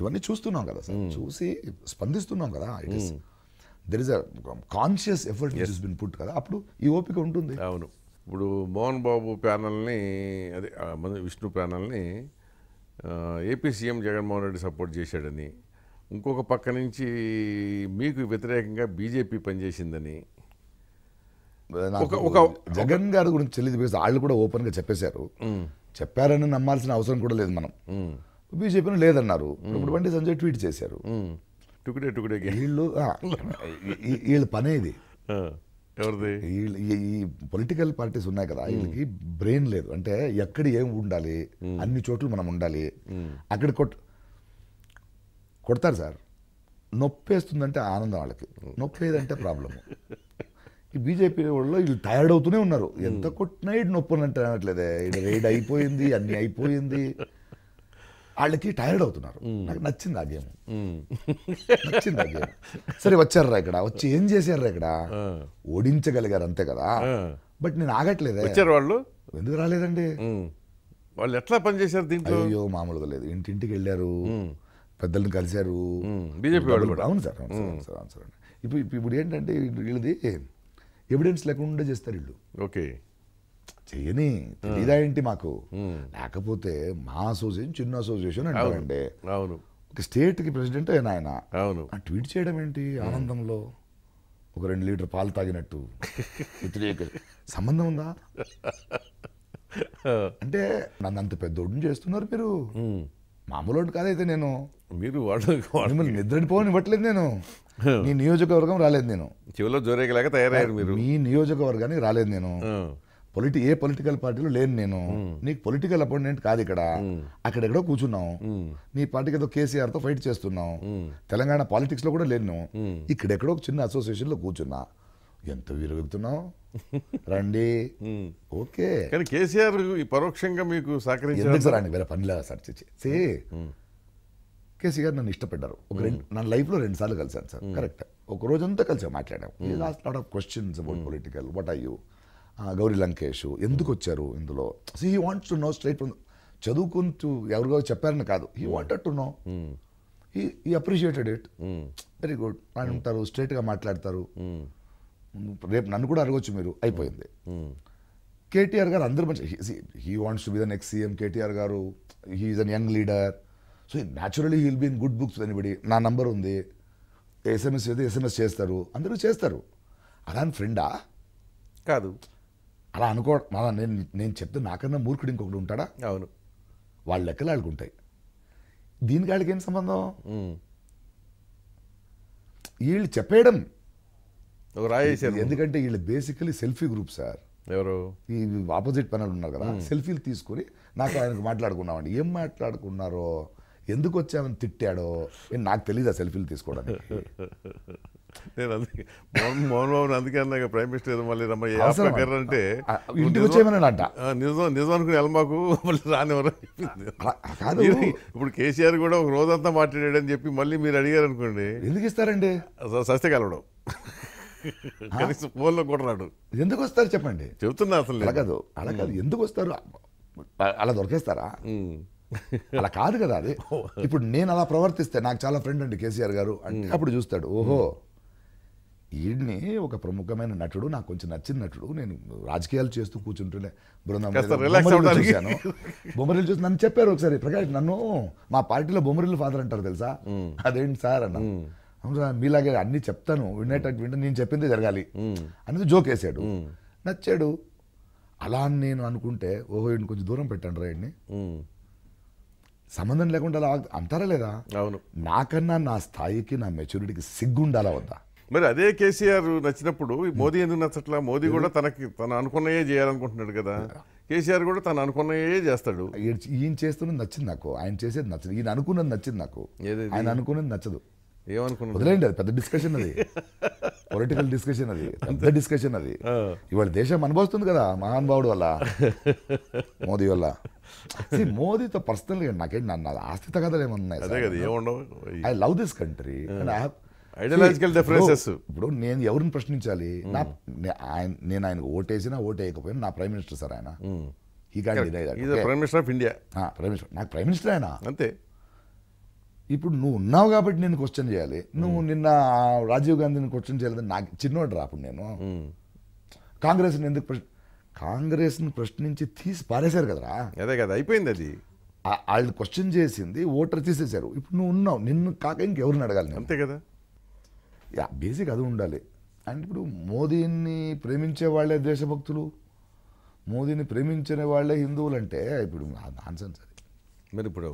ఇవన్నీ చూస్తున్నాం కదా సార్ చూసి స్పందిస్తున్నాం కదా is there is a conscious effort is been put కదా అప్పుడు ఈ ఓపిక ఉంటుంది అవును ఇప్పుడు మోహన్ బాబు ప్యానల్ని అదే విష్ణు ప్యానల్ని AP CM Jaganmohan Reddy support చేశాడని ఇంకొక పక్క నుంచి మీకు వ్యతిరేకంగా బీజేపీ పనిచేసిందని ఒక జగన్ గారి గురించి తెలియదు బికాస్ వాళ్ళు కూడా ఓపెన్గా చెప్పేశారు చెప్పారని నమ్మాల్సిన అవసరం కూడా లేదు మనం బీజేపీని లేదన్నారు ఇప్పుడు బండి సంజయ్ ట్వీట్ చేశారు టుకుడే టుకుడే వీళ్ళు వీళ్ళ పనే ఇది ఈ పొలిటికల్ పార్టీస్ ఉన్నాయి కదా వీళ్ళకి బ్రెయిన్ లేదు అంటే ఎక్కడ ఏం ఉండాలి అన్ని చోట్ల మనం ఉండాలి అక్కడ కొట్ కొడతారు సార్ నొప్పేస్తుందంటే ఆనందం వాళ్ళకి నొప్పి లేదంటే ప్రాబ్లము [laughs] ఈ బీజేపీ వాళ్ళు వీళ్ళు టైర్డ్ అవుతూనే ఉన్నారు ఎంత కొట్టినా ఇటు నొప్పులు అంటే అనట్లేదే ఇటు రైడ్ అయిపోయింది అన్ని అయిపోయింది వాళ్ళకి టైర్డ్ అవుతున్నారు నాకు నచ్చింది ఆ గేమ్ నచ్చింది ఆ గేమ్ సరే వచ్చారా ఇక్కడ వచ్చి ఏం చేశారా ఇక్కడ ఓడించగలిగారు అంతే కదా బట్ నేను ఆగట్లేదే వచ్చారు వాళ్ళు ఎందుకు రాలేదండి వాళ్ళు ఎట్లా పనిచేశారు దీంట్లో అయ్యో మామూలుగా లేదు ఇంటింటికి వెళ్ళారు పెద్దలను కలిశారు బీజేపీ వాళ్ళు అవును సార్ అవును సార్ అవును సార్ ఇప్పుడు ఇప్పుడు ఏంటంటే వీళ్ళది ఎవిడెన్స్ లేకుండా చేస్తారు వీళ్ళు ఓకే చేయని తెలియదా ఏంటి మాకు లేకపోతే మా అసోసియేషన్ చిన్న అసోసియేషన్ అంటే అవును ఒక స్టేట్కి ప్రెసిడెంట్ అయినా ఆయన అవును ట్వీట్ చేయడం ఏంటి ఆనందంలో ఒక రెండు లీటర్ పాలు తాగినట్టు వ్యతిరేక [laughs] సంబంధం ఉందా అంటే నన్ను అంత ఒడ్డు చేస్తున్నారు మీరు మామూలు కాదైతే నేను మీరు వాళ్ళు మిమ్మల్ని ఇవ్వట్లేదు నేను నీ నియోజకవర్గం రాలేదు నేను చివరిలో జోరేకలాగా తయారయ్యారు మీరు మీ నియోజకవర్గానికి రాలేదు నేను పొలిటి ఏ పొలిటికల్ పార్టీలో లేను నేను నీకు పొలిటికల్ అపాయింట్మెంట్ కాదు ఇక్కడ అక్కడెక్కడో కూర్చున్నావు నీ పార్టీకి ఏదో కేసీఆర్తో ఫైట్ చేస్తున్నాం తెలంగాణ పాలిటిక్స్లో కూడా లేను ఇక్కడెక్కడో చిన్న అసోసియేషన్లో కూర్చున్నా ఎంత విరగెడుతున్నావు [laughs] రండి ఓకే కానీ కేసీఆర్ పరోక్షంగా మీకు సహకరించారు అండి వేరే పనిలాగా సార్ చే కేసీ గారు నన్ను ఇష్టపడ్డారు ఒక రెండు నా లైఫ్లో రెండు సార్లు కలిశాను సార్ కరెక్ట్ ఒక రోజంతా కలిసి మాట్లాడాము last lot of questions about political what are you Gauri Lankesh ఎందుకు వచ్చారు ఇందులో so he wants to know straight చదువుకుంటూ ఎవరిగో చెప్పారని కాదు he wanted to know he he appreciated it very good ఆయన ఉంటారు స్ట్రైట్గా మాట్లాడతారు రేపు నన్ను కూడా అడగొచ్చు మీరు అయిపోయింది కేటీఆర్ గారు అందరూ మంచి he wants to be the next CM KTR garu is an young leader so naturally he'll been good books విడి నా నంబర్ ఉంది ఎస్ఎంఎస్ చేస్తే ఎస్ఎంఎస్ చేస్తారు అందరూ చేస్తారు అలా అని ఫ్రెండా కాదు అలా అనుకో నేను నేను చెప్తే నాకన్నా మూర్ఖుడు ఇంకొకటి ఉంటాడా అవును వాళ్ళ లెక్కలు వాళ్ళకు ఉంటాయి దీనికి వాళ్ళకి ఏం సంబంధం వీళ్ళు చెప్పేయడం ఎందుకంటే వీళ్ళు బేసికలీ సెల్ఫీ గ్రూప్ సార్ ఎవరు ఈ ఆపోజిట్ పనులు ఉన్నారు కదా సెల్ఫీలు తీసుకుని నాకు ఆయనకు మాట్లాడుకున్నామండి ఏం మాట్లాడుకున్నారో ఎందుకు వచ్చామని తిట్టాడో నాకు తెలియదు ఆ సెల్ఫీలు తీసుకోవడానికి నేను అందుకే మోహన్ బాబు అందుకే అన్నా ప్రైమ్ మినిస్టర్ ఏదో మళ్ళీ రమ్మ అంటే ఇంటికి వచ్చేయమని అంట నిజం నిజం అనుకుని ఎల్మాకు మళ్ళీ రానివ్వరు ఇప్పుడు కేసీఆర్ కూడా ఒక రోజంతా మాట్లాడాడని చెప్పి మళ్ళీ మీరు అడిగారు అనుకోండి ఎందుకు ఇస్తారండి సస్తే కలవడం కనీసం ఫోన్లో కూడా రాడు ఎందుకు వస్తారు చెప్పండి చెబుతున్నా అసలు అలా కాదు అలా కాదు ఎందుకు వస్తారు అలా దొరికేస్తారా అలా కాదు కదా అది ఇప్పుడు నేను అలా ప్రవర్తిస్తే నాకు చాలా ఫ్రెండ్ అండి కేసీఆర్ గారు అంటే అప్పుడు చూస్తాడు ఓహో ఈడిని ఒక ప్రముఖమైన నటుడు నాకు కొంచెం నచ్చిన నటుడు నేను రాజకీయాలు చేస్తూ కూర్చుంటుండే బృందం చూశాను చూసి నన్ను చెప్పారు ఒకసారి ప్రకాష్ నన్ను మా పార్టీలో బొమ్మరిల్లు ఫాదర్ అంటారు తెలుసా అదేంటి సార్ అన్న అవును మీలాగే అన్ని చెప్తాను వినేటట్టు వింటే నేను చెప్పిందే జరగాలి అనేది జోక్ వేసాడు నచ్చాడు అలా అని నేను అనుకుంటే ఓహో ఈయన కొంచెం దూరం పెట్టండి రా సంబంధం లేకుండా అంటారా లేదా అవును నాకన్నా నా స్థాయికి నా మెచ్యూరిటీకి సిగ్గుండాలా వద్దా మరి అదే కేసీఆర్ నచ్చినప్పుడు మోదీ hmm. ఎందుకు నచ్చట్లా మోదీ hmm. కూడా తనకి తను అనుకున్నయే చేయాలనుకుంటున్నాడు కదా కేసీఆర్ కూడా తను అనుకున్నయే చేస్తాడు ఈయన చేస్తున్నది నచ్చింది నాకు ఆయన చేసేది నచ్చదు ఈయన అనుకున్నది నచ్చింది నాకు ఆయన అనుకున్నది నచ్చదు వదిలేండి అది పెద్ద డిస్కషన్ అది పొలిటికల్ డిస్కషన్ అది [laughs] పెద్ద డిస్కషన్ అది ఇవాళ దేశం అనుభవిస్తుంది కదా మహానుభావుడు వల్ల మోదీ వల్ల మోదీతో పర్సనల్ గా నాకేంటి నన్ను ఆస్తి తగదలేమన్నాయి అదే కదా ఏముండవు I love this country and I ideological differences ఇప్పుడు నేను ఎవరిని ప్రశ్నించాలి నా hmm. ఆయన నేను ఆయనకు ఓటేసినా ఓటేయకపోయినా నా ప్రైమ్ మినిస్టర్ సార్ ఆయన ఈ prime minister of India prime minister నాకు ప్రైమ్ మినిస్టర్ ఆయన అంతే ఇప్పుడు నువ్వు ఉన్నావు కాబట్టి నేను క్వశ్చన్ చేయాలి hmm. నువ్వు నిన్న రాజీవ్ గాంధీని క్వశ్చన్ చేయాలి నాకు చిన్నోడు రాపుడు నేను hmm. కాంగ్రెస్ని ఎందుకు కాంగ్రెస్ని ప్రశ్నించి తీసి పారేశారు కదరా అదే కదా అయిపోయింది అది వాళ్ళు క్వశ్చన్ చేసింది ఓటర్ తీసేశారు ఇప్పుడు నువ్వు ఉన్నావు నిన్ను కాక ఇంకెవరిని అడగాలి అంతే కదా యా బేసిక్ అది ఉండాలి అండ్ ఇప్పుడు మోదీని ప్రేమించే వాళ్ళే దేశభక్తులు మోదీని ప్రేమించిన వాళ్ళే హిందువులు అంటే ఇప్పుడు నాన్సెన్స్ అది మరి ఇప్పుడు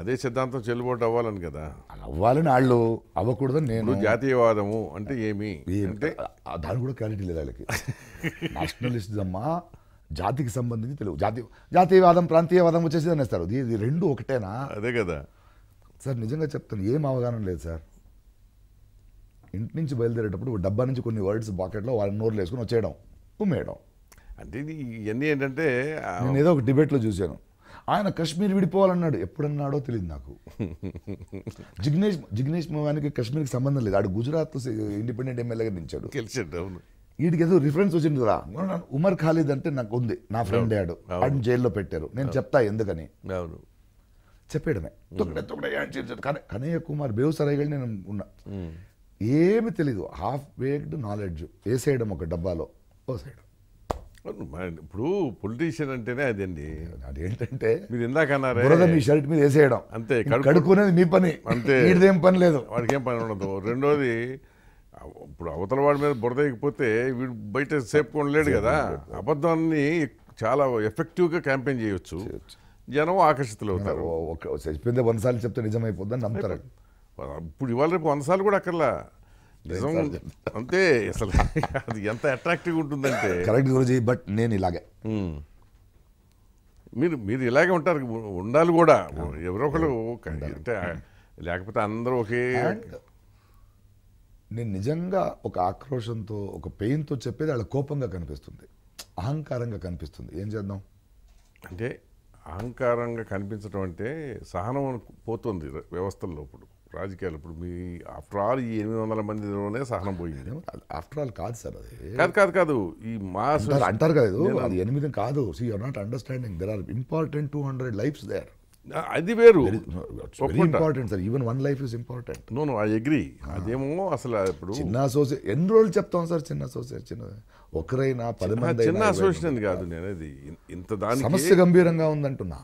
అదే సిద్ధాంతం చెల్లుబాటు అవ్వాలని కదా అవ్వాలని వాళ్ళు అవ్వకూడదు నేను జాతీయవాదము అంటే ఏమి అంటే దాని కూడా క్లారిటీ లేదు వాళ్ళకి నేషనలిస్టమ్మా జాతికి సంబంధించి తెలుగు జాతి జాతీయవాదం ప్రాంతీయవాదం వచ్చేసి అనేస్తారు ఇది రెండు ఒకటేనా అదే కదా సార్ నిజంగా చెప్తాను ఏం అవగాహన లేదు సార్ ఇంటి నుంచి బయలుదేరేటప్పుడు డబ్బా నుంచి కొన్ని వర్డ్స్ బాకెట్లో వాళ్ళని నోర్లు వేసుకుని వచ్చేయడం ఉమ్మేయడం అంటే ఇది ఇవన్నీ ఏంటంటే నేను ఏదో ఒక డిబేట్లో చూశాను ఆయన కశ్మీర్ విడిపోవాలన్నాడు ఎప్పుడన్నాడో తెలియదు నాకు జిగ్నేష్ జిగ్నేష్ మోహానికి కశ్మీర్కి సంబంధం లేదు ఆడు గుజరాత్ ఇండిపెండెంట్ ఎమ్మెల్యేగా నిలిచాడు వీడికి ఏదో రిఫరెన్స్ వచ్చింది కదా ఉమర్ ఖాళీద్ అంటే నాకు ఉంది నా ఫ్రెండ్ ఆడు ఆడిని జైల్లో పెట్టారు నేను చెప్తా ఎందుకని చెప్పేయడమే తొక్కడే తొక్కడే కానీ కనయ్య కుమార్ బేవుసరాయిగా నేను ఉన్నా ఏమి తెలీదు హాఫ్ వేక్డ్ నాలెడ్జ్ వేసేయడం ఒక డబ్బాలో ఓ సైడ్ ఇప్పుడు పొలిటీషియన్ అంటేనే అదండి అదేంటంటే మీరు ఇందాక అన్నారు మీ షర్ట్ మీద వేసేయడం అంతే కడుక్కునేది మీ పని అంతే వీడిదేం పని లేదు వాడికి ఏం పని ఉండదు రెండోది ఇప్పుడు అవతల వాడి మీద బురద ఎక్కిపోతే వీడు బయట సేపుకోలేడు కదా అబద్ధాన్ని చాలా ఎఫెక్టివ్గా క్యాంపెయిన్ చేయొచ్చు జనం ఆకర్షితులు అవుతారు చచ్చిపోయిందే వంద సార్లు చెప్తే నిజమైపోద్దని నమ్ముతారు ఇప్పుడు ఇవాళ రేపు వంద సార్లు కూడా అక్కర్లా నిజం అంతే అసలు అది ఎంత అట్రాక్టివ్గా ఉంటుందంటే కరెక్ట్ గురుజీ బట్ నేను ఇలాగే మీరు మీరు ఇలాగే ఉంటారు ఉండాలి కూడా ఎవరో ఒకరు అంటే లేకపోతే అందరూ ఒకే నేను నిజంగా ఒక ఆక్రోషంతో ఒక పెయిన్తో చెప్పేది వాళ్ళ కోపంగా కనిపిస్తుంది అహంకారంగా కనిపిస్తుంది ఏం చేద్దాం అంటే అహంకారంగా కనిపించడం అంటే సహనం పోతుంది వ్యవస్థల్లో ఇప్పుడు రాజకీయాలు ఇప్పుడు మీ ఆఫ్టర్ ఆల్ ఈ ఎనిమిది వందల మందిలోనే సహనం పోయింది ఆఫ్టర్ ఆల్ కాదు సార్ అది కాదు కాదు కాదు ఈ మాస్ అంటారు కదా అది ఎనిమిది కాదు see your not understanding there are important two hundred lifes there అది వేరు important sir even one life is important no no I agree అదేమో అసలు ఇప్పుడు చిన్న అసోసియేషన్ ఎన్ని రోజులు చెప్తాం సార్ చిన్న అసోసియేషన్ చిన్న ఒకరైనా పది మంది చిన్న అసోసియేషన్ కాదు నేను అది ఇంత దానికి సమస్య గంభీరంగా ఉందంటున్నా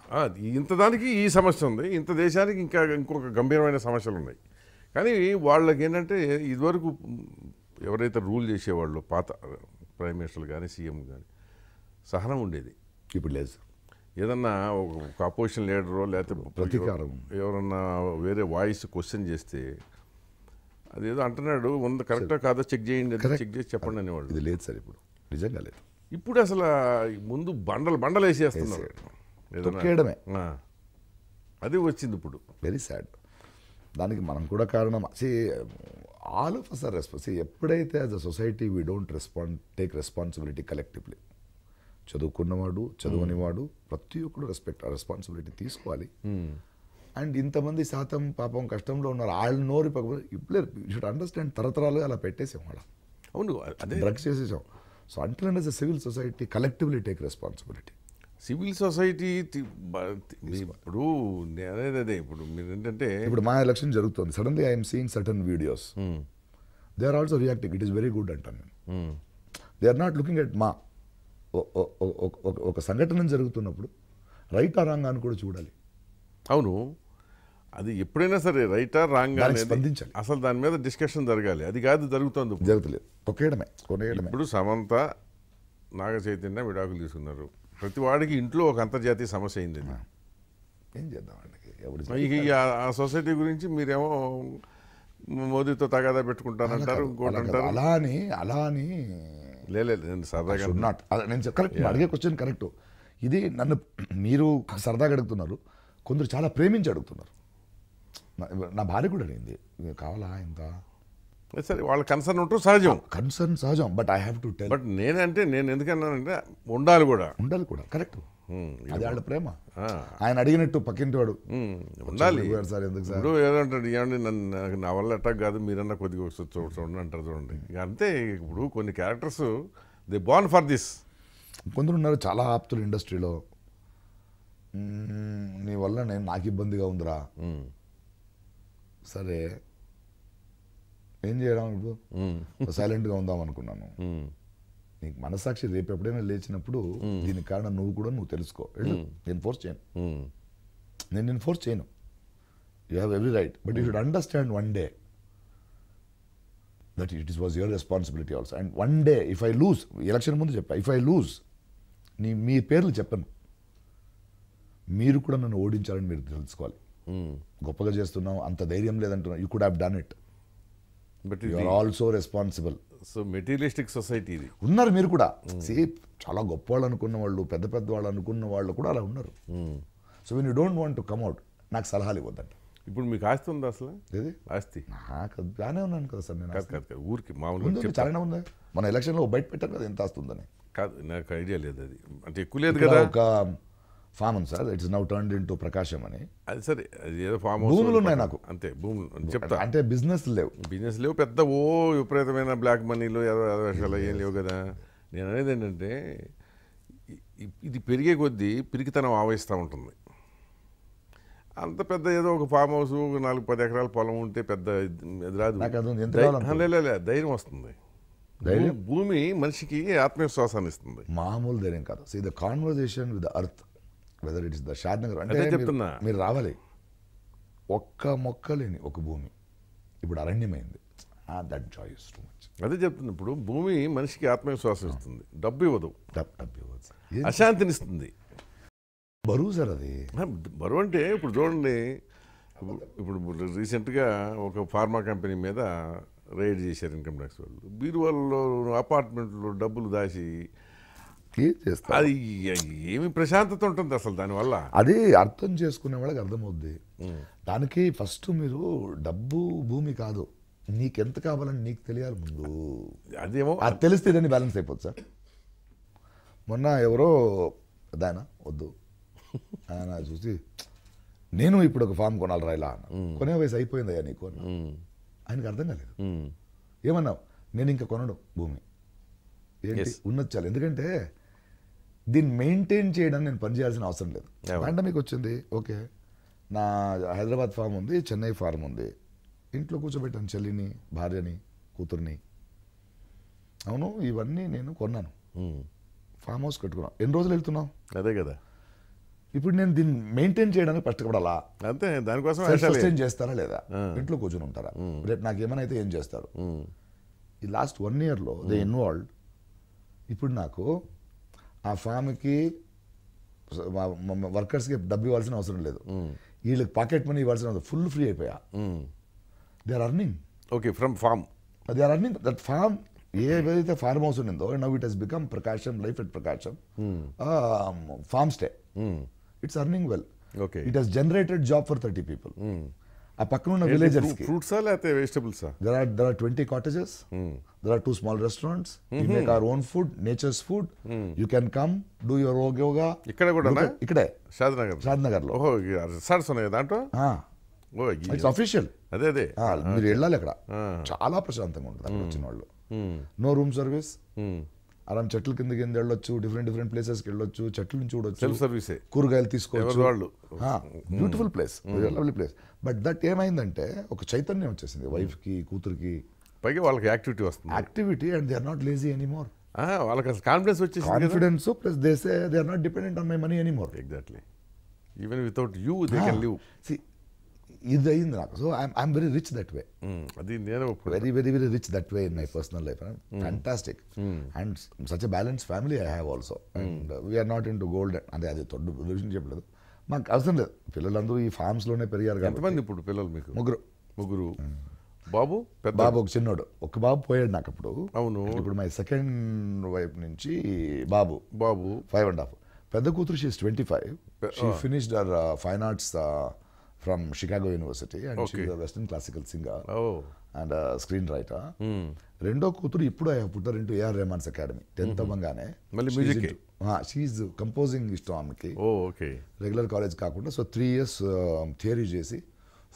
ఇంత దానికి ఈ సమస్య ఉంది ఇంత దేశానికి ఇంకా ఇంకొక గంభీరమైన సమస్యలు ఉన్నాయి కానీ వాళ్ళకి ఏంటంటే ఇదివరకు ఎవరైతే రూల్ చేసేవాళ్ళు పాత ప్రైమ్ మినిస్టర్లు కానీ సీఎం కానీ సహనం ఉండేది ఇప్పుడు లేదు సార్ ఏదన్నా ఒక అపోజిషన్ లీడరో లేకపోతే ప్రతీకారం ఎవరన్నా వేరే వాయిస్ క్వశ్చన్ చేస్తే అది ఏదో అంటున్నాడు ముందు కరెక్టా కాదా చెక్ చేయండి చెక్ చేసి చెప్పండి అనేవాడు ఇది లేదు సార్ ఇప్పుడు నిజంగా లేదు ఇప్పుడు అసలు ముందు బండలు బండలు వేసేస్తున్నాడు అది వచ్చింది ఇప్పుడు వెరీ సాడ్ దానికి మనం కూడా కారణం say all of our response ఎప్పుడైతే as a society we don't respond take responsibility collectively చదువుకున్నవాడు చదువునివాడు ప్రతి ఒక్కడు రెస్పెక్ట్ ఆ రెస్పాన్సిబిలిటీ తీసుకోవాలి అండ్ ఇంతమంది శాతం పాపం కష్టంలో ఉన్నారు వాళ్ళు నోరు ఇప్పుడు షుడ్ అండర్స్టాండ్ తరతరాలుగా అలా పెట్టేసాం వాళ్ళ అవును అదే డ్రగ్స్ చేసేసాం సో అంటే and civil society collectively take responsibility civil society ఇప్పుడు అదే ఇప్పుడు మీరు ఏంటంటే ఇప్పుడు మా ఎలక్షన్ జరుగుతుంది suddenly I'm seeing certain videos they are also reacting it is very good అంటాను నేను they are not looking at మా ఒక సంఘటన జరుగుతున్నప్పుడు రైటా రాంగాన్ని రాంగ్ అని కూడా చూడాలి అవును అది ఎప్పుడైనా సరే రైటా రాంగ్ స్పందించాలి అసలు దాని మీద డిస్కషన్ జరగాలి అది కాదు జరుగుతుంది జరుగుతులేదు కొనేయడమే ఇప్పుడు సమంత నాగ చైతన్య విడాకులు తీసుకున్నారు ప్రతి వాడికి ఇంట్లో ఒక అంతర్జాతీయ సమస్య అయింది ఏం చేద్దాం ఇక ఆ సొసైటీ గురించి మీరేమో మోదీతో తగాదా పెట్టుకుంటానంటారు అంటారు అలా అని అలా అని లేదు సరదాగా నేను అడిగే క్వశ్చన్ కరెక్ట్ ఇది నన్ను మీరు సరదాగా అడుగుతున్నారు కొందరు చాలా ప్రేమించి అడుగుతున్నారు నా భార్య కూడా అడిగింది కావాలా ఇంత సరే వాళ్ళ కన్సర్న్ ఉంటారు సహజం కన్సర్న్ సహజం but I have to tell but నేనంటే నేను ఎందుకన్నానంటే ఉండాలి కూడా ఉండాలి కూడా కరెక్ట్ అది వాళ్ళ ప్రేమ ఆయన అడిగినట్టు పక్కింటి వాడు ఉండాలి సార్ ఎందుకు సార్ ఏదంటాడు ఏమండి నన్ను నా వల్ల అటాక్ కాదు మీరన్నా కొద్దిగా చూడ చూడండి అంటారు చూడండి అంతే ఇప్పుడు కొన్ని characters the born for this కొందరు ఉన్నారు చాలా ఆప్తులు ఇండస్ట్రీలో నీ వల్ల నేను నాకు ఇబ్బందిగా ఉందిరా సరే ఏం చేయడం ఇప్పుడు సైలెంట్గా ఉందాం అనుకున్నాను నీకు మనసాక్షి రేపు ఎప్పుడైనా లేచినప్పుడు దీనికి కారణం నువ్వు కూడా నువ్వు తెలుసుకో నేను ఫోర్స్ చేయను నేను నేను ఫోర్స్ చేయను you have every right but you should understand one day that it is was your responsibility also and one day if I lose election ముందు చెప్పా ఇఫ్ ఐ లూజ్ నీ మీ పేర్లు చెప్పను మీరు కూడా నన్ను ఓడించాలని మీరు తెలుసుకోవాలి గొప్పగా చేస్తున్నాం అంత ధైర్యం లేదంటున్నాం you could have done it but you are also responsible so materialistic society ఇది ఉన్నారు మీరు కూడా చాలా గొప్ప వాళ్ళు అనుకున్న వాళ్ళు పెద్ద పెద్ద వాళ్ళు అనుకున్న వాళ్ళు కూడా అలా ఉన్నారు so you don't want to commit నాకు సలహాలు ఇవ్వద్దండి ఇప్పుడు మీకు ఆస్తి ఉందా అసలు ఆస్తి నాకు బాగానే ఉన్నాను కదా సార్ నేను ఊరికి మామూలుగా చాలా ఉందా మన ఎలక్షన్లో బయట పెట్టాను కదా ఎంత ఆస్తుందని కాదు నాకు ఐడియా లేదు అది అంటే ఎక్కువ లేదు కదా ఒక ఫామ్ ఉంది sir it's now turn into Prakasam అని అది సరే ఏదో ఫామ్ భూములు ఉన్నాయి నాకు అంతే భూములు చెప్తా అంటే బిజినెస్ లేవు బిజినెస్ లేవు పెద్ద ఓ విపరీతమైన బ్లాక్ మనీలు ఏదో ఏం లేవు కదా నేను అనేది ఏంటంటే ఇది పెరిగే కొద్దీ పిరికితనం ఆవహిస్తూ ఉంటుంది అంత పెద్ద ఏదో ఒక ఫామ్ హౌస్ ఒక నాలుగు పది ఎకరాల పొలం ఉంటే పెద్ద ఎదురాదు ధైర్యం వస్తుంది ధైర్యం భూమి మనిషికి ఆత్మవిశ్వాసాన్ని ఇస్తుంది మామూలు ధైర్యం కాదు సో ఇది conversation with earth weather it's the Shadnagar అంటే చెప్తున్నా మీరు రావాలి ఒక్క మొక్క లేని ఒక భూమి ఇప్పుడు అరణ్యమైంది దట్ జాయ్ టూ మచ్ అదే చెప్తుంది ఇప్పుడు భూమి మనిషికి ఆత్మవిశ్వాసం ఇస్తుంది డబ్బు ఇవ్వదు డబ్బు ఇవ్వదు అశాంతినిస్తుంది బరువు సార్ అది బరువు అంటే ఇప్పుడు చూడండి ఇప్పుడు రీసెంట్గా ఒక ఫార్మా కంపెనీ మీద రైడ్ చేశారు ఇన్కమ్ ట్యాక్స్ వాళ్ళు బీరువాళ్ళలో అపార్ట్మెంట్లో డబ్బులు దాచి చేస్తారు అది ఏమి ప్రశాంతత ఉంటుంది అసలు దానివల్ల అది అర్థం చేసుకునే వాళ్ళకి అర్థమవుద్ది దానికి ఫస్ట్ మీరు డబ్బు భూమి కాదు నీకెంత కావాలని నీకు తెలియాలి ముందు అదేమో అది తెలిస్తే దాన్ని బ్యాలెన్స్ అయిపోద్ది సార్ మొన్న ఎవరో దానా వద్దు ఆయన చూసి నేను ఇప్పుడు ఒక ఫామ్ కొనాలరా ఇలా కొనే వయసు అయ్యా నీకు ఆయనకు అర్థం కాలేదు ఏమన్నావు నేను ఇంకా కొనడం భూమి ఏంటి ఉన్నది చాలు ఎందుకంటే దీన్ని మెయింటైన్ చేయడానికి నేను పనిచేయాల్సిన అవసరం లేదు పాండమిక్ వచ్చింది ఓకే నా హైదరాబాద్ ఫామ్ ఉంది చెన్నై ఫార్మ్ ఉంది ఇంట్లో కూర్చోబెట్టాను చెల్లిని భార్యని కూతుర్ని అవును ఇవన్నీ నేను కొన్నాను hmm. ఫామ్ హౌస్ కట్టుకున్నాను ఎన్ని రోజులు వెళ్తున్నావు అదే కదా ఇప్పుడు నేను దీన్ని మెయింటైన్ చేయడానికి కష్టపడాలా అంతే దానికోసం సస్టైన్ చేస్తారా లేదా ఇంట్లో కూర్చొని ఉంటారా hmm. రేపు నాకు ఏమైనా ఏం చేస్తారు hmm. ఈ లాస్ట్ వన్ ఇయర్లో దే ఇన్వాల్వ్ ఇప్పుడు నాకు ఆ ఫామ్కి వర్కర్స్కి డబ్బు ఇవ్వాల్సిన అవసరం లేదు వీళ్ళకి పాకెట్ మనీ ఇవ్వాల్సిన అవసరం ఫుల్ ఫ్రీ అయిపోయా they are earning okay from farm they are earning that farm ఏదైతే ఫార్మ్ హౌస్ ఉండిందో now it has become Prakasam life at Prakasam farm stay it's earning well okay it has generated job for thirty people ఆ పక్కన ఉన్న villagers ఫ్రూట్సా లేకపోతే వెజిటబుల్సా there are there are twenty cottages there are two small restaurants you make our own food nature's food you can come do your ఓ yoga ఇక్కడ కూడా ఇక్కడే షాద్నగర్ నగర్ లో రిసార్ట్స్ ఉన్నాయి దాంట్లో ఇట్స్ అఫీషియల్ అదే అదే మీరు వెళ్ళాలి అక్కడ చాలా ప్రశాంతంగా ఉంటుంది అక్కడ hmm. వచ్చిన వాళ్ళు నో రూమ్ సర్వీస్ అలా చెట్ల కింద కింద వెళ్ళొచ్చు డిఫరెంట్ డిఫరెంట్ ప్లేసెస్కి వెళ్ళొచ్చు చెట్లను చూడొచ్చు సెల్ఫ్ సర్వీసే కూరగాయలు తీసుకోవచ్చు వాళ్ళు beautiful place lovely place but that ఏమైందంటే ఒక చైతన్యం వచ్చేసింది వైఫ్కి కూతురికి పైగా వాళ్ళకి యాక్టివిటీ వస్తుంది activity and they are not lazy anymore వాళ్ళకి అసలు కాన్ఫిడెన్స్ వచ్చేసి confidence plus these they are not dependent on my money anymore exactly even without you they can live see ఇది అయింది నాకు so I'm I'm very rich that way అది నేను very very very rich that way in my personal life fantastic and such balance family I have also and we're not into gold అంటే అది తొడ్డు relationship లేదు మాకు అవసరం లేదు పిల్లలందరూ ఈ ఫార్మ్స్ లోనే పెరిగారు ఎంతమంది ఇప్పుడు పిల్లలు మీకు ముగ్గురు ముగ్గురు hmm. బాబు బాబు ఒక చిన్నోడు ఒక బాబు పోయాడు నాకు అప్పుడు అవును ఇప్పుడు మై సెకండ్ వైఫ్ నుంచి బాబు బాబు ఫైవ్ అండ్ హాఫ్ పెద్ద కూతురు she's twenty five she finished her fine arts from Chicago university and western classical singer and screenwriter రెండో కూతురు ఇప్పుడు పుట్టారింటూ ఏఆర్ రెహమాన్స్ అకాడమీ టెన్త్ అవ్వగానే మళ్ళీ మ్యూజిక్ షీఈ్ కంపోజింగ్ ఇష్టం ఆమెకి రెగ్యులర్ కాలేజ్ కాకుండా సో త్రీ ఇయర్స్ థియరీ చేసి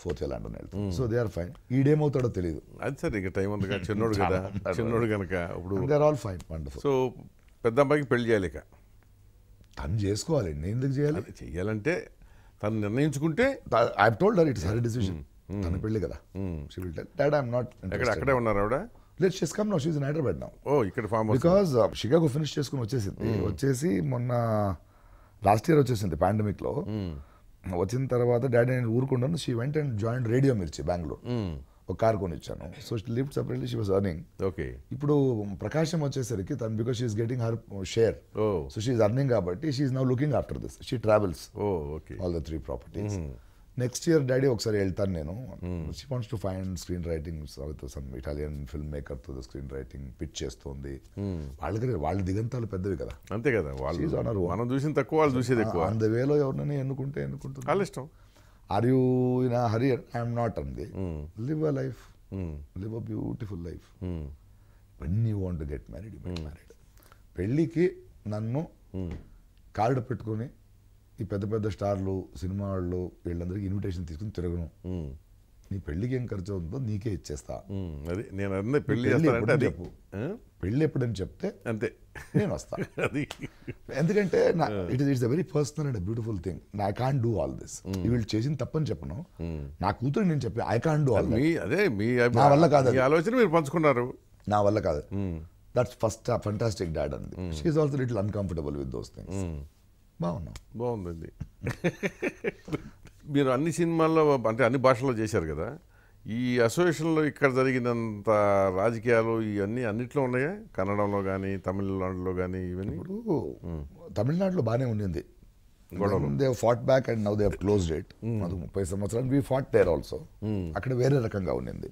ఫోర్త్ ఇయర్ లండన్ వెళ్తాం సో దే ఆర్ ఫైన్ ఈడేమవుతాడో తెలియదు అది సరే ఇక టైం ఉంది చిన్నోడు కదా చిన్నోడు కనుక ఇప్పుడు దే ఆర్ ఆల్ ఫైన్ పండు సో పెద్ద అమ్మాయికి పెళ్లి చేయలేక తను చేసుకోవాలి ఎందుకు చేయాలి చేయాలంటే తను నిర్ణయించుకుంటే I told her it's her decision తన hmm. పెళ్ళి కదా డాడ్ ఐఎమ్ నాట్ అక్కడే ఉన్నారు ఆవిడ late she's come now she's in Hyderabad నా ఓ ఇక్కడ ఫామ్ బికాజ్ షికాగో ఫినిష్ చేసుకుని వచ్చేసింది hmm. వచ్చేసి మొన్న లాస్ట్ ఇయర్ వచ్చేసింది లో hmm. వచ్చిన తర్వాత డాడీ నేను ఊరుకుండా she went and joined radio Mirchi Bengaluru ఒక కార్ కొనిచ్చాను so lift separately she was earning okay ఇప్పుడు ప్రకాశం వచ్చేసరికి తను because she's getting her share so she's earning కాబట్టి she's now looking after this she travels okay all the three properties next year daddy ఒకసారి వెళ్తాను నేను she wants to fine screen writing some Italian film maker తో screen writing pitch చేస్తుంది వాళ్ళకి వాళ్ళ దిగంతాలు పెద్దవి కదా అంతే కదా వాళ్ళు మనం చూసిన తక్కువ వాళ్ళు చూసేది ఎక్కువ అంత వేలో ఎవరినైనా ఎన్నుకుంటే ఎన్నుకుంటుంది వాళ్ళ ఇష్టం are you in hurry I'm not అంది live a life live a beautiful life when you want get married get married పెళ్ళికి నన్ను hmm. కార్డు పెట్టుకొని ఈ పెద్ద పెద్ద స్టార్లు సినిమా వాళ్ళు వీళ్ళందరికీ ఇన్విటేషన్ తీసుకుని తిరగను hmm. నీ పెళ్ళికి ఏం ఖర్చు అవుతుందో నీకే ఇచ్చేస్తా hmm. నేను పెళ్లి ఎప్పుడని చెప్తే అంతే నేను వస్తాను [laughs] ఎందుకంటే నా it is it's a very personal and beautiful thing I can do all this వీళ్ళు చేసిన తప్పని చెప్పను నా కూతురు నేను చెప్పి ఐ కాన్ డూ ఆల్ మీ అదే మీ నా వల్ల కాదు ఆలోచన మీరు పంచుకున్నారు నా వల్ల కాదు దట్స్ ఫస్ట్ ఫంటాస్టిక్ డాడ్ అంది she's also little uncomfortable with those things బాగున్నాం బాగుందండి [laughs] మీరు అన్ని సినిమాల్లో అంటే అన్ని భాషల్లో చేశారు కదా ఈ అసోసియేషన్లో ఇక్కడ జరిగినంత రాజకీయాలు ఇవన్నీ అన్నిట్లో ఉన్నాయా కన్నడంలో కానీ తమిళనాడులో కానీ ఇవన్నీ ఇప్పుడు తమిళనాడులో బాగానే ఉండింది they fought back and now they closed it అది ముప్పై సంవత్సరాలు వీ ఫాట్ దేర్ ఆల్సో అక్కడ వేరే రకంగా ఉండింది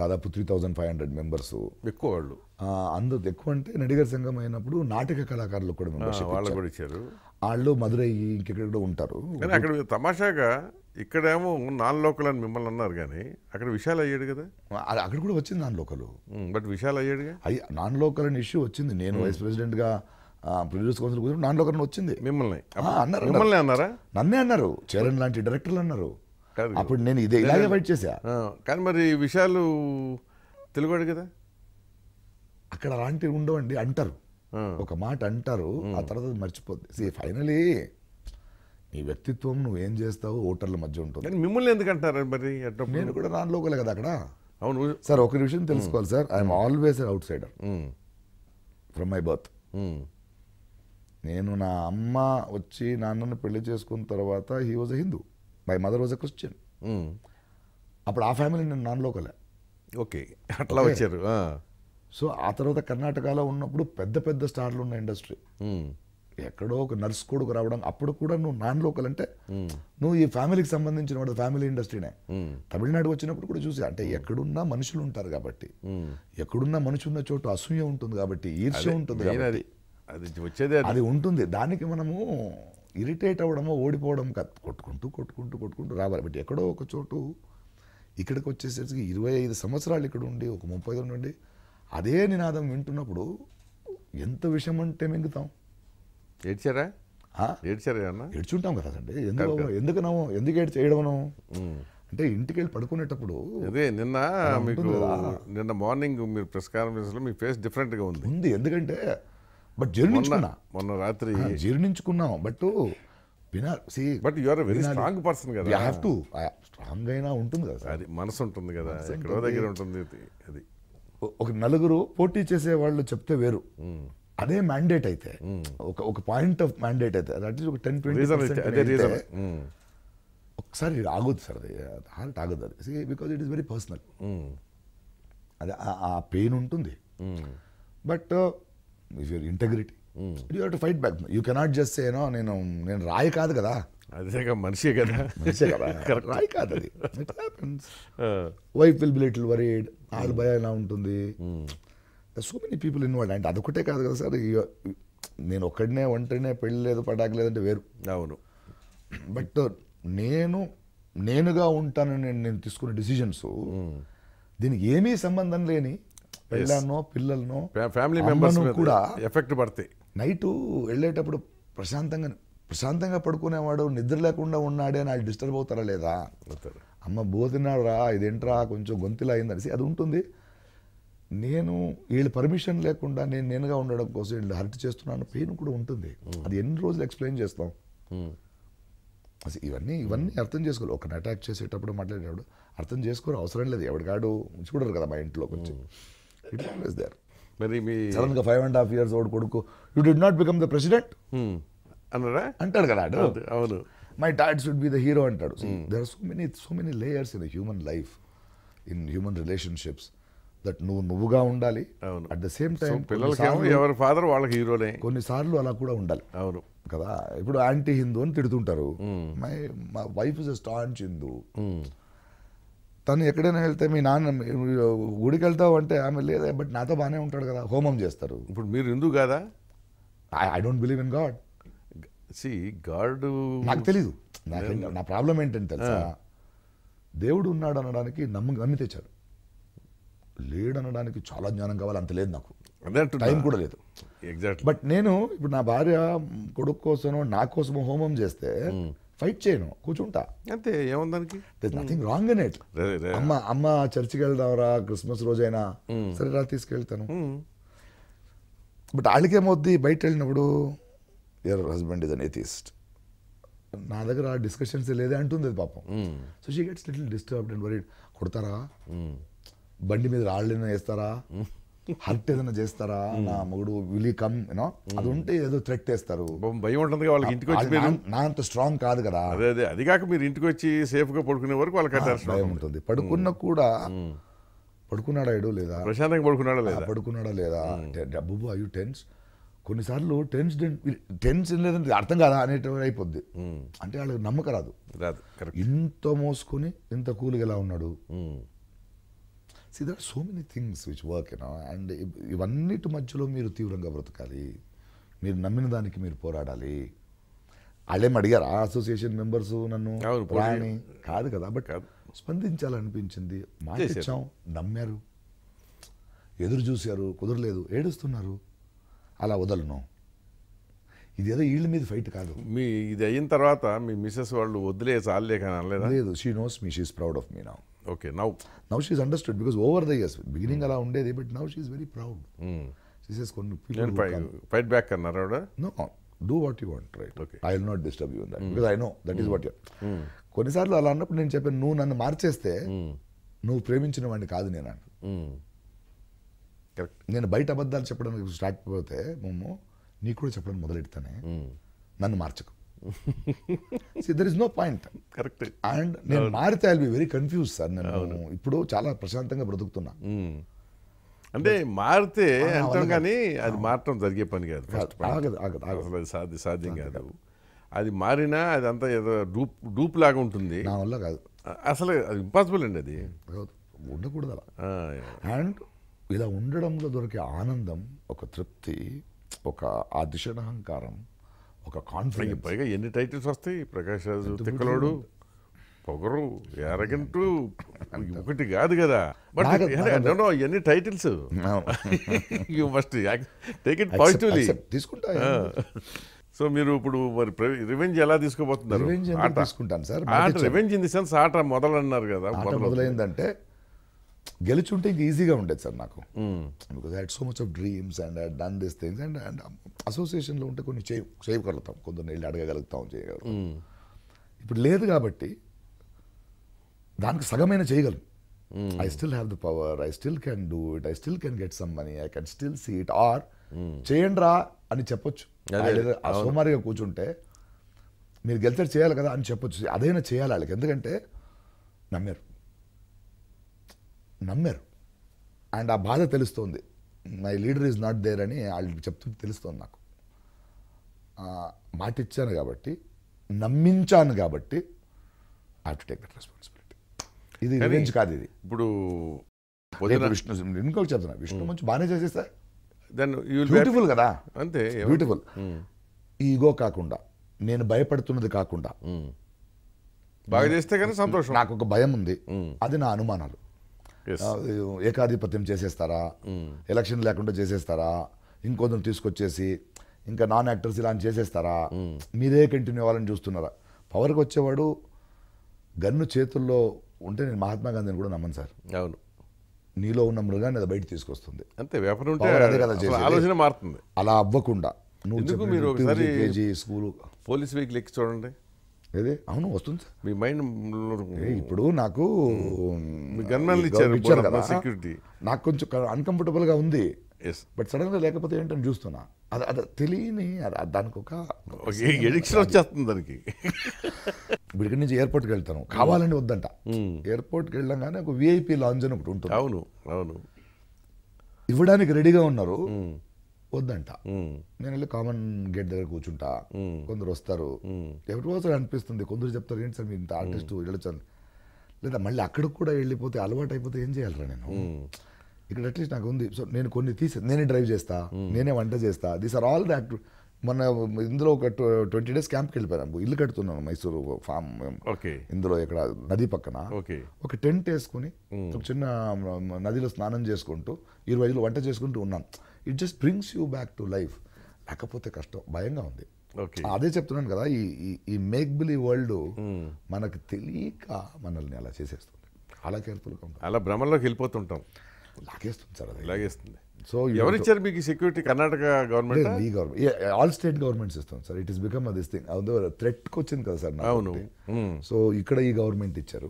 దాదాపు three thousand five hundred members ఎక్కువ వాళ్ళు అందరూ ఎక్కువ అంటే నడిగర్ సంఘం అయినప్పుడు నాటక కళాకారులు కూడా మెంబర్షిప్ వాళ్ళు కూడా ఇచ్చారు వాళ్ళు మధురై ఇంకెక్కడ ఉంటారు కానీ అక్కడ తమాషాగా ఇక్కడేమో నాన్ లోకల్ అని మిమ్మల్ని అన్నారు కానీ అక్కడ విశాల్ అయ్యాడు కదా అక్కడ కూడా వచ్చింది నాన్ లోకల్ బట్ విశాల్ అయ్యాడు అయ్యి నాన్ లోకల్ అని ఇష్యూ వచ్చింది నేను వైస్ ప్రెసిడెంట్గా ప్రొడ్యూస్ కౌన్సిల్ కూర్చొని నాన్ లోకల్ వచ్చింది మిమ్మల్ని అన్నారు మిమ్మల్ని అన్నారా నన్నే అన్నారు చరణ్ లాంటి డైరెక్టర్లు అన్నారు అప్పుడు నేను ఇదే ఇలాగే ఫైట్ చేశా కానీ మరి విషయాలు తెలుగువాడు కదా అక్కడ అలాంటివి ఉండవండి అంటారు ఒక మాట అంటారు ఆ తర్వాత మర్చిపోద్ది సి ఫైనలీ నీ వ్యక్తిత్వం నువ్వు ఏం చేస్తావు ఓటర్ల మధ్య ఉంటుంది మిమ్మల్ని ఎందుకు అంటారు మరి నేను కూడా లోకలే కదా అక్కడ అవును సార్ ఒక విషయం తెలుసుకోవాలి sir I'm always outsider from my birth నేను నా అమ్మ వచ్చి నాన్నను పెళ్లి చేసుకున్న తర్వాత he was a Hindu my mother was a Christian అప్పుడు ఆ ఫ్యామిలీ నేను నాన్ లోకలే ఓకే అట్లా వచ్చారు సో ఆ తర్వాత కర్ణాటకలో ఉన్నప్పుడు పెద్ద పెద్ద స్టార్లు ఉన్న ఇండస్ట్రీ ఎక్కడో ఒక నర్స్ కొడుకు రావడం అప్పుడు కూడా నువ్వు నాన్ లోకల్ అంటే నువ్వు ఈ ఫ్యామిలీకి సంబంధించిన వాడు ఫ్యామిలీ ఇండస్ట్రీనే తమిళనాడు వచ్చినప్పుడు కూడా చూసి అంటే ఎక్కడున్నా మనుషులు ఉంటారు కాబట్టి ఎక్కడున్నా మనుషులు ఉన్న చోటు అసూయ ఉంటుంది కాబట్టి ఈర్ష్య ఉంటుంది అది వచ్చేదే అది ఉంటుంది దానికి మనము ఇరిటేట్ అవ్వడమో ఓడిపోవడం కొట్టుకుంటూ కొట్టుకుంటూ కొట్టుకుంటూ రావాలి బట్ ఎక్కడో ఒక చోటు ఇక్కడికి వచ్చేసరికి ఇరవై ఐదు సంవత్సరాలు ఇక్కడ ఉండి ఒక ముప్పై నుండి అదే నినాదం వింటున్నప్పుడు ఎంత విషయం అంటే మింగుతాం ఏడ్చారా ఏడ్చారా ఏడ్చుంటాం కదా అండి ఎందుకు ఎందుకు నవ్వు ఎందుకు ఏడ్ చేయడం అంటే ఇంటికి వెళ్ళి పడుకునేటప్పుడు అదే నిన్న మీకు నిన్న మార్నింగ్ మీరు ప్రెస్ లో మీ ఫేస్ డిఫరెంట్గా ఉంది ఉంది ఎందుకంటే బట్ జీర్ణించుకున్నా మొన్న రాత్రి జీర్ణించుకున్నాం but see but are very strong person కదా యూ టు స్ట్రాంగ్ అయినా ఉంటుంది కదా అది మనసు ఉంటుంది కదా ఎక్కడో దగ్గర ఉంటుంది అది ఒక నలుగురు పోటీ చేసే వాళ్ళు చెప్తే వేరు అదే మ్యాండేట్ అయితే ఒక ఒక పాయింట్ ఆఫ్ మ్యాండేట్ అయితే అట్లీస్ట్ ఒక టెన్ ట్వంటీ ఒకసారి ఆగొద్దు సార్ అది హార్ట్ ఆగొద్దు అది because it is very personal అది ఆ పెయిన్ ఉంటుంది but if your integrity you have to fight back you cannot just ఏనో నేను నేను రాయి కాదు కదా అదేగా మనిషి కదా మనిషే కదా రాయి కాదు అది wife will be little worried all భయం ఎలా ఉంటుంది సో మెనీ పీపుల్ ఇన్వాల్వ్ అంటే అదొకటే కాదు కదా సార్ నేను ఒక్కడనే ఒంటరినే పెళ్ళి లేదు పటాక లేదంటే వేరు అవును బట్ నేను నేనుగా ఉంటానని నేను తీసుకున్న డిసిజన్స్ hmm. దీనికి ఏమీ సంబంధం లేని పెళ్ళానో పిల్లలనో ఫ్యామిలీ మెంబర్స్ కూడా ఎఫెక్ట్ పడతాయి నైటు వెళ్ళేటప్పుడు ప్రశాంతంగా ప్రశాంతంగా పడుకునేవాడు నిద్ర లేకుండా ఉన్నాడే అని వాళ్ళు డిస్టర్బ్ అవుతారా లేదా అమ్మ రా ఇదేంట్రా కొంచెం గొంతులా అయింది అనేసి అది ఉంటుంది నేను వీళ్ళు పర్మిషన్ లేకుండా నేను నేనుగా ఉండడం కోసం వీళ్ళు హర్ట్ చేస్తున్నాను పెయిన్ కూడా ఉంటుంది అది ఎన్ని రోజులు ఎక్స్ప్లెయిన్ చేస్తాం అసలు ఇవన్నీ ఇవన్నీ అర్థం చేసుకోవాలి ఒక అటాక్ చేసేటప్పుడు మాట్లాడేటప్పుడు అర్థం చేసుకోరు అవసరం లేదు ఎవడికాడు చూడరు కదా మా ఇంట్లో కొంచెం ఇట్ ఆల్వేస్ దేర్ మరి మీ సడన్ గా ఫైవ్ అండ్ హాఫ్ ఇయర్స్ ఓడి కొడుకు you did not become the president అన్నారా అంటాడు కదా అవును my dad should be the hero అంటాడు there are so many so many layers in human life in human relationships that నువ్వు నువ్వుగా ఉండాలి అట్ ద సేమ్ టైం ఎవరి ఫాదర్ వాళ్ళకి హీరోనే కొన్నిసార్లు అలా కూడా ఉండాలి అవును కదా ఇప్పుడు యాంటీ హిందూ అని తిడుతుంటారు మై మా wife is a staunch Hindu తను ఎక్కడైనా వెళ్తే మీ నాన్న గుడికి వెళ్తావు అంటే ఆమె లేదా బట్ నాతో బాగానే ఉంటాడు కదా హోమం చేస్తారు ఇప్పుడు మీరు హిందూ కాదా I don't believe in god see god నాకు తెలీదు నా ప్రాబ్లం ఏంటంటే తెలుసా ah. దేవుడు ఉన్నాడు అనడానికి నమ్మ నమ్మి తెచ్చారు లేడు అనడానికి చాలా జ్ఞానం కావాలి అంత లేదు నాకు టైం కూడా లేదు ఎగ్జాక్ట్ బట్ నేను ఇప్పుడు నా భార్య కొడుకు కోసమో నా కోసమో హోమం చేస్తే hmm. ఫైట్ చేయను కూర్చుంటా అంతే ఏముందానికి నథింగ్ రాంగ్ అనే అమ్మ అమ్మ చర్చికి వెళ్దావరా క్రిస్మస్ రోజైనా hmm. సరే రా తీసుకెళ్తాను బట్ hmm. వాళ్ళకేమవుద్ది బయట వెళ్ళినప్పుడు your husband is an atheist నా దగ్గర డిస్కషన్స్ లేదే అంటుంది అది పాపం so she gets little disturbed and worried కొడతారా hmm. బండి మీద రాళ్ళు వేస్తారా హర్ట్ ఏదైనా చేస్తారా నా మగుడు విలీకమ్ యూనో అది ఉంటే ఏదో థ్రెట్ చేస్తారు భయం ఉంటుంది వాళ్ళకి ఇంటికి వచ్చి నా అంత స్ట్రాంగ్ కాదు కదా అదే అదే అది కాక మీరు ఇంటికి వచ్చి సేఫ్ గా పడుకునే వరకు వాళ్ళకి భయం ఉంటుంది పడుకున్న కూడా పడుకున్నాడా ఏడు లేదా ప్రశాంతంగా పడుకున్నాడా లేదా పడుకున్నాడా లేదా డబ్బు అయ్యు టెన్స్ కొన్నిసార్లు టెన్స్ టెన్స్ లేదంటే అర్థం కాదా అనేట అయిపోద్ది అంటే వాళ్ళకి నమ్మక రాదు రాదు ఇంత మోసుకొని ఇంత కూలుగా ఎలా ఉన్నాడు see there so many things which work you know and ఇవన్నిటి మధ్యలో మీరు తీవ్రంగా బ్రతకాలి మీరు నమ్మిన దానికి మీరు పోరాడాలి వాళ్ళేం అడిగారు ఆ అసోసియేషన్ మెంబర్స్ నన్ను రాయని కాదు కదా బట్ స్పందించాలనిపించింది మాట్లాడాం నమ్మారు ఎదురు చూశారు కుదరలేదు ఏడుస్తున్నారు అలా వదలను ఇది ఏదో వీళ్ళ మీద ఫైట్ కాదు మీ ఇది అయిన తర్వాత మీ మిస్సెస్ వాళ్ళు వదిలే చాలే కానీ లేదు she knows me she's proud of me నా okay now now she's understand because over the years beginning అలా ఉండేది but now she's very proud she కొన్ని ఫైట్ బ్యాక్ అన్నారు ఆవిడ no do what you want right okay I will not disturb you that because I know that is what you కొన్నిసార్లు అలా అన్నప్పుడు నేను చెప్పాను నువ్వు నన్ను మార్చేస్తే hmm. నువ్వు ప్రేమించిన వాడిని కాదు నేను అంట hmm. నేను బయట అబద్ధాలు చెప్పడానికి స్టార్ట్ పోతే మమ్మ నీకు కూడా చెప్పడం మొదలెడతానే hmm. నన్ను మార్చకు there is no point correct and నేను మారితే I be very confuse sir నేను ఇప్పుడు చాలా ప్రశాంతంగా బ్రతుకుతున్నా అంటే మారితే అంటాం కానీ అది మారటం జరిగే పని కాదు అది సాధ్యం కాదు అది మారినా అది అంతా ఏదో డూప్ డూప్ లాగా ఉంటుంది నా వల్ల కాదు అసలు అది ఇంపాసిబుల్ అండి అది ఉండకూడదు అలా అండ్ ఇలా ఉండడంలో దొరికే ఆనందం ఒక తృప్తి ఒక ఆ అహంకారం ఒక కాన్ఫిడెన్స్ పైగా ఎన్ని టైటిల్స్ వస్తాయి ప్రకాష్ రాజు తిక్కలోడు పొగరు ఎరగంటు ఒకటి కాదు కదా బట్ నో ఎన్ని titles you must take it positively తీసుకుంటా సో ah. మీరు ఇప్పుడు మరి రివెంజ్ ఎలా తీసుకోబోతున్నారు తీసుకుంటాను sir revenge in the sense ఆట మొదలన్నారు కదా మొదలైందంటే గెలుచుంటే ఇంక ఈజీగా ఉండేది సార్ నాకు because had so much of dreams and I done this things and and అసోసియేషన్లో ఉంటే కొన్ని చేయ చేయగలుగుతాం కొందరు వెళ్ళి అడగగలుగుతాం చేయగలుగుతాం ఇప్పుడు లేదు కాబట్టి దానికి సగమైన చేయగలం I still have the power I still can do it I still can get some money I can still see it or చేయండి రా అని చెప్పొచ్చు సోమారిగా కూర్చుంటే మీరు గెలిచారు చేయాలి కదా అని చెప్పొచ్చు అదైనా చేయాలి వాళ్ళకి ఎందుకంటే నమ్మారు నమ్మారు అండ్ ఆ బాధ తెలుస్తోంది my leader is not there అని వాళ్ళకి చెప్తుంది తెలుస్తుంది నాకు మాట ఇచ్చాను కాబట్టి నమ్మించాను కాబట్టి I to take that responsibility ఇది రివెంజ్ కాదు ఇది ఇప్పుడు విష్ణు ఇంకొకటి చెప్తున్నా విష్ణు hmm. మంచి బాగానే చేసేస్తా దెన్ బ్యూటిఫుల్ కదా అంతే బ్యూటిఫుల్ ఈగో hmm. కాకుండా నేను భయపడుతున్నది కాకుండా hmm. బాగా చేస్తే కానీ సంతోషం నాకు ఒక భయం ఉంది అది నా అనుమానాలు ఏకాధిపత్యం చేసేస్తారా ఎలక్షన్ hmm. లేకుండా చేసేస్తారా ఇంకొందరు తీసుకొచ్చేసి ఇంకా నాన్ యాక్టర్స్ ఇలా చేసేస్తారా hmm. మీరే కంటిన్యూ అవ్వాలని చూస్తున్నారా పవర్కి వచ్చేవాడు గన్ను చేతుల్లో ఉంటే నేను మహాత్మా గాంధీని కూడా నమ్మను సార్ అవును నీలో ఉన్న మృగాన్ని అది బయట తీసుకొస్తుంది అంతే వ్యాపారం అదే కదా ఆలోచన మారుతుంది అలా అవ్వకుండా నువ్వు మీరు స్కూల్ పోలీస్ వీక్ ఎక్కి చూడండి అదే అవును వస్తుంది మీ మైండ్ ఇప్పుడు నాకు సెక్యూరిటీ నాకు కొంచెం అన్కంఫర్టబుల్గా ఉంది బట్ సడన్ గా లేకపోతే ఏంటని చూస్తున్నా అది అది తెలియని దానికి ఒక ఎడిక్షన్ వచ్చేస్తుంది దానికి ఇక్కడి నుంచి ఎయిర్పోర్ట్కి వెళ్తాను కావాలని వద్దంట ఎయిర్పోర్ట్కి వెళ్ళంగానే ఒక విఐపి లాంజ్ అని ఒకటి ఉంటుంది అవును అవును ఇవ్వడానికి రెడీగా ఉన్నారు వద్దంట నేను వెళ్ళి కామన్ గేట్ దగ్గర కూర్చుంటా కొందరు వస్తారు ఎవరి కోసం అనిపిస్తుంది కొందరు చెప్తారు ఏంటి సార్ మీ ఇంత ఆర్టిస్ట్ వెళ్ళొచ్చాను లేదా మళ్ళీ అక్కడికి కూడా వెళ్ళిపోతే అలవాటు అయిపోతే ఏం చేయాలరా నేను ఇక్కడ అట్లీస్ట్ నాకు ఉంది సో నేను కొన్ని తీసి నేనే డ్రైవ్ చేస్తా నేనే వంట చేస్తా దీస్ ఆర్ ఆల్ దాట్ మన ఇందులో ఒక ట్వంటీ డేస్ క్యాంప్కి వెళ్ళిపోయాను ఇల్లు కడుతున్నాను మైసూరు ఫామ్ ఇందులో ఇక్కడ నది పక్కన ఒక టెంట్ వేసుకుని ఒక చిన్న నదిలో స్నానం చేసుకుంటూ ఇరవై ఐదులో వంట చేసుకుంటూ ఉన్నాం it just brings you back to life లేకపోతే కష్టం భయంగా ఉంది అదే చెప్తున్నాను కదా ఈ ఈ మేక్ బిలీ వరల్డ్ మనకు తెలియక మనల్ని అలా చేసేస్తుంది అలా కేర్ఫుల్గా ఉంటాం అలా భ్రమంలోకి వెళ్ళిపోతుంటాం లాగేస్తుంది సార్ అది లాగేస్తుంది సో ఎవరిచ్చారు మీకు సెక్యూరిటీ కర్ణాటక గవర్నమెంట్ ఈ గవర్నమెంట్ ఆల్ స్టేట్ గవర్నమెంట్స్ ఇస్తాం sir it is become this thing అదో థ్రెట్కి వచ్చింది కదా సార్ అవును సో hmm. ఇక్కడ ఈ గవర్నమెంట్ ఇచ్చారు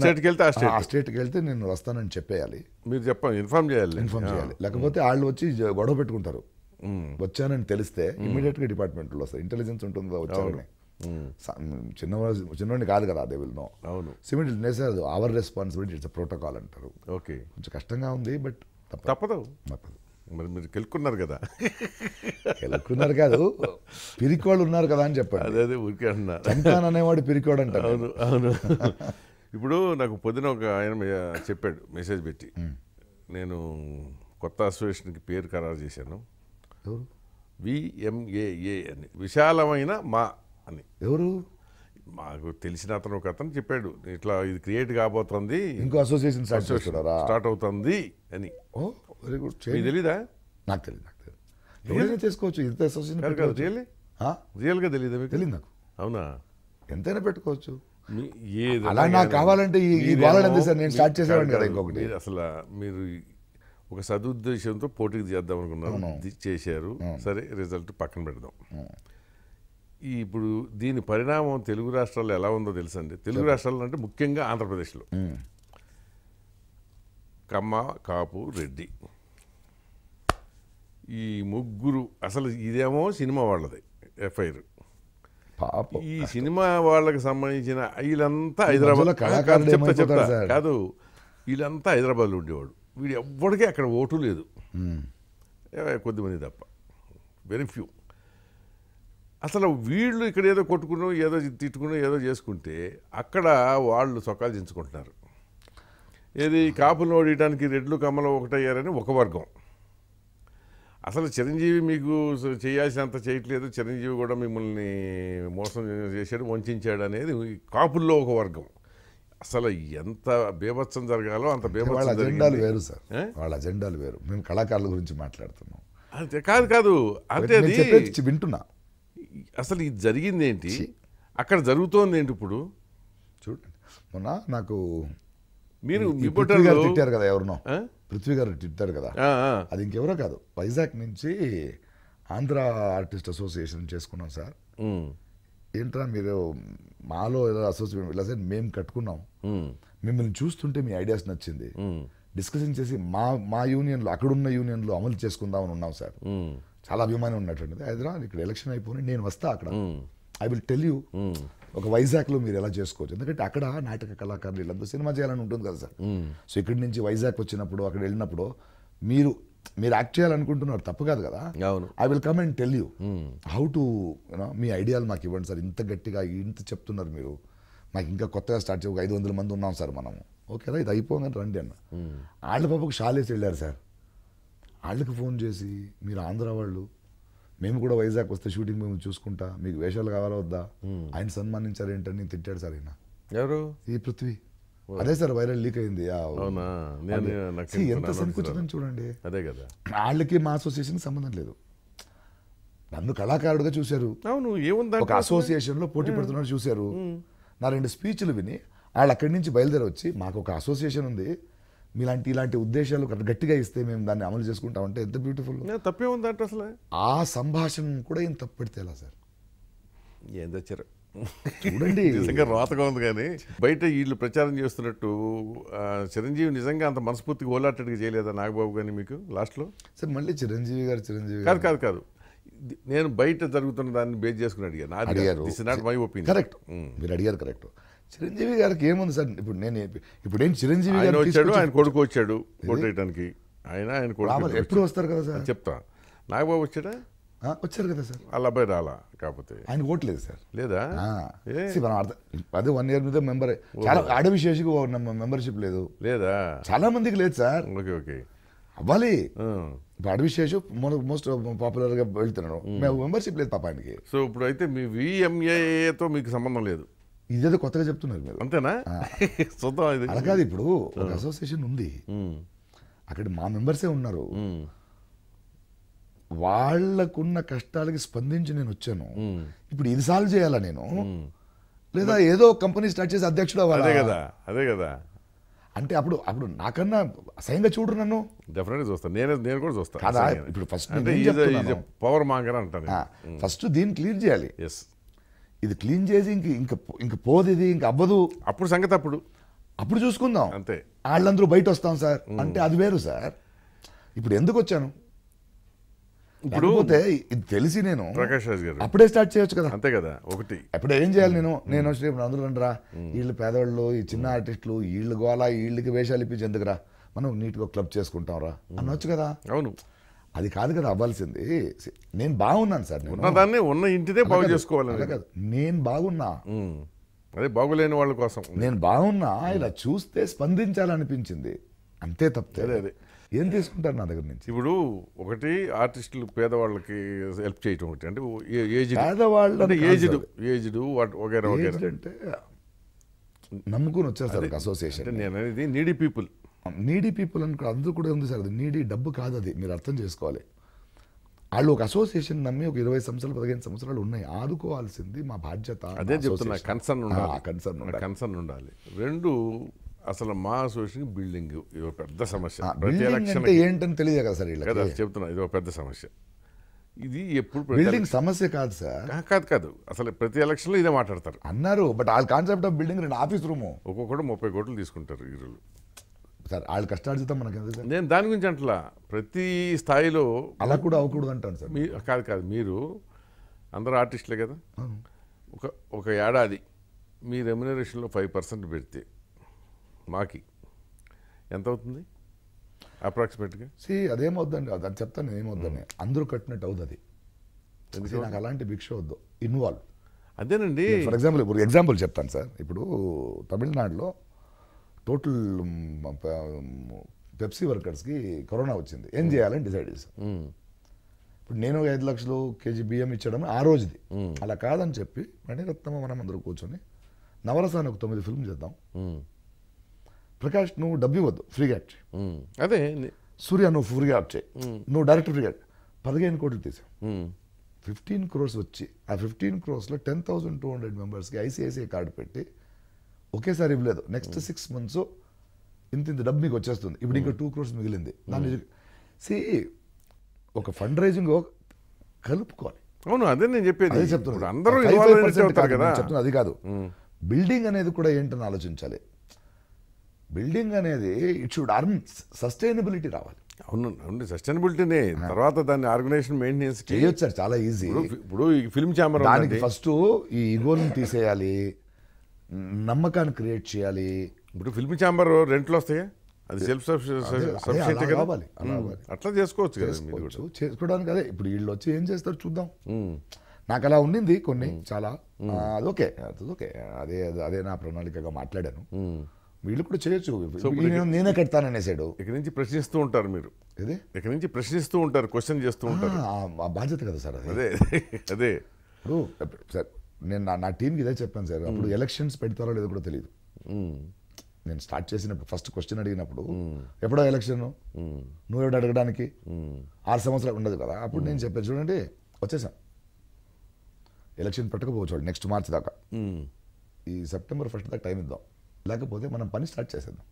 స్టేట్కి వెళ్తే ఆ స్టేట్కి వెళ్తే నేను వస్తానని చెప్పేయాలి మీరు చెప్పండి ఇన్ఫార్మ్ చేయాలి ఇన్ఫార్మ్ చేయాలి లేకపోతే వాళ్ళు వచ్చి గొడవ పెట్టుకుంటారు hmm. వచ్చానని తెలిస్తే ఇమీడియట్గా hmm. డిపార్ట్మెంట్లో వస్తారు ఇంటెలిజెన్స్ ఉంటుంది వచ్చారని చిన్న చిన్నవాడిని కాదు కదా దే విల్ నో అవును cement our responsibility it's protocol అంటారు ఓకే కొంచెం కష్టంగా ఉంది బట్ తప్పదు తప్పదు మరి మీరు కెలుక్కున్నారు కదా కెలుక్కున్నారు కాదు పిరికోళ్ళు ఉన్నారు కదా అని చెప్పారు అదే అదే ఊరికే అంటున్నారు చంపాన్ అనేవాడు పిరికోడు అంట అవును అవును ఇప్పుడు నాకు పొద్దున ఒక ఆయన చెప్పాడు మెసేజ్ పెట్టి నేను కొత్త అసోసియేషన్కి పేరు ఖరారు చేశాను విఎంఏఏ అని విశాలమైన మా అని ఎవరు మాకు తెలిసిన అతను ఒక అతను చెప్పాడు ఇట్లా ఇది క్రియేట్ కాబోతుంది ఇంకో అసోసియేషన్ స్టార్ట్ అవుతుంది అని ఓ వెరీ గుడ్ తెలీదా నాకు తెలియదు నాకు తెలియదు ఎవరైనా చేసుకోవచ్చు ఇంత అసోసియేషన్ రియల్లీ రియల్గా తెలియదు మీకు తెలియదు నాకు అవునా ఎంతైనా పెట్టుకోవచ్చు అలా నాకు కావాలంటే ఈ నేను స్టార్ట్ చేసేవాడిని కదా ఇంకొకటి అసలు మీరు ఒక సదుద్దేశంతో పోటీకి చేద్దాం అనుకున్నాను చేశారు సరే రిజల్ట్ పక్కన పెడదాం ఈ ఇప్పుడు దీని పరిణామం తెలుగు రాష్ట్రాల్లో ఎలా ఉందో తెలుసండి తెలుగు రాష్ట్రాల్లో అంటే ముఖ్యంగా ఆంధ్రప్రదేశ్లో కమ్మ కాపు రెడ్డి ఈ ముగ్గురు అసలు ఇదేమో సినిమా వాళ్ళది ఎఫ్ఐఆర్ ఈ సినిమా వాళ్ళకి సంబంధించిన వీళ్ళంతా హైదరాబాద్ చెప్తా చెప్తా కాదు వీళ్ళంతా హైదరాబాద్లో ఉండేవాడు వీడు ఎవ్వడికి అక్కడ ఓటు లేదు కొద్దిమంది తప్ప వెరీ ఫ్యూ అసలు వీళ్ళు ఇక్కడ ఏదో కొట్టుకున్నాం ఏదో తిట్టుకున్నాం ఏదో చేసుకుంటే అక్కడ వాళ్ళు సొకాలు చించుకుంటున్నారు ఏది కాపులను ఓడియడానికి రెడ్లు కమ్మలు ఒకటయ్యారని ఒక వర్గం అసలు చిరంజీవి మీకు చేయాల్సినంత చేయట్లేదు చిరంజీవి కూడా మిమ్మల్ని మోసం చేశాడు వంచాడు అనేది కాపుల్లో ఒక వర్గం అసలు ఎంత బీభత్సం జరగాలో అంత బీభత్సం అజెండాలు వేరు సార్ వాళ్ళ అజెండాలు వేరు మేము కళాకారుల గురించి మాట్లాడుతున్నాం అంతే కాదు కాదు అంటే వింటున్నా అసలు ఇది జరిగింది ఏంటి అక్కడ జరుగుతోంది ఏంటి ఇప్పుడు చూడండి మొన్న నాకు మీరు పృథ్వీ గారు తిట్టారు కదా ఎవరినో పృథ్వీ గారు తిట్టారు కదా అది ఇంకెవరో కాదు వైజాగ్ నుంచి ఆంధ్ర ఆర్టిస్ట్ అసోసియేషన్ చేసుకున్నాం సార్ ఏంట్రా మీరు మాలో ఏదో అసోసియేషన్ ఇలా సార్ మేము కట్టుకున్నాం మిమ్మల్ని చూస్తుంటే మీ ఐడియాస్ నచ్చింది డిస్కషన్ చేసి మా మా యూనియన్లో అక్కడున్న యూనియన్లో అమలు చేసుకుందామని ఉన్నాం సార్ చాలా అభిమానం ఉన్నటువంటిది హైదరాబాద్ ఇక్కడ ఎలక్షన్ అయిపోయి నేను వస్తా అక్కడ ఐ విల్ టెల్ యూ ఒక వైజాగ్లో మీరు ఎలా చేసుకోవచ్చు ఎందుకంటే అక్కడ నాటక కళాకారులు వీళ్ళందరూ సినిమా చేయాలని ఉంటుంది కదా సార్ సో ఇక్కడి నుంచి వైజాగ్ వచ్చినప్పుడు అక్కడ వెళ్ళినప్పుడు మీరు మీరు యాక్ట్ చేయాలనుకుంటున్నారు తప్పు కాదు కదా అవును I will come and tell you how to మీ ఐడియాలు మాకు ఇవ్వండి సార్ ఇంత గట్టిగా ఇంత చెప్తున్నారు మీరు మాకు ఇంకా కొత్తగా స్టార్ట్ చేయ ఒక ఐదు వందల మంది ఉన్నాం సార్ మనము ఓకేరా ఇది అయిపోగానే రండి అన్న ఆళ్ళ పాపకు షాలేసి వెళ్ళారు సార్ వాళ్ళకి ఫోన్ చేసి మీరు ఆంధ్ర వాళ్ళు మేము కూడా వైజాగ్ వస్తే షూటింగ్ మేము చూసుకుంటా మీకు వేషాలు కావాలా వద్దా ఆయన సన్మానించారు ఏంటని తిట్టాడు సార్ ఆయన ఎవరు ఈ పృథ్వీ అదే సార్ వైరల్ లీక్ అయింది ఎంత సంకుచితం చూడండి అదే కదా వాళ్ళకి మా అసోసియేషన్ సంబంధం లేదు నన్ను కళాకారుడుగా చూశారు అవును ఏముంది ఒక పోటీ పడుతున్నాడు చూశారు నా రెండు స్పీచ్లు విని వాళ్ళు అక్కడి నుంచి బయలుదేరి వచ్చి మాకు ఒక అసోసియేషన్ ఉంది మీలాంటి ఇలాంటి ఉద్దేశాలు గట్టిగా ఇస్తే మేము దాన్ని అమలు చేసుకుంటాం అంటే ఎంత బ్యూటిఫుల్ తప్పే ఉంది అంటే అసలు ఆ సంభాషణ కూడా ఏం తప్పు పెడితే ఎలా సార్ ఏం తెచ్చారు చూడండి నిజంగా రాతగా ఉంది కానీ బయట వీళ్ళు ప్రచారం చేస్తున్నట్టు చిరంజీవి నిజంగా అంత మనస్ఫూర్తిగా ఓలాటట్టుగా చేయలేదా నాగబాబు కానీ మీకు లాస్ట్లో సార్ మళ్ళీ చిరంజీవి గారు చిరంజీవి కాదు కాదు కాదు నేను బయట జరుగుతున్న దాన్ని బేస్ చేసుకుని అడిగాను నాట్ మై ఒపీనియన్ కరెక్ట్ మీరు అడిగారు కరెక్ట్ చిరంజీవి గారికి ఏముంది సార్ ఇప్పుడు నేను ఇప్పుడు ఏం చిరంజీవి గారు వచ్చాడు ఆయన కొడుకు వచ్చాడు కొట్టేయడానికి ఆయన ఆయన కొడుకు ఎప్పుడు వస్తారు కదా సార్ చెప్తా నాగబాబు వచ్చాడా వచ్చారు కదా సార్ వాళ్ళ అబ్బాయి రాలా కాకపోతే ఆయన ఓట్లేదు సార్ లేదా మనం అర్థం అదే వన్ ఇయర్ మీద మెంబర్ చాలా ఆడవిశేషకు మెంబర్షిప్ లేదు లేదా చాలా మందికి లేదు సార్ ఓకే ఓకే అవ్వాలి ఇప్పుడు అడవిశేషు మనకు మోస్ట్ పాపులర్గా వెళ్తున్నాడు మెంబర్షిప్ లేదు పాపానికి సో ఇప్పుడు అయితే మీ విఎంఏతో మీకు సంబంధం లేదు ఇదేదో కొత్తగా చెప్తున్నారు మీరు అంతేనా చూద్దాం అలా కాదు ఇప్పుడు ఒక అసోసియేషన్ ఉంది అక్కడ మా మెంబర్సే ఉన్నారు వాళ్ళకున్న కష్టాలకి స్పందించి నేను వచ్చాను ఇప్పుడు ఇది సాల్వ్ చేయాలా నేను లేదా ఏదో కంపెనీ స్టార్ట్ చేసి అధ్యక్షుడు అవ్వాలి అదే కదా అదే కదా అంటే అప్పుడు అప్పుడు నాకన్నా అసహ్యంగా చూడరు నన్ను డెఫినెట్ చూస్తాను నేను నేను కూడా చూస్తాను ఇప్పుడు ఫస్ట్ పవర్ మాంగర్ అంటాను ఫస్ట్ దీన్ని క్లియర్ చేయాలి ఎస్ ఇది క్లీన్ చేసి ఇంక ఇంక ఇంక పోదు ఇది ఇంక అవ్వదు అప్పుడు సంగతి అప్పుడు అప్పుడు చూసుకుందాం అంతే వాళ్ళందరూ బయట వస్తాం సార్ అంటే అది వేరు సార్ ఇప్పుడు ఎందుకు వచ్చాను ఇప్పుడు పోతే ఇది తెలిసి నేను ప్రకాష్ రాజ్ గారు అప్పుడే స్టార్ట్ చేయొచ్చు కదా అంతే కదా ఒకటి అప్పుడు ఏం చేయాలి నేను నేను వచ్చి ఇప్పుడు అందరూ రా వీళ్ళు పేదవాళ్ళు ఈ చిన్న ఆర్టిస్టులు వీళ్ళు గోలా వీళ్ళకి వేషాలు ఇప్పించి ఎందుకురా మనం నీట్గా క్లబ్ చేసుకుంటాం రా అనొచ్చు కదా అవును అది కాదు కదా అవ్వాల్సింది నేను బాగున్నాను సార్ దాన్ని ఉన్న ఇంటిదే బాగు చేసుకోవాలి కదా నేను బాగున్నా అదే బాగులేని వాళ్ళ కోసం నేను బాగున్నా ఇలా చూస్తే స్పందించాలనిపించింది అంతే తప్పితే అదే ఏం తీసుకుంటారు నా దగ్గర నుంచి ఇప్పుడు ఒకటి ఆర్టిస్టులు పేదవాళ్ళకి హెల్ప్ చేయటం ఒకటి అంటే ఏజ్ పేదవాళ్ళు ఏజ్డ్ ఏజ్డ్ వగేరా వగేరా అంటే నమ్ముకుని వచ్చారు సార్ అసోసియేషన్ నేను అనేది నీడీ పీపుల్ నీడీ పీపుల్ అని కూడా అందరూ కూడా ఉంది సార్ అది నీడీ డబ్బు కాదు అది మీరు అర్థం చేసుకోవాలి వాళ్ళు ఒక అసోసియేషన్ నమ్మి ఒక ఇరవై సంవత్సరాలు పదిహేను సంవత్సరాలు ఉన్నాయి ఆదుకోవాల్సింది మా బాధ్యత అదే చెప్తున్నా కన్సర్న్ ఉండాలి కన్సర్న్ కన్సర్న్ ఉండాలి రెండు అసలు మా అసోసియేషన్ బిల్డింగ్ ఇది ఒక పెద్ద సమస్య అంటే ఏంటని తెలియదు కదా సార్ చెప్తున్నా ఇది ఒక పెద్ద సమస్య ఇది ఎప్పుడు బిల్డింగ్ సమస్య కాదు సార్ కాదు కాదు అసలు ప్రతి ఎలక్షన్లో ఇదే మాట్లాడతారు అన్నారు బట్ ఆ కాన్సెప్ట్ ఆఫ్ బిల్డింగ్ రెండు ఆఫీస్ రూమ్ ఒక్కొక్కటి ముప్పై కోట్లు తీసుకుంటారు ఈరోజు సార్ వాళ్ళు కష్టాలు కష్టార్జితం మనకి నేను దాని గురించి అంటలా ప్రతి స్థాయిలో అలా కూడా అవ్వకూడదు అంటాను సార్ మీ కాదు కాదు మీరు అందరూ ఆర్టిస్టులే కదా ఒక ఒక ఏడాది మీ రెమ్యునరేషన్లో ఫైవ్ పర్సెంట్ పెడితే మాకి ఎంత అవుతుంది అప్రాక్సిమేట్గా సి అదేమవుద్దండి అది చెప్తాను ఏమవుద్దని అందరూ కట్టినట్టు అవుతుంది అది ఎందుకంటే నాకు అలాంటి భిక్ష వద్దు ఇన్వాల్వ్ అదేనండి ఫర్ ఎగ్జాంపుల్ ఇప్పుడు ఎగ్జాంపుల్ చెప్తాను సార్ ఇప్పుడు తమిళనాడులో టోటల్ పెప్సీ వర్కర్స్కి కరోనా వచ్చింది ఏం చేయాలని డిసైడ్ చేశాం ఇప్పుడు నేను ఐదు లక్షలు కేజీ బియ్యం ఇచ్చడం ఆ రోజుది అలా కాదని చెప్పి మణిరత్నమ మనం అందరూ కూర్చొని నవరసాన్ని ఒక తొమ్మిది ఫిల్మ్ చేద్దాం ప్రకాష్ నువ్వు డబ్బు ఇవ్వద్దు ఫ్రీగా అదే సూర్య నువ్వు ఫ్రీగా చేయి నువ్వు డైరెక్ట్ ఫ్రీగా పదిహేను కోట్లు తీసావు ఫిఫ్టీన్ క్రోర్స్ వచ్చి ఆ ఫిఫ్టీన్ క్రోర్స్లో టెన్ థౌసండ్ టూ హండ్రెడ్ మెంబర్స్కి ఐసీఐసీఐ కార్డు పెట్టి ఒకేసారి ఇవ్వలేదు నెక్స్ట్ సిక్స్ మంత్స్ ఇంత ఇంత డబ్బు మీకు వచ్చేస్తుంది ఇప్పుడు hmm. ఇంకా టూ క్రోర్స్ మిగిలింది hmm. దాన్ని సి ఒక ఫండ్ రైజింగ్ కలుపుకోవాలి అవును అదే నేను చెప్పేది అదే చెప్తున్నాను అందరూ చెప్తున్నాను అది కాదు బిల్డింగ్ hmm. అనేది కూడా ఏంటని ఆలోచించాలి బిల్డింగ్ అనేది ఇట్ షుడ్ అర్న్ సస్టైనబిలిటీ రావాలి అవును అవును సస్టైనబిలిటీనే తర్వాత దాన్ని ఆర్గనైజేషన్ మెయింటెనెన్స్ చేయొచ్చు చాలా ఈజీ ఇప్పుడు ఫిల్మ్ ఛాంబర్ ఫస్ట్ ఈ ఈగోని తీసేయాలి నమ్మకాన్ని క్రియేట్ చేయాలి ఇప్పుడు ఫిల్మ్ ఛాంబర్ రెంట్లు వస్తాయా అది సెల్ఫ్ కావాలి అట్లా చేసుకోవచ్చు కదా చేసుకోవడానికి అదే ఇప్పుడు వీళ్ళు వచ్చి ఏం చేస్తారు చూద్దాం నాకు అలా ఉండింది కొన్ని చాలా అది అది ఓకే అదే అదే నా ప్రణాళికగా మాట్లాడాను వీళ్ళు కూడా చేయొచ్చు నేనే కడతాననేసాడు ఇక్కడ నుంచి ప్రశ్నిస్తూ ఉంటారు మీరు అదే ఇక్కడ నుంచి ప్రశ్నిస్తూ ఉంటారు క్వశ్చన్ చేస్తూ ఉంటారు బాధ్యత కదా సార్ అదే అదే ఇప్పుడు సార్ నేను నా నా టీంకి ఇదే చెప్పాను సార్ అప్పుడు ఎలక్షన్స్ పెడతారో లేదో కూడా తెలియదు నేను స్టార్ట్ చేసినప్పుడు ఫస్ట్ క్వశ్చన్ అడిగినప్పుడు ఎప్పుడో ఎలక్షన్ ఎప్పుడు అడగడానికి ఆరు సంవత్సరాలు ఉండదు కదా అప్పుడు నేను చెప్పాను చూడండి వచ్చేసాం ఎలక్షన్ పెట్టకపోవచ్చు నెక్స్ట్ మార్చ్ దాకా ఈ సెప్టెంబర్ ఫస్ట్ దాకా టైం ఇద్దాం లేకపోతే మనం పని స్టార్ట్ చేసేద్దాం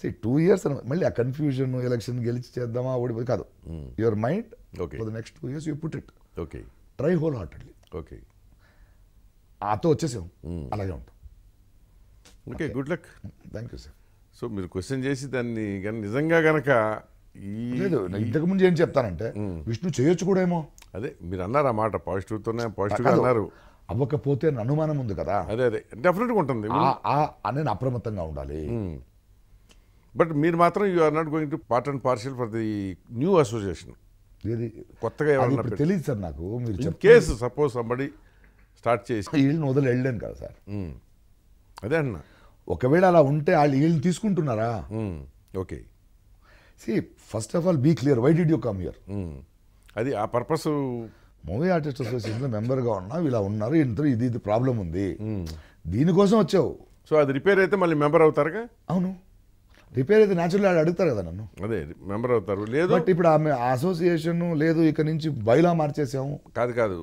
సరే టూ ఇయర్స్ మళ్ళీ ఆ కన్ఫ్యూజన్ ఎలక్షన్ గెలిచి చేద్దామా ఓడిపోయి కాదు your mind for the next two years you put it okay try whole heartedly okay ఆతో వచ్చేసాం అలాగే ఉంటాం okay good luck thank you sir so మీరు క్వశ్చన్ చేసి దాన్ని కానీ నిజంగా గనక లేదు ముందు ఏం చెప్తానంటే విష్ణు చేయొచ్చు కూడా ఏమో అదే మీరు అన్నారు ఆ మాట పాజిటివ్తోనే పాజిటివ్గా అన్నారు అవ్వకపోతే అనుమానం ఉంది కదా అదే అదే డెఫినెట్గా ఉంటుంది నేను అప్రమత్తంగా ఉండాలి బట్ మీరు మాత్రం you are not going to part and parcel for the new association కొత్తగా ఎవరన్నా తెలియదు సార్ నాకు మీరు కేసు సపోజ్ సంబడి స్టార్ట్ చేసి వీళ్ళని వదిలి వెళ్ళాను కదా సార్ అదే అన్న ఒకవేళ అలా ఉంటే వాళ్ళు వీళ్ళని తీసుకుంటున్నారా okay see first of all be clear why did you come here అది ఆ పర్పస్ మూవీ ఆర్టిస్ట్ అసోసియేషన్లో మెంబర్గా ఉన్నా ఇలా ఉన్నారు ఇంత ఇది ఇది ప్రాబ్లం ఉంది దీనికోసం వచ్చావు సో అది రిపేర్ అయితే మళ్ళీ మెంబర్ అవుతారుగా అవును రిపేర్ అయితే న్యాచురల్ అడుగుతారు కదా నన్ను అదే మెంబర్ అవుతారు లేదు బట్ ఇప్పుడు ఆమె అసోసియేషన్ లేదు ఇక్కడ నుంచి బయలా మార్చేసాము కాదు కాదు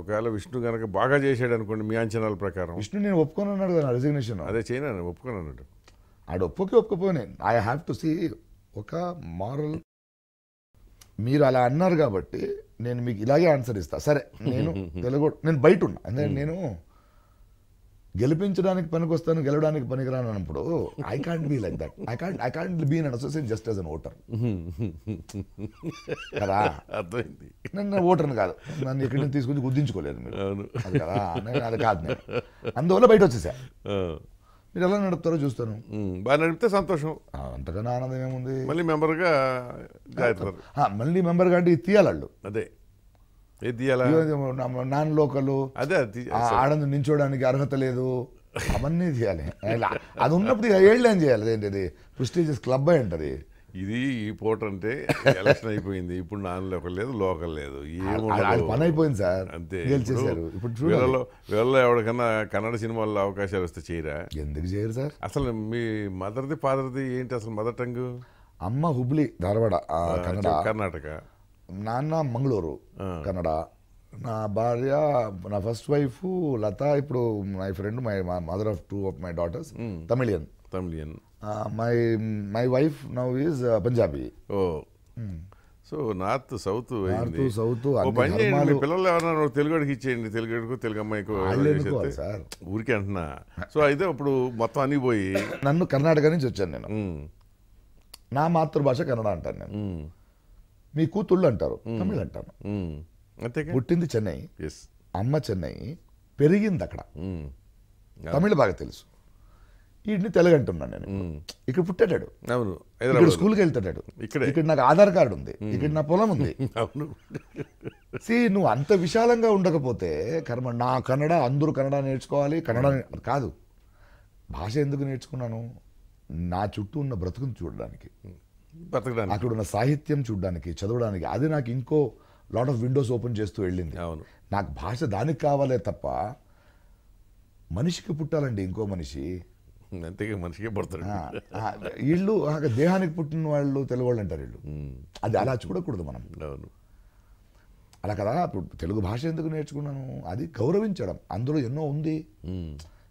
ఒకవేళ విష్ణు కనుక బాగా చేశాడు అనుకోండి మీ అంచనాల ప్రకారం విష్ణు నేను ఒప్పుకొని అన్నాడు కదా రెసిగ్నేషన్ అదే చేయను ఒప్పుకొని అన్నాడు ఆడు ఒప్పుకి ఒప్పుకపోయి ఐ హ్యావ్ టు సీ ఒక మారల్ మీరు అలా అన్నారు కాబట్టి నేను మీకు ఇలాగే ఆన్సర్ ఇస్తా సరే నేను [laughs] తెలుగు నేను బయట ఉన్నా అంటే నేను గెలిపించడానికి పనికొస్తాను గెలవడానికి పనికిరాను అన్నప్పుడు I can't be like that I can't I can't be an associate just as an voter కదా అర్థమైంది నేను ఓటర్ని కాదు నన్ను ఎక్కడి నుంచి తీసుకొచ్చి గుర్తించుకోలేదు మీరు అది కదా అది కాదు నేను అందువల్ల బయట వచ్చేసా మీరు ఎలా నడుపుతారో చూస్తాను బాగా నడిపితే సంతోషం అంతకన్నా ఆనందం ఏముంది మళ్ళీ మెంబర్గా మళ్ళీ మెంబర్గా అంటే తీయాలి అదే నాన్ లోకలు అదే ఆడందు నించోడానికి అర్హత లేదు [laughs] అవన్నీ చేయాలి అది ఉన్నప్పుడు ఏం చేయాలి అది ప్రిస్టీజియస్ క్లబ్ అయి ఉంటుంది ఇది ఈ పూట అంటే ఎలక్షన్ అయిపోయింది ఇప్పుడు నాన్ లోకల్ లేదు లోకల్ లేదు పని అయిపోయింది సార్ అంతే గెలిచేశారు ఇప్పుడు వీళ్ళలో వీళ్ళలో ఎవరికన్నా కన్నడ సినిమాల్లో అవకాశాలు వస్తే చేయరా ఎందుకు చేయరు సార్ అసలు మీ మదర్ది ఫాదర్ది ఏంటి అసలు మదర్ టంగ్ అమ్మ హుబ్లీ ధారవాడ కర్ణాటక నాన్న మంగళూరు కన్నడ నా భార్య నా ఫస్ట్ వైఫ్ లత ఇప్పుడు my friend my mother of two of my daughters Tamilian Tamilian my my wife now is Punjabi oh so north south north south పిల్లలు ఎవరన్నా అడిగి ఇచ్చేయండి అడుగు తెలుగు అమ్మాయికి సార్ ఊరికే అంటున్నా సో అయితే అప్పుడు మొత్తం అన్ని పోయి నన్ను కర్ణాటక నుంచి వచ్చాను నేను నా మాతృభాష కన్నడ అంటాను నేను మీ కూతుళ్ళు అంటారు తమిళ్ అంటాను పుట్టింది చెన్నై అమ్మ చెన్నై పెరిగింది అక్కడ తమిళ బాగా తెలుసు వీడిని తెలుగు అంటున్నాను నేను ఇక్కడ పుట్టాడు అవును ఇక్కడ స్కూల్కి వెళ్తాడు ఇక్కడ ఇక్కడ నాకు ఆధార్ కార్డు ఉంది ఇక్కడ నా పొలం ఉంది [laughs] సి నువ్వు అంత విశాలంగా ఉండకపోతే కర్మ నా కన్నడ అందరూ కన్నడ నేర్చుకోవాలి కన్నడ కాదు భాష ఎందుకు నేర్చుకున్నాను నా చుట్టూ ఉన్న బ్రతుకుని చూడడానికి బతకడానికి అక్కడ ఉన్న సాహిత్యం చూడడానికి చదవడానికి అది నాకు ఇంకో లాట్ ఆఫ్ విండోస్ ఓపెన్ చేస్తూ వెళ్ళింది అవును నాకు భాష దానికి కావాలే తప్ప మనిషికి పుట్టాలండి ఇంకో మనిషి అంతేగా మనిషికే పుడతాడు వీళ్ళు దేహానికి పుట్టిన వాళ్ళు వాళ్ళు అంటారు వీళ్ళు అది అలా చూడకూడదు మనం అవును అలా కదా ఇప్పుడు తెలుగు భాష ఎందుకు నేర్చుకున్నాను అది గౌరవించడం అందులో ఎన్నో ఉంది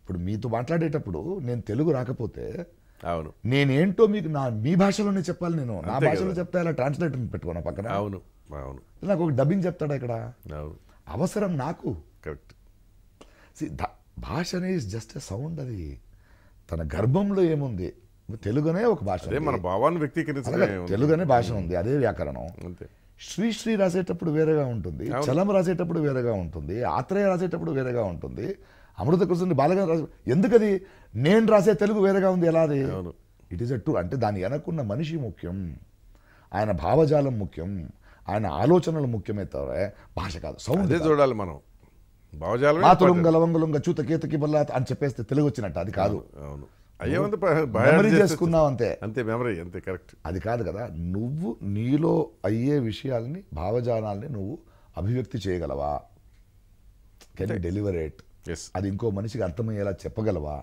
ఇప్పుడు మీతో మాట్లాడేటప్పుడు నేను తెలుగు రాకపోతే అవును నేనేంటో మీకు నా మీ భాషలోనే చెప్పాలి నేను నా భాషలో చెప్తా ఇలా ట్రాన్స్లేటర్ పెట్టుకున్నా పక్కన అవును అవును నాకు ఒక డబ్బింగ్ చెప్తాడు ఇక్కడ అవసరం నాకు కరెక్ట్ భాష అనేది జస్ట్ ఎ సౌండ్ అది తన గర్భంలో ఏముంది తెలుగునే ఒక భాష మన భావాన్ని వ్యక్తీకరించే తెలుగునే భాష ఉంది అదే వ్యాకరణం శ్రీశ్రీ రాసేటప్పుడు వేరేగా ఉంటుంది చలం రాసేటప్పుడు వేరేగా ఉంటుంది ఆత్రేయ రాసేటప్పుడు వేరేగా ఉంటుంది అమృత కృష్ణుని బాలగం ఎందుకది నేను రాసే తెలుగు వేరేగా ఉంది ఎలా అది ఇట్ ఈస్ అ టూ అంటే దాని వెనక్కున్న మనిషి ముఖ్యం ఆయన భావజాలం ముఖ్యం ఆయన ఆలోచనలు ముఖ్యమే తవర భాష కాదు సౌండ్ చూడాలి మనం భావజాలం మాతులుంగ లవంగలుంగ చూత కేతకి బల్ల అని చెప్పేస్తే తెలుగు వచ్చినట్టు అది కాదు మెమరీ hmm. చేసుకున్నావు అంతే అంతే మెమరీ అంతే కరెక్ట్ అది కాదు కదా నువ్వు నీలో అయ్యే విషయాల్ని భావజాలాల్ని నువ్వు అభివ్యక్తి చేయగలవా కెన్ డెలివరేట్ అది ఇంకో మనిషికి అర్థమయ్యేలా చెప్పగలవా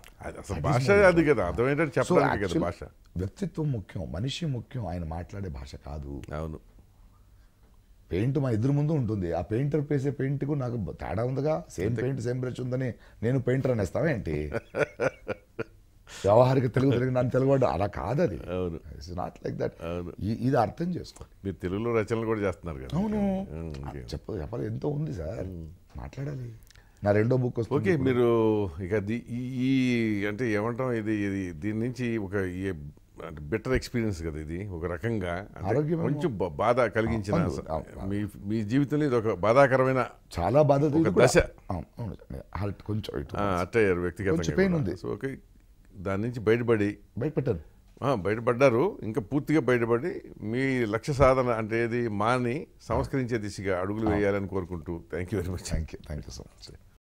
భాష అది కదా అర్థమయ్యేటట్టు చెప్పాలి కదా భాష వ్యక్తిత్వం ముఖ్యం మనిషి ముఖ్యం ఆయన మాట్లాడే భాష కాదు అవును పెయింట్ మా ఇద్దరు ముందు ఉంటుంది ఆ పెయింటర్ పేసే పెయింట్కు నాకు తేడా ఉందిగా సేమ్ పెయింట్ సేమ్ బ్రష్ ఉందని నేను పెయింటర్ అనేస్తావా ఏంటి వ్యవహారిక తెలుగు తెలుగు నన్ను తెలుగువాడు అలా కాదు అది అవును నాట్ లైక్ దట్ ఇది అర్థం చేసుకోండి మీరు తెలుగులో రచనలు కూడా చేస్తున్నారు కదా అవును చెప్పదు చెప్పాలి ఎంతో ఉంది సార్ మాట్లాడాలి నా రెండో బుక్ వస్తుంది ఓకే మీరు ఇక ఈ అంటే ఏమంటాం ఇది ఇది దీని నుంచి ఒక అంటే బెటర్ ఎక్స్పీరియన్స్ కదా ఇది ఒక రకంగా కొంచెం బాధ కలిగించిన మీ మీ జీవితంలో ఇది ఒక బాధాకరమైన చాలా బాధ దశ హర్ట్ కొంచెం అట్టే వ్యక్తిగత పెయిన్ ఉంది ఓకే దాని నుంచి బయటపడి బయటపెట్టారు బయటపడ్డారు ఇంకా పూర్తిగా బయటపడి మీ లక్ష్య సాధన అంటే మాని సంస్కరించే దిశగా అడుగులు వేయాలని కోరుకుంటూ thank you very much thank you thank you so much